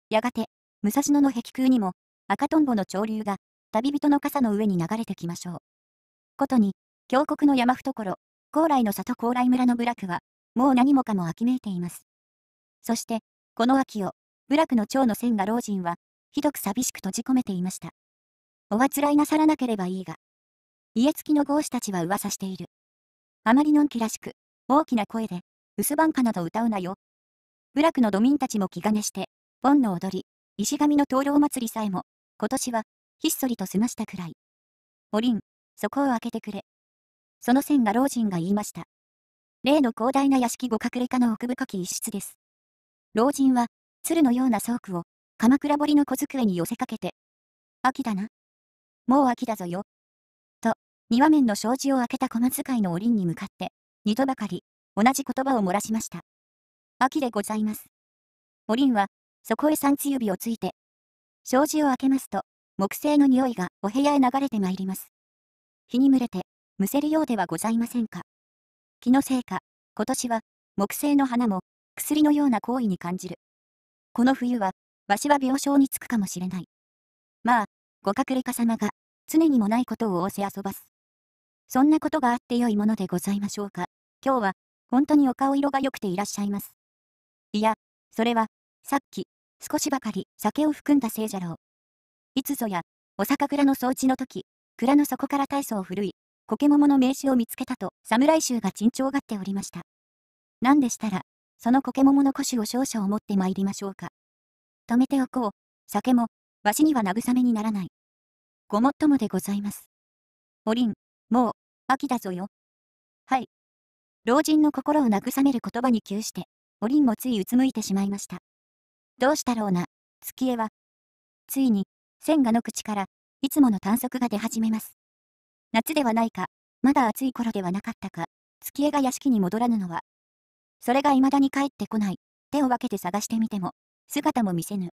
Speaker 1: やがて、武蔵野の壁空にも、赤とんぼの潮流が、旅人の傘の上に流れてきましょう。ことに、峡谷の山懐、高麗の里高麗村の部落は、もう何もかも秋めいています。そして、この秋を、部落の長の千賀老人は、ひどく寂しく閉じ込めていました。おあつらいなさらなければいいが。家付きの合士たちは噂している。あまりのんきらしく、大きな声で、薄番歌など歌うなよ。部落の土民たちも気兼ねして、盆の踊り、石神の灯籠祭りさえも、今年は、ひっそりと済ましたくらい。おりん、そこを開けてくれ。その線が老人が言いました。例の広大な屋敷ご隠れ家の奥深き一室です。老人は、鶴のような倉庫を、鎌倉彫の小机に寄せかけて。秋だな。もう秋だぞよ。と、庭面の障子を開けた小使いのおりんに向かって、二度ばかり、同じ言葉を漏らしました。秋でございます。おりんは、そこへ三つ指をついて、障子を開けますと、木製の匂いがお部屋へ流れてまいります。日に群れて、むせるようではございませんか。気のせいか、今年は、木製の花も、薬のような行為に感じる。この冬は、わしは病床につくかもしれない。まあ、ご隠れ家様が、常にもないことを仰せ遊ばす。そんなことがあって良いものでございましょうか。今日は、本当にお顔色が良くていらっしゃいます。いや、それは、さっき、少しばかり酒を含んだせいじゃろう。いつぞや、お酒蔵の掃除の時、蔵の底から大層古い、コケモの名刺を見つけたと、侍衆が珍重がっておりました。何でしたら、その苔桃の古種を少々持ってまいりましょうか。止めておこう。酒も、わしには慰めにならない。ごもっともでございます。おりん、もう、秋だぞよ。はい。老人の心を慰める言葉に窮して、おりんもついうつむいてしまいました。どうしたろうな、月江は。ついに、千賀の口から、いつもの短足が出始めます。夏ではないか、まだ暑い頃ではなかったか、月江が屋敷に戻らぬのは。それが未だに帰ってこない、手を分けて探してみても、姿も見せぬ。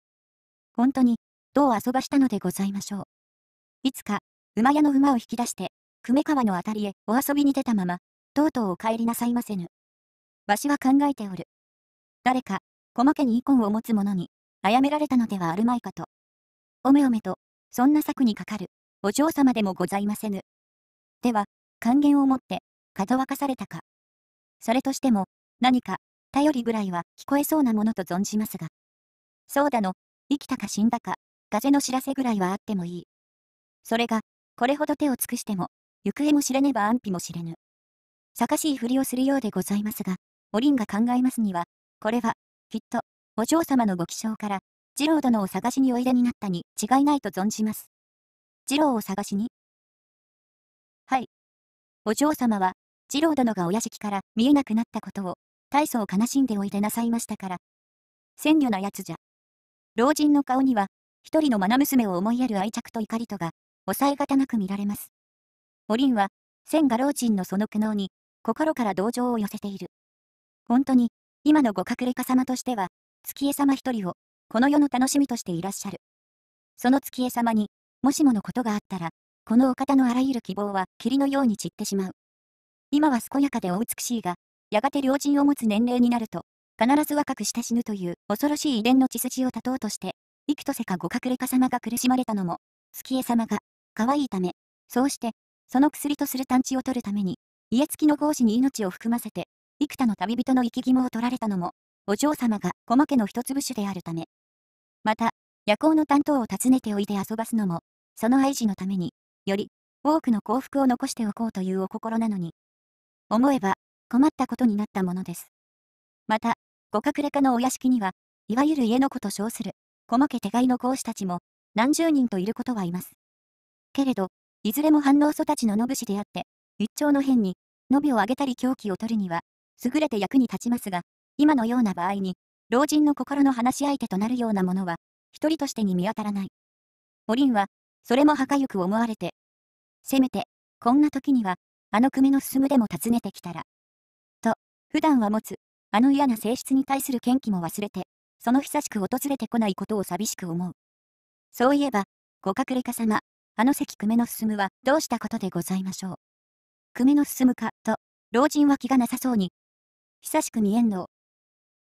Speaker 1: 本当に、どう遊ばしたのでございましょう。いつか、馬屋の馬を引き出して、久米川のあたりへお遊びに出たまま、とうとうお帰りなさいませぬ。わしは考えておる。誰か、小間家に遺恨を持つ者に、あやめられたのではあるまいかと。おめおめと、そんな策にかかる、お嬢様でもございませぬ。では、還元をもって、かわかされたか。それとしても、何か、頼りぐらいは聞こえそうなものと存じますが。そうだの、生きたか死んだか、風の知らせぐらいはあってもいい。それが、これほど手を尽くしても、行方も知れねば安否も知れぬ。逆しいふりをするようでございますが、おりんが考えますには、これは、きっと、お嬢様のご気性から、次郎殿を探しにおいでになったに違いないと存じます。次郎を探しにはい。お嬢様は、次郎殿がお屋敷から見えなくなったことを、大層悲しんでおいでなさいましたから。鮮魚なやつじゃ。老人の顔には、一人の愛娘を思いやる愛着と怒りとが、抑えがたなく見られます。おりんは、千賀老人のその苦悩に、心から同情を寄せている。本当に、今のご隠れ家様としては、月江様一人を、この世の楽しみとしていらっしゃる。その月江様に、もしものことがあったら、このお方のあらゆる希望は霧のように散ってしまう。今は健やかでお美しいが、やがて老人を持つ年齢になると、必ず若くして死ぬという恐ろしい遺伝の血筋を断とうとして、幾とせかご隠れ家様が苦しまれたのも、月江様が、可愛いため、そうして、その薬とする探知を取るために、家付きの豪子に命を含ませて、幾多の旅人の生き肝を取られたのも、お嬢様が小家の一粒種であるため。また、夜行の担当を訪ねておいで遊ばすのも、その愛児のために、より、多くの幸福を残しておこうというお心なのに。思えば、困ったことになったものです。また、ご隠れ家のお屋敷には、いわゆる家の子と称する、小け手飼いの講師たちも、何十人といることはいます。けれど、いずれも反応育ちの野武士であって、一丁の変に、野びを上げたり狂気を取るには、優れて役に立ちますが、今のような場合に、老人の心の話し相手となるようなものは、一人としてに見当たらない。おりんは、それもはかゆく思われて、せめて、こんな時には、あの組の進むでも訪ねてきたら、と、普段は持つ、あの嫌な性質に対する嫌気も忘れて、その久しく訪れてこないことを寂しく思う。そういえば、ご隠れ家様、あの関久米の進むはどうしたことでございましょう。久米の進むか、と、老人は気がなさそうに。久しく見えんの。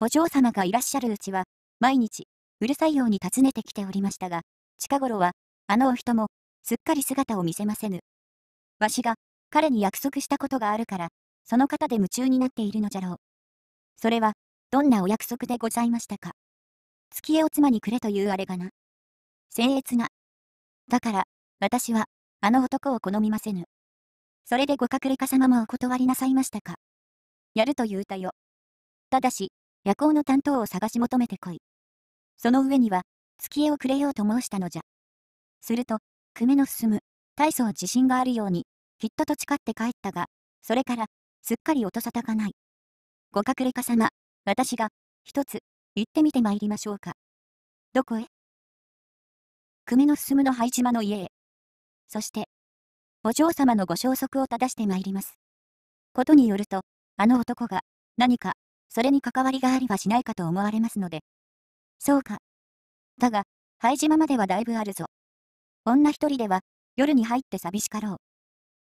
Speaker 1: お嬢様がいらっしゃるうちは、毎日、うるさいように訪ねてきておりましたが、近頃は、あのお人も、すっかり姿を見せませぬ。わしが、彼に約束したことがあるから、その方で夢中になっているのじゃろう。それは、どんなお約束でございましたか。月絵を妻にくれというあれがな。僭越な。だから、私は、あの男を好みませぬ。それでご隠れか様もお断りなさいましたか。やると言うたよ。ただし、夜行の担当を探し求めてこい。その上には、月絵をくれようと申したのじゃ。すると、久米の進む、大層自信があるように、きっとと誓って帰ったが、それから、すっかり音沙汰がない。ご隠れ家様、私が、一つ、行ってみてまいりましょうか。どこへ久米の進むの灰島の家へ。そして、お嬢様のご消息を正してまいります。ことによると、あの男が、何か、それに関わりがありはしないかと思われますので。そうか。だが、灰島まではだいぶあるぞ。女一人では、夜に入って寂しかろう。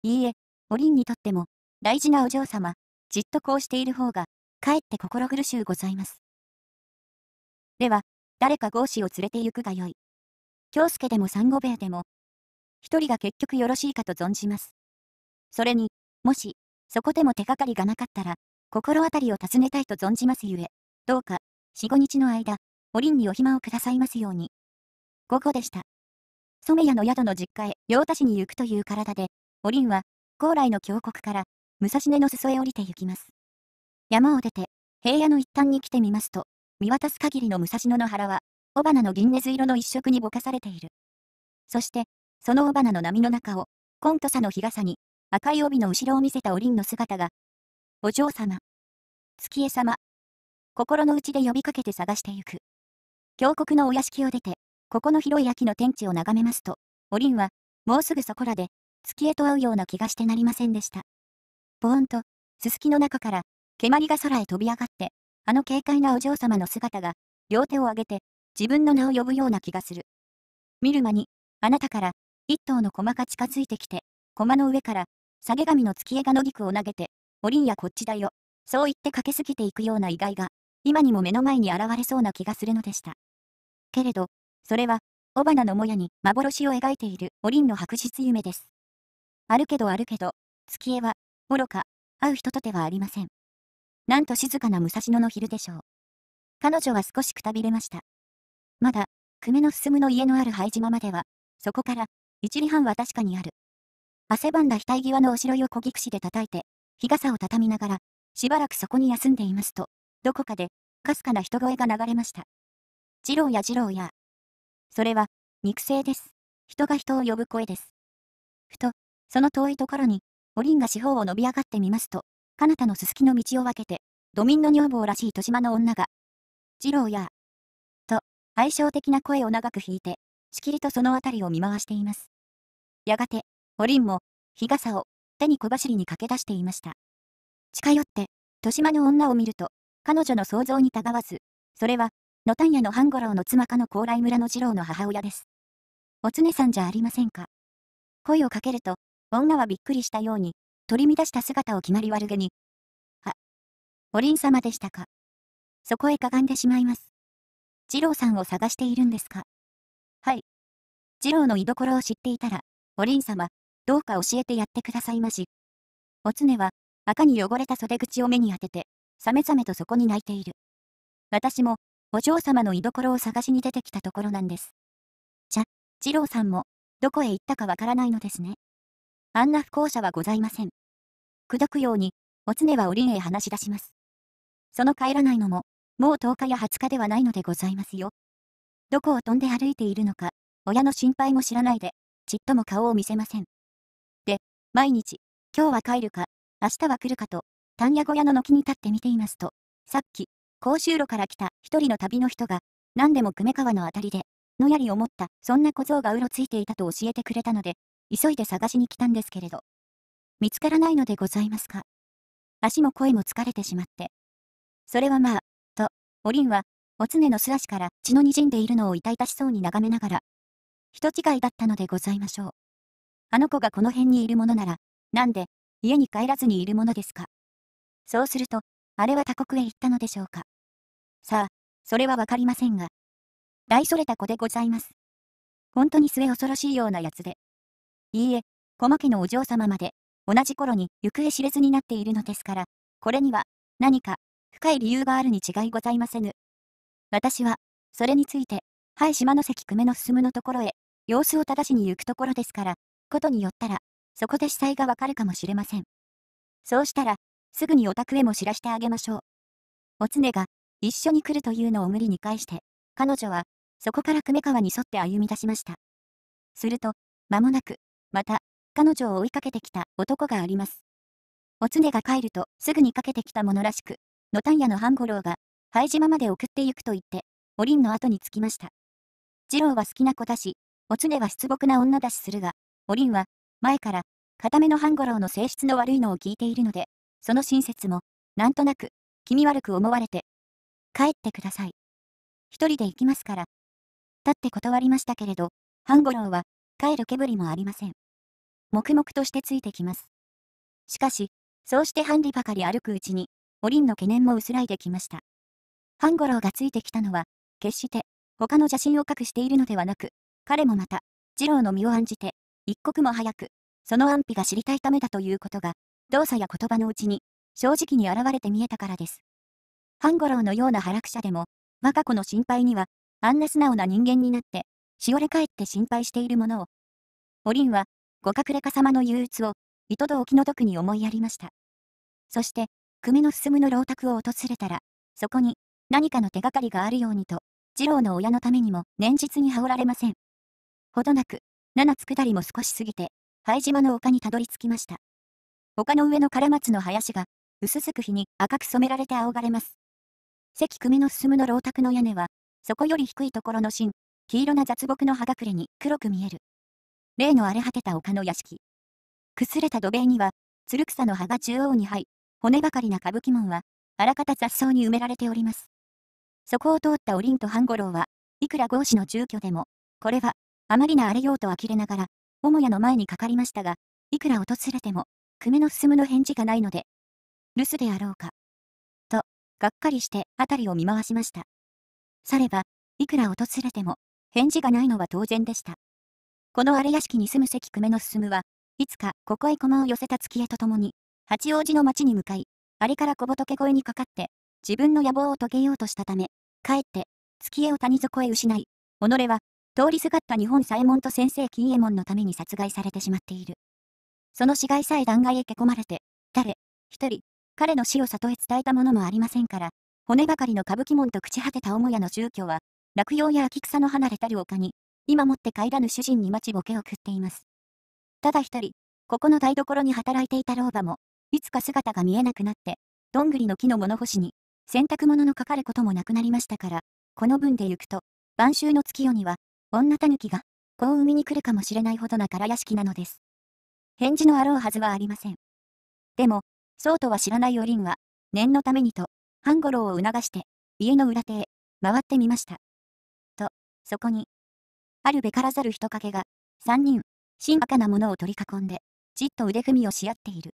Speaker 1: いいえ、おりんにとっても、大事なお嬢様、じっとこうしている方が、かえって心苦しゅうございます。では、誰か合子を連れて行くがよい。京介でも三五部屋でも、一人が結局よろしいかと存じます。それに、もし、そこでも手がかりがなかったら、心当たりを尋ねたいと存じますゆえ、どうか、四五日の間、お凛にお暇をくださいますように。午後でした。染谷の宿の実家へ、用田市に行くという体で、おりんは、高麗の峡谷から、武蔵根の裾へ降りて行きます。山を出て、平野の一端に来てみますと、見渡す限りの武蔵野の原は、尾花の銀ネズ色の一色にぼかされている。そして、その尾花の波の中を、コントさの日傘に、赤い帯の後ろを見せたおりんの姿が、お嬢様、月江様、心の内で呼びかけて探してゆく。峡谷のお屋敷を出て、ここの広い秋の天地を眺めますと、おりんは、もうすぐそこらで、月へと会うような気がしてなりませんでした。ぼーんと、すすきの中から、煙が空へ飛び上がって、あの軽快なお嬢様の姿が、両手を上げて、自分の名を呼ぶような気がする。見る間に、あなたから、一頭の駒が近づいてきて、駒の上から、下げ髪の月絵が野菊を投げて、おりんやこっちだよ、そう言って駆け過ぎていくような意外が、今にも目の前に現れそうな気がするのでした。けれど、それは、尾花のもやに幻を描いているおりんの白日夢です。あるけどあるけど、月絵は、愚か、会う人とてはありません。なんと静かな武蔵野の昼でしょう。彼女は少しくたびれました。まだ、久米の進の家のある灰島までは、そこから、一里半は確かにある。汗ばんだ額際のおしろいを小ぎくしで叩いて、日傘を畳みながら、しばらくそこに休んでいますと、どこかで、かすかな人声が流れました。次郎や次郎や。それは、肉声です。人が人を呼ぶ声です。ふと、その遠いところに、おりんが四方を伸び上がってみますと、彼方のすすきの道を分けて、ドミンの女房らしい豊島の女が、次郎や、と、愛称的な声を長く引いて、しきりとその辺りを見回しています。やがて、おりんも、日傘を、手に小走りに駆け出していました。近寄って、豊島の女を見ると、彼女の想像にたがわず、それは、野丹屋の半五郎の妻かの高麗村の次郎の母親です。お常さんじゃありませんか。声をかけると、女はびっくりしたように、取り乱した姿を決まり悪げに。は、おりん様でしたか。そこへかがんでしまいます。二郎さんを探しているんですか。はい。二郎の居所を知っていたら、おりん様、どうか教えてやってくださいまし。おつねは、赤に汚れた袖口を目に当てて、さめざめとそこに泣いている。私も、お嬢様の居所を探しに出てきたところなんです。じゃ、二郎さんも、どこへ行ったかわからないのですね。あんな不幸者はございません。くどくように、お常はおんへ話し出します。その帰らないのも、もう10日や20日ではないのでございますよ。どこを飛んで歩いているのか、親の心配も知らないで、ちっとも顔を見せません。で、毎日、今日は帰るか、明日は来るかと、丹野小屋の軒に立って見ていますと、さっき、甲州路から来た一人の旅の人が、何でも久米川のあたりで、のやり思った、そんな小僧がうろついていたと教えてくれたので、急いで探しに来たんですけれど。見つからないのでございますか。足も声も疲れてしまって。それはまあ、と、おりんは、おつねの素足から血の滲んでいるのを痛々しそうに眺めながら、人違いだったのでございましょう。あの子がこの辺にいるものなら、なんで、家に帰らずにいるものですか。そうすると、あれは他国へ行ったのでしょうか。さあ、それはわかりませんが。大それた子でございます。本当に末恐ろしいようなやつで。いいえ、小牧のお嬢様まで、同じ頃に行方知れずになっているのですから、これには、何か、深い理由があるに違いございませぬ。私は、それについて、はい島の関久米の進むのところへ、様子を正しに行くところですから、ことによったら、そこで死災がわかるかもしれません。そうしたら、すぐにお宅へも知らしてあげましょう。お常が、一緒に来るというのを無理に返して、彼女は、そこから久米川に沿って歩み出しました。すると、間もなく、また、彼女を追いかけてきた男があります。おつねが帰るとすぐにかけてきたものらしく、野んやの半五郎が、灰島まで送って行くと言って、おりんの後に着きました。次郎は好きな子だし、おつねは出木な女だしするが、おりんは、前から、固めの半五郎の性質の悪いのを聞いているので、その親切も、なんとなく、気味悪く思われて、帰ってください。一人で行きますから。だって断りましたけれど、半五郎は、帰る気りもありません。黙々としてついてきます。しかし、そうしてハンリばかり歩くうちに、おりんの懸念も薄らいできました。ハンゴロウがついてきたのは、決して、他の邪神を隠しているのではなく、彼もまた、次郎の身を案じて、一刻も早く、その安否が知りたいためだということが、動作や言葉のうちに、正直に現れて見えたからです。ハンゴロウのような腹くしゃでも、我が子の心配には、あんな素直な人間になって、しおれ返って心配しているものを。おりんは、ご隠れ家様の憂鬱を、糸戸お気の毒に思いやりました。そして、久米の進むの老宅を訪れたら、そこに、何かの手がかりがあるようにと、次郎の親のためにも、念実に羽織られません。ほどなく、七つ下りも少し過ぎて、灰島の丘にたどり着きました。丘の上の唐松の林が、薄づく日に赤く染められて仰がれます。関久米の進むの老宅の屋根は、そこより低いところの芯、黄色な雑木の葉隠れに黒く見える。例の荒れ果てた丘の屋敷。崩れた土塀には、鶴草の葉が中央に這い、骨ばかりな歌舞伎門は、あらかた雑草に埋められております。そこを通ったおりんと半五郎は、いくら豪子の住居でも、これは、あまりな荒れようと呆れながら、母屋の前にかかりましたが、いくら訪れても、久米の進むの返事がないので、留守であろうか。と、がっかりして辺りを見回しました。されば、いくら訪れても、返事がないのは当然でした。この荒れ屋敷に住む関久米の進は、いつかここへ駒を寄せた月へとともに、八王子の町に向かい、あれから小仏越えにかかって、自分の野望を遂げようとしたため、かえって、月江を谷底へ失い、己は、通りすがった日本左衛門と先生金右衛門のために殺害されてしまっている。その死骸さえ断崖へけ込まれて、誰、一人、彼の死を里へ伝えたものもありませんから、骨ばかりの歌舞伎門と朽ち果てた母屋の住居は、落葉や秋草の離れたる丘に、今もって帰らぬ主人に待ちぼけを食っています。ただ一人、ここの台所に働いていた老婆も、いつか姿が見えなくなって、どんぐりの木の物干しに、洗濯物のかかることもなくなりましたから、この分で行くと、晩秋の月夜には、女狸ぬきが、こう海に来るかもしれないほどなから屋敷なのです。返事のあろうはずはありません。でも、そうとは知らないおりんは、念のためにと、半五郎を促して、家の裏手へ、回ってみました。そこに、あるべからざる人影が、三人、新赤なものを取り囲んで、じっと腕組みをし合っている。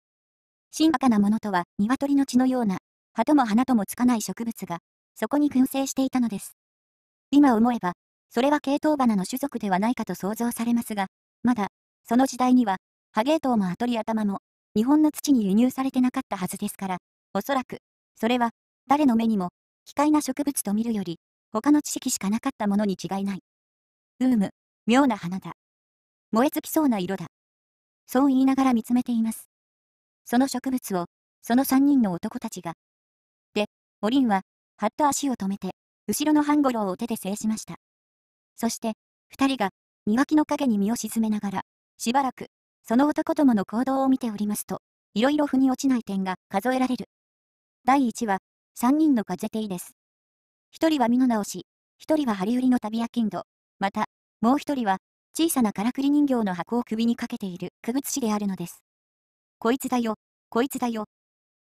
Speaker 1: 新赤なものとは、鶏の血のような、葉とも花ともつかない植物が、そこに群製していたのです。今思えば、それは系統花の種族ではないかと想像されますが、まだ、その時代には、ハゲートウもアトリ頭も、日本の土に輸入されてなかったはずですから、おそらく、それは、誰の目にも、奇怪な植物と見るより、他の知識しかなかったものに違いない。うーむ、妙な花だ。燃え尽きそうな色だ。そう言いながら見つめています。その植物を、その三人の男たちが。で、おりんは、はっと足を止めて、後ろの半五郎を手で制しました。そして、二人が、庭木の陰に身を沈めながら、しばらく、その男どもの行動を見ておりますと、いろいろ腑に落ちない点が数えられる。第1は、3人の風亭です。一人は身の直し、一人はり売りの旅やンド、また、もう一人は、小さなからくり人形の箱を首にかけている傀儡師であるのです。こいつだよ、こいつだよ。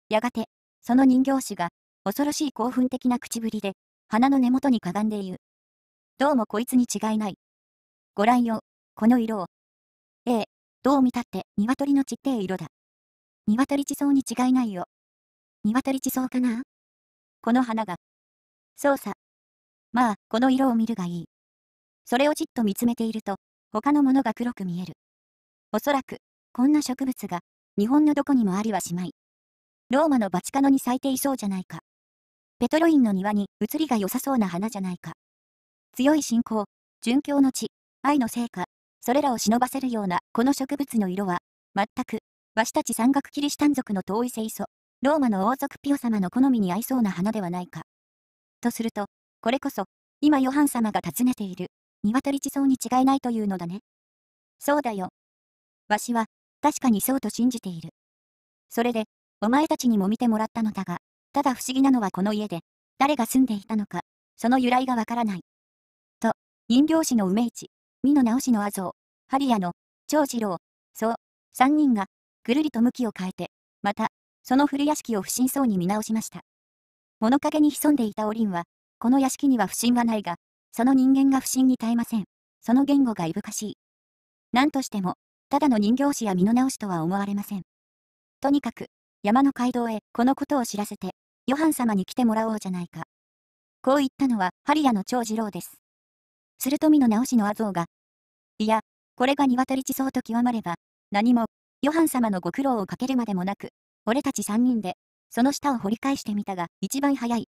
Speaker 1: やがて、その人形師が、恐ろしい興奮的な口ぶりで、鼻の根元にかがんで言う。どうもこいつに違いない。ご覧よ、この色を。ええ、どう見たって鶏のちってえ色だ。鶏地層に違いないよ。鶏地層かなこの花が、操作。まあ、この色を見るがいい。それをじっと見つめていると、他のものが黒く見える。おそらく、こんな植物が、日本のどこにもありはしまい。ローマのバチカノに咲いていそうじゃないか。ペトロインの庭に移りが良さそうな花じゃないか。強い信仰、殉教の地、愛の成果、それらを忍ばせるようなこの植物の色は、全く、わしたち山岳キリシタン族の遠いいそ、ローマの王族ピオ様の好みに合いそうな花ではないか。とすると、これこそ、今ヨハン様が訪ねている、鶏地層に違いないというのだね。そうだよ。わしは、確かにそうと信じている。それで、お前たちにも見てもらったのだが、ただ不思議なのはこの家で、誰が住んでいたのか、その由来がわからない。と、人形師の梅市、美の直しの阿蔵、リ谷の、長次郎、そう、三人が、ぐるりと向きを変えて、また、その古屋敷を不審そうに見直しました。物陰に潜んでいたオリンは、この屋敷には不審はないが、その人間が不審に耐えません。その言語がいぶかしい。何としても、ただの人形師や身の直しとは思われません。とにかく、山の街道へこのことを知らせて、ヨハン様に来てもらおうじゃないか。こう言ったのは、ハリアの長次郎です。すると身の直しのゾ像が、いや、これが鶏地層と極まれば、何も、ヨハン様のご苦労をかけるまでもなく、俺たち三人で、その下を掘り返してみたが、一番早い。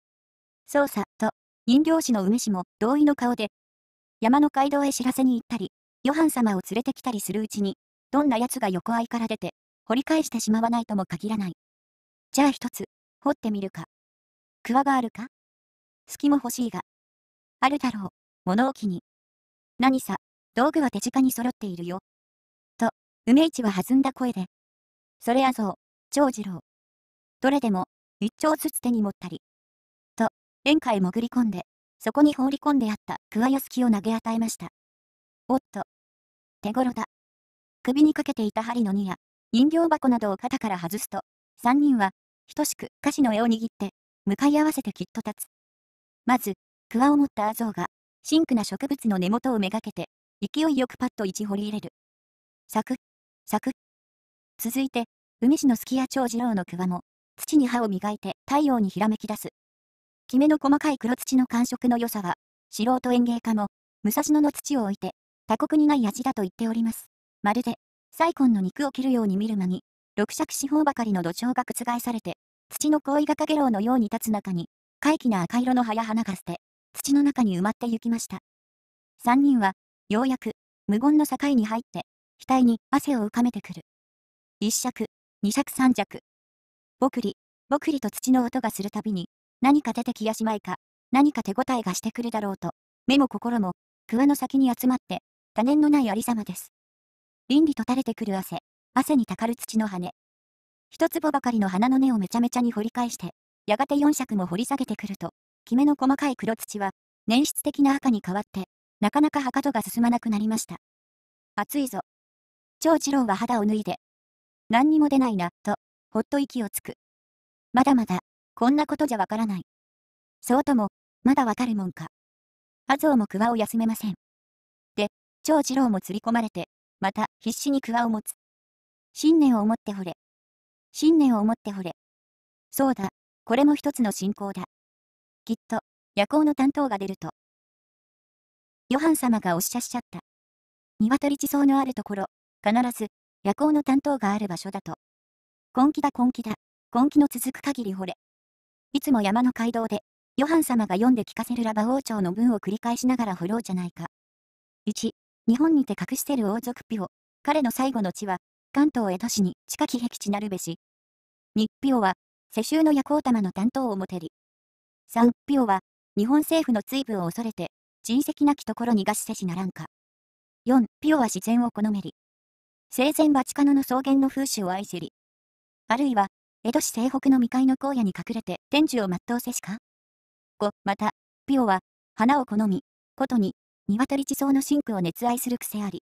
Speaker 1: うさ、と、飲料師の梅氏も同意の顔で、山の街道へ知らせに行ったり、ヨハン様を連れてきたりするうちに、どんな奴が横合いから出て、掘り返してしまわないとも限らない。じゃあ一つ、掘ってみるか。クワがあるか隙も欲しいが。あるだろう、物置に。何さ、道具は手近に揃っているよ。と、梅市は弾んだ声で。それやぞう、長次郎。どれでも、一丁ずつ手に持ったり。と、演歌へ潜り込んで、そこに放り込んであった桑スキを投げ与えました。おっと。手頃だ。首にかけていた針の荷や、人形箱などを肩から外すと、三人は、等しく菓子の絵を握って、向かい合わせてきっと立つ。まず、桑を持ったアゾウが、シンクな植物の根元をめがけて、勢いよくパッと一掘り入れる。サクッ、サクッ。続いて、海市のすきや長次郎の桑も、土に歯を磨いて太陽にひらめき出す。きめの細かい黒土の感触の良さは、素人園芸家も、武蔵野の土を置いて、他国にない味だと言っております。まるで、サイコンの肉を切るように見る間に、六尺四方ばかりの土壌が覆されて、土の行為がかげろうのように立つ中に、怪奇な赤色の葉や花が捨て、土の中に埋まってゆきました。三人は、ようやく、無言の境に入って、額に汗を浮かめてくる。一尺、二尺三尺、ぼくり、ぼくりと土の音がするたびに、何か出てきやしまいか、何か手応えがしてくるだろうと、目も心も、桑の先に集まって、他念のないありさまです。倫理と垂れてくる汗、汗にたかる土の羽。一粒ばかりの花の根をめちゃめちゃに掘り返して、やがて四尺も掘り下げてくると、きめの細かい黒土は、粘質的な赤に変わって、なかなか墓どが進まなくなりました。暑いぞ。長次郎は肌を脱いで、何にも出ないな、と、ほっと息をつく。まだまだ、こんなことじゃわからない。そうとも、まだわかるもんか。阿蔵も桑を休めません。で、長次郎も釣り込まれて、また必死に桑を持つ。信念を持ってほれ。信念を持ってほれ。そうだ、これも一つの信仰だ。きっと、夜行の担当が出ると。ヨハン様がおっしゃっしゃった。鶏地層のあるところ、必ず、夜行の担当がある場所だと。根気だ根気だ。根気の続く限り惚れ。いつも山の街道で、ヨハン様が読んで聞かせるラバ王朝の文を繰り返しながら掘ろうじゃないか。1、日本にて隠してる王族ピオ。彼の最後の地は、関東江戸市に近き僻地なるべし。2、ピオは、世襲の夜行玉の担当をもてり。3、ピオは、日本政府の追分を恐れて、人戚なきところに餓死せしならんか。4、ピオは自然を好めり。生前バチカノの草原の風刺を愛せり。あるいは、江戸市西北の未開の荒野に隠れて天寿を全うせしか ?5、また、ピオは、花を好み、ことに、鶏地層の真空を熱愛する癖あり。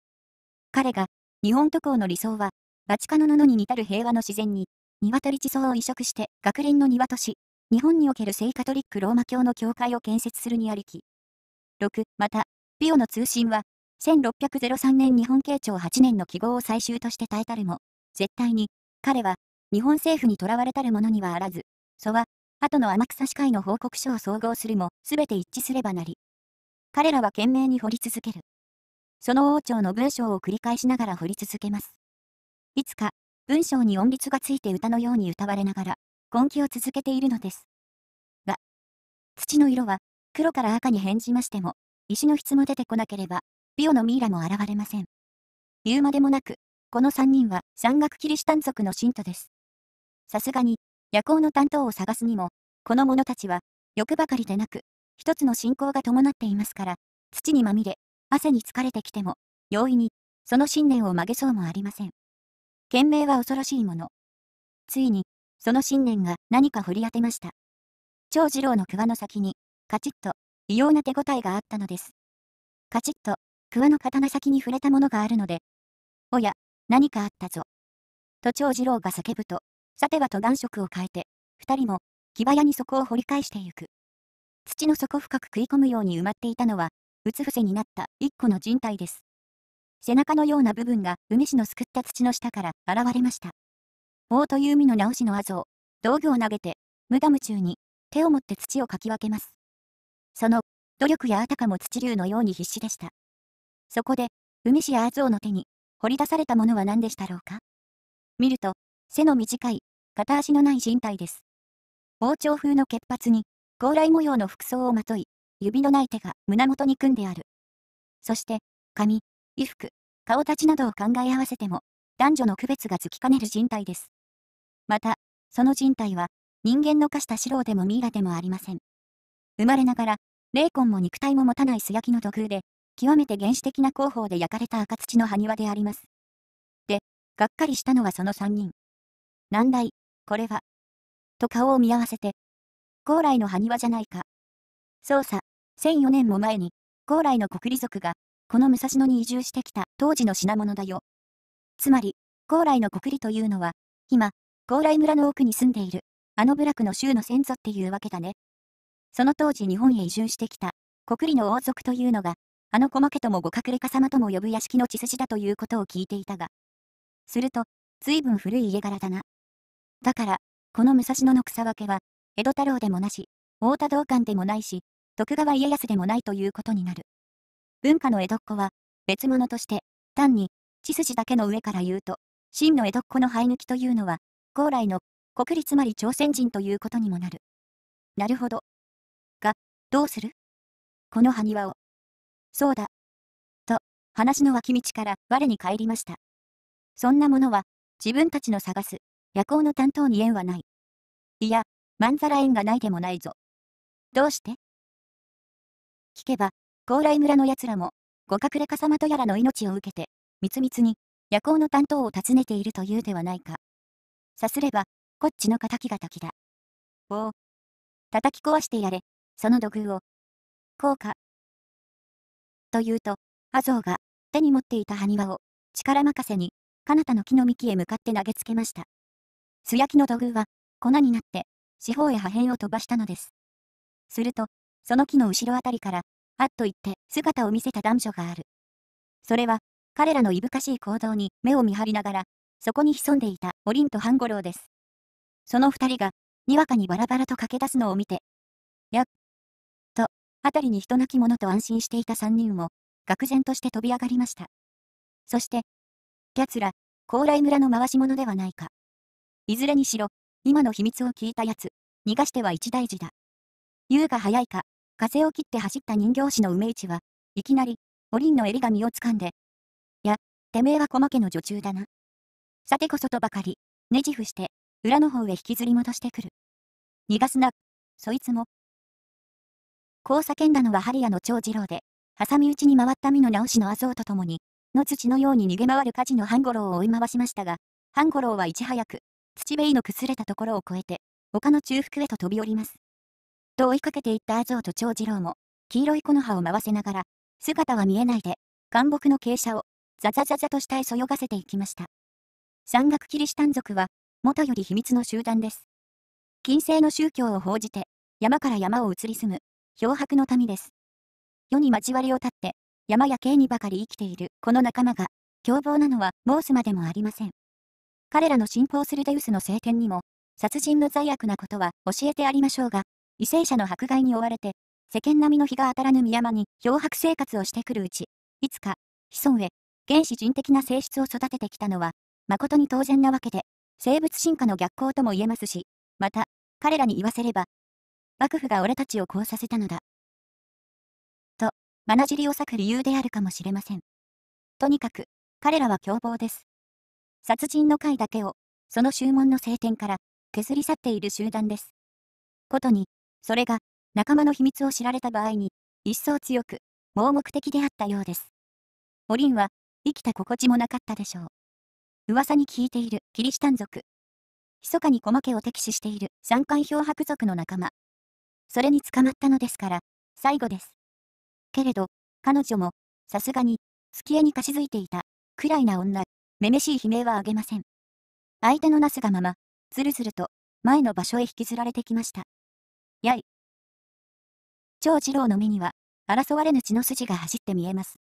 Speaker 1: 彼が、日本渡航の理想は、バチカノの野に似たる平和の自然に、鶏地層を移植して、学連の庭とし、日本における聖カトリックローマ教の教会を建設するにありき。6、また、ピオの通信は、1603年日本慶長8年の記号を最終として耐えたるも、絶対に、彼は、日本政府にとらわれたるものにはあらず、そは、後の天草司会の報告書を総合するも、すべて一致すればなり。彼らは懸命に掘り続ける。その王朝の文章を繰り返しながら掘り続けます。いつか、文章に音律がついて歌のように歌われながら、根気を続けているのです。が、土の色は、黒から赤に変じましても、石の質も出てこなければ、ビオのミイラも現れません。言うまでもなく、この3人は山岳キリシタン族の信徒です。さすがに、夜行の担当を探すにも、この者たちは、欲ばかりでなく、一つの信仰が伴っていますから、土にまみれ、汗に疲れてきても、容易に、その信念を曲げそうもありません。懸命は恐ろしいもの。ついに、その信念が何か振り当てました。長次郎の桑の先に、カチッと、異様な手応えがあったのです。カチッと、桑の刀先に触れたものがあるので、おや、何かあったぞ。と長次郎が叫ぶと、さてはと眼色を変えて、二人も、木早に底を掘り返してゆく。土の底深く食い込むように埋まっていたのは、うつ伏せになった一個の人体です。背中のような部分が海市のすくった土の下から現れました。棒という海の直しのあぞ道具を投げて、無我夢中に、手を持って土をかき分けます。その、努力やあたかも土流のように必死でした。そこで、海市やあぞうの手に、掘り出されたものは何でしたろうか見ると、背の短い片足のない人体です。包丁風の血髪に、高麗模様の服装をまとい、指のない手が胸元に組んである。そして、髪、衣服、顔立ちなどを考え合わせても、男女の区別がつきかねる人体です。また、その人体は、人間の化した素人でもミイラでもありません。生まれながら、霊魂も肉体も持たない素焼きの土偶で、極めて原始的な工法で焼かれた赤土の埴輪であります。で、がっかりしたのはその3人。難題、これは。と顔を見合わせて。高麗の埴輪じゃないか。うさ、1004年も前に、高麗の国利族が、この武蔵野に移住してきた当時の品物だよ。つまり、高麗の国利というのは、今、高麗村の奥に住んでいる、あの部落の州の先祖っていうわけだね。その当時日本へ移住してきた、国利の王族というのが、あの小牧ともご隠れ家様とも呼ぶ屋敷の血筋だということを聞いていたが。すると、随分古い家柄だな、だから、この武蔵野の草分けは、江戸太郎でもなし、太田道館でもないし、徳川家康でもないということになる。文化の江戸っ子は、別物として、単に、血筋だけの上から言うと、真の江戸っ子の生え抜きというのは、高麗の国立つまり朝鮮人ということにもなる。なるほど。が、どうするこの埴輪を。そうだ。と、話の脇道から我に返りました。そんなものは、自分たちの探す夜行の担当に縁はない。いや、まんざら縁がないでもないぞ。どうして聞けば、高麗村の奴らも、ご隠れさまとやらの命を受けて、密密に、夜行の担当を訪ねているというではないか。さすれば、こっちの敵が敵だ。おお。叩き壊してやれ、その土偶を。こうか。というと、阿蔵が手に持っていた埴輪を力任せに、彼方の木の幹へ向かって投げつけました。素焼きの土偶は、粉になって、四方へ破片を飛ばしたのです。すると、その木の後ろあたりから、あっと言って姿を見せた男女がある。それは、彼らのいぶかしい行動に目を見張りながら、そこに潜んでいたおりんと半五郎です。その二人が、にわかにバラバラと駆け出すのを見て、やっ、と、あたりに人なき者と安心していた三人も、愕然として飛び上がりました。そして、奴ら、高麗村の回し者ではないか。いずれにしろ、今の秘密を聞いたやつ、逃がしては一大事だ。優が早いか、風を切って走った人形師の梅市は、いきなり、おりんの襟髪を掴んで、や、てめえは小牧の女中だな。さてこそとばかり、ねじ伏して、裏の方へ引きずり戻してくる。逃がすな、そいつも。こう叫んだのはハリアの長次郎で、挟み撃ちに回った身の直しの麻生とともに、野土のように逃げ回る火事の半五郎を追い回しましたが、半五郎はいち早く、土塀の崩れたところを越えて、他の中腹へと飛び降ります。と追いかけていった阿蔵と長次郎も、黄色い木の葉を回せながら、姿は見えないで、干木の傾斜を、ザザザザと下へそよがせていきました。山岳キリシタン族は、元より秘密の集団です。近世の宗教を報じて、山から山を移り住む、漂白の民です。世に交わりを絶って、山や刑にばかり生きているこの仲間が、凶暴なのは申すまでもありません。彼らの信奉するデウスの聖典にも、殺人の罪悪なことは教えてありましょうが、為政者の迫害に追われて、世間並みの日が当たらぬ宮山に漂白生活をしてくるうち、いつか、子孫へ、原始人的な性質を育ててきたのは、誠に当然なわけで、生物進化の逆行とも言えますし、また、彼らに言わせれば、幕府が俺たちをこうさせたのだ。と、まなじりを裂く理由であるかもしれません。とにかく、彼らは凶暴です。殺人の会だけを、その宗門の聖典から削り去っている集団です。ことに、それが仲間の秘密を知られた場合に、一層強く、盲目的であったようです。おりんは、生きた心地もなかったでしょう。噂に聞いているキリシタン族。密かに小けを敵視している三冠漂白族の仲間。それに捕まったのですから、最後です。けれど、彼女も、さすがに、月絵にかしづいていた、くらいな女、めめしい悲鳴はあげません。相手のなすがまま、ずるずると、前の場所へ引きずられてきました。やい。長次郎の目には、争われぬ血の筋が走って見えます。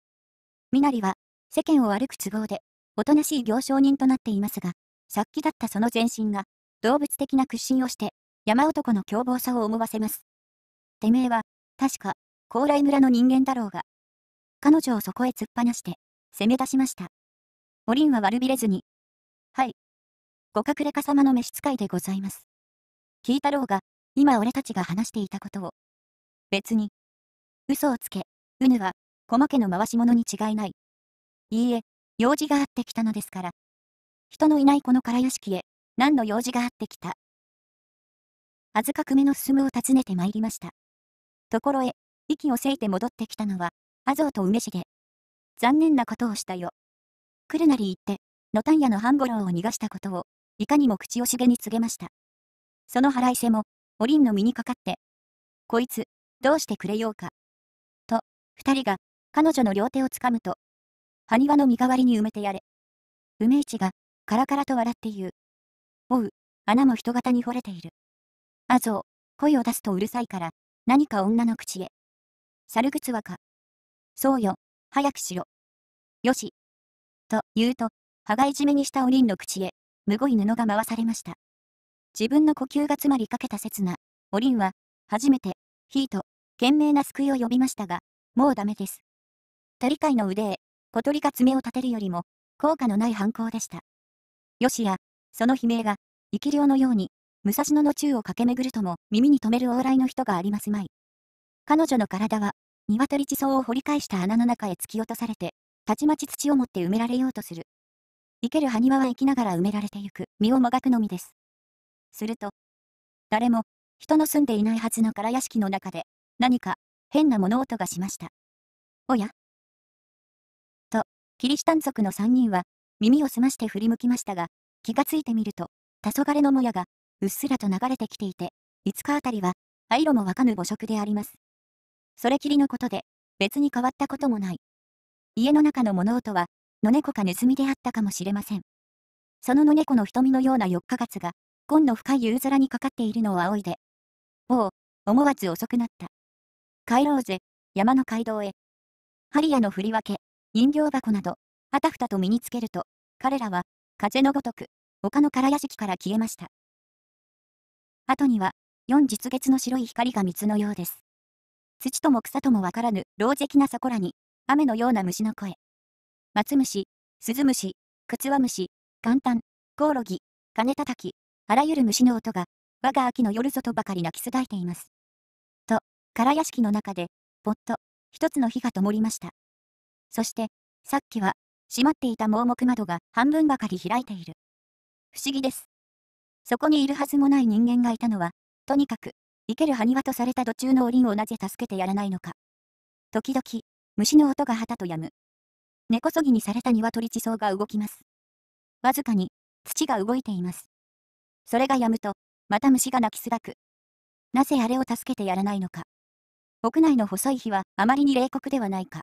Speaker 1: 身なりは、世間を歩く都合で、おとなしい行商人となっていますが、殺気だったその全身が、動物的な屈伸をして、山男の凶暴さを思わせます。てめえは、確か、高麗村の人間だろうが。彼女をそこへ突っ放して、攻め出しました。おりんは悪びれずに。はい。ご隠れ家様の召使いでございます。聞いたろうが、今俺たちが話していたことを。別に。嘘をつけ、うぬは、小間家の回し者に違いない。いいえ、用事があってきたのですから。人のいないこの唐屋敷へ、何の用事があってきた。あずかくめの進むを訪ねてまいりました。ところへ、息をせいて戻ってきたのは、阿蔵と梅茂。残念なことをしたよ。来るなり言って、野ん屋の半五郎を逃がしたことを、いかにも口惜しげに告げました。その腹いせも、おりんの身にかかって、こいつ、どうしてくれようか。と、二人が、彼女の両手をつかむと、埴輪の身代わりに埋めてやれ。梅市が、カラカラと笑って言う。おう、穴も人型に惚れている。あぞう、声を出すとうるさいから、何か女の口へ。猿靴はか。そうよ、早くしろ。よし、と言うと、羽いじめにしたおりんの口へ、むごい布が回されました。自分の呼吸が詰まりかけた刹那、おりんは、初めて、ひいと、懸命な救いを呼びましたが、もうダメです。理解の腕へ、小鳥が爪を立てるよりも、効果のない犯行でした。よしや、その悲鳴が、生き量のように、武蔵野の宙を駆け巡るとも耳に留める往来の人がありますまい。彼女の体は、鶏地層を掘り返した穴の中へ突き落とされて、たちまち土を持って埋められようとする。生ける埴輪は生きながら埋められてゆく、身をもがくのみです。すると、誰も、人の住んでいないはずの空屋敷の中で、何か、変な物音がしました。おやと、キリシタン族の3人は、耳を澄まして振り向きましたが、気がついてみると、黄昏のもやが、うっすらと流れてきていて、5日あたりは、灰色もわかぬ母色であります。それきりのことで、別に変わったこともない。家の中の物音は、野猫かネズミであったかもしれません。その野猫の瞳のような4日月が、紺の深い夕空にかかっているのを仰いで、おう、思わず遅くなった。帰ろうぜ、山の街道へ。ハリヤの振り分け、飲料箱など、あたふたと身につけると、彼らは、風のごとく、丘の空屋敷から消えました。後には、四実月の白い光が水のようです。土とも草ともわからぬ、老石なそこらに、雨のような虫の声。松虫、鈴虫、クツワムシ、簡単、コオロギ、金叩き、あらゆる虫の音が、我が秋の夜ぞとばかり泣きすだいています。と、空屋敷の中で、ぽっと、一つの火が灯りました。そして、さっきは、閉まっていた盲目窓が半分ばかり開いている。不思議です。そこにいるはずもない人間がいたのは、とにかく、生ける埴輪とされた途中の檻をなぜ助けてやらないのか。時々、虫の音が旗と止む。根こそぎにされた鶏地層が動きます。わずかに、土が動いています。それが止むと、また虫が泣きすらく。なぜあれを助けてやらないのか。屋内の細い火はあまりに冷酷ではないか。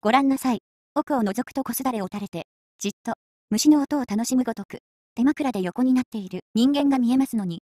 Speaker 1: ご覧なさい。奥を覗くとすだれを垂れて、じっと、虫の音を楽しむごとく、手枕で横になっている人間が見えますのに、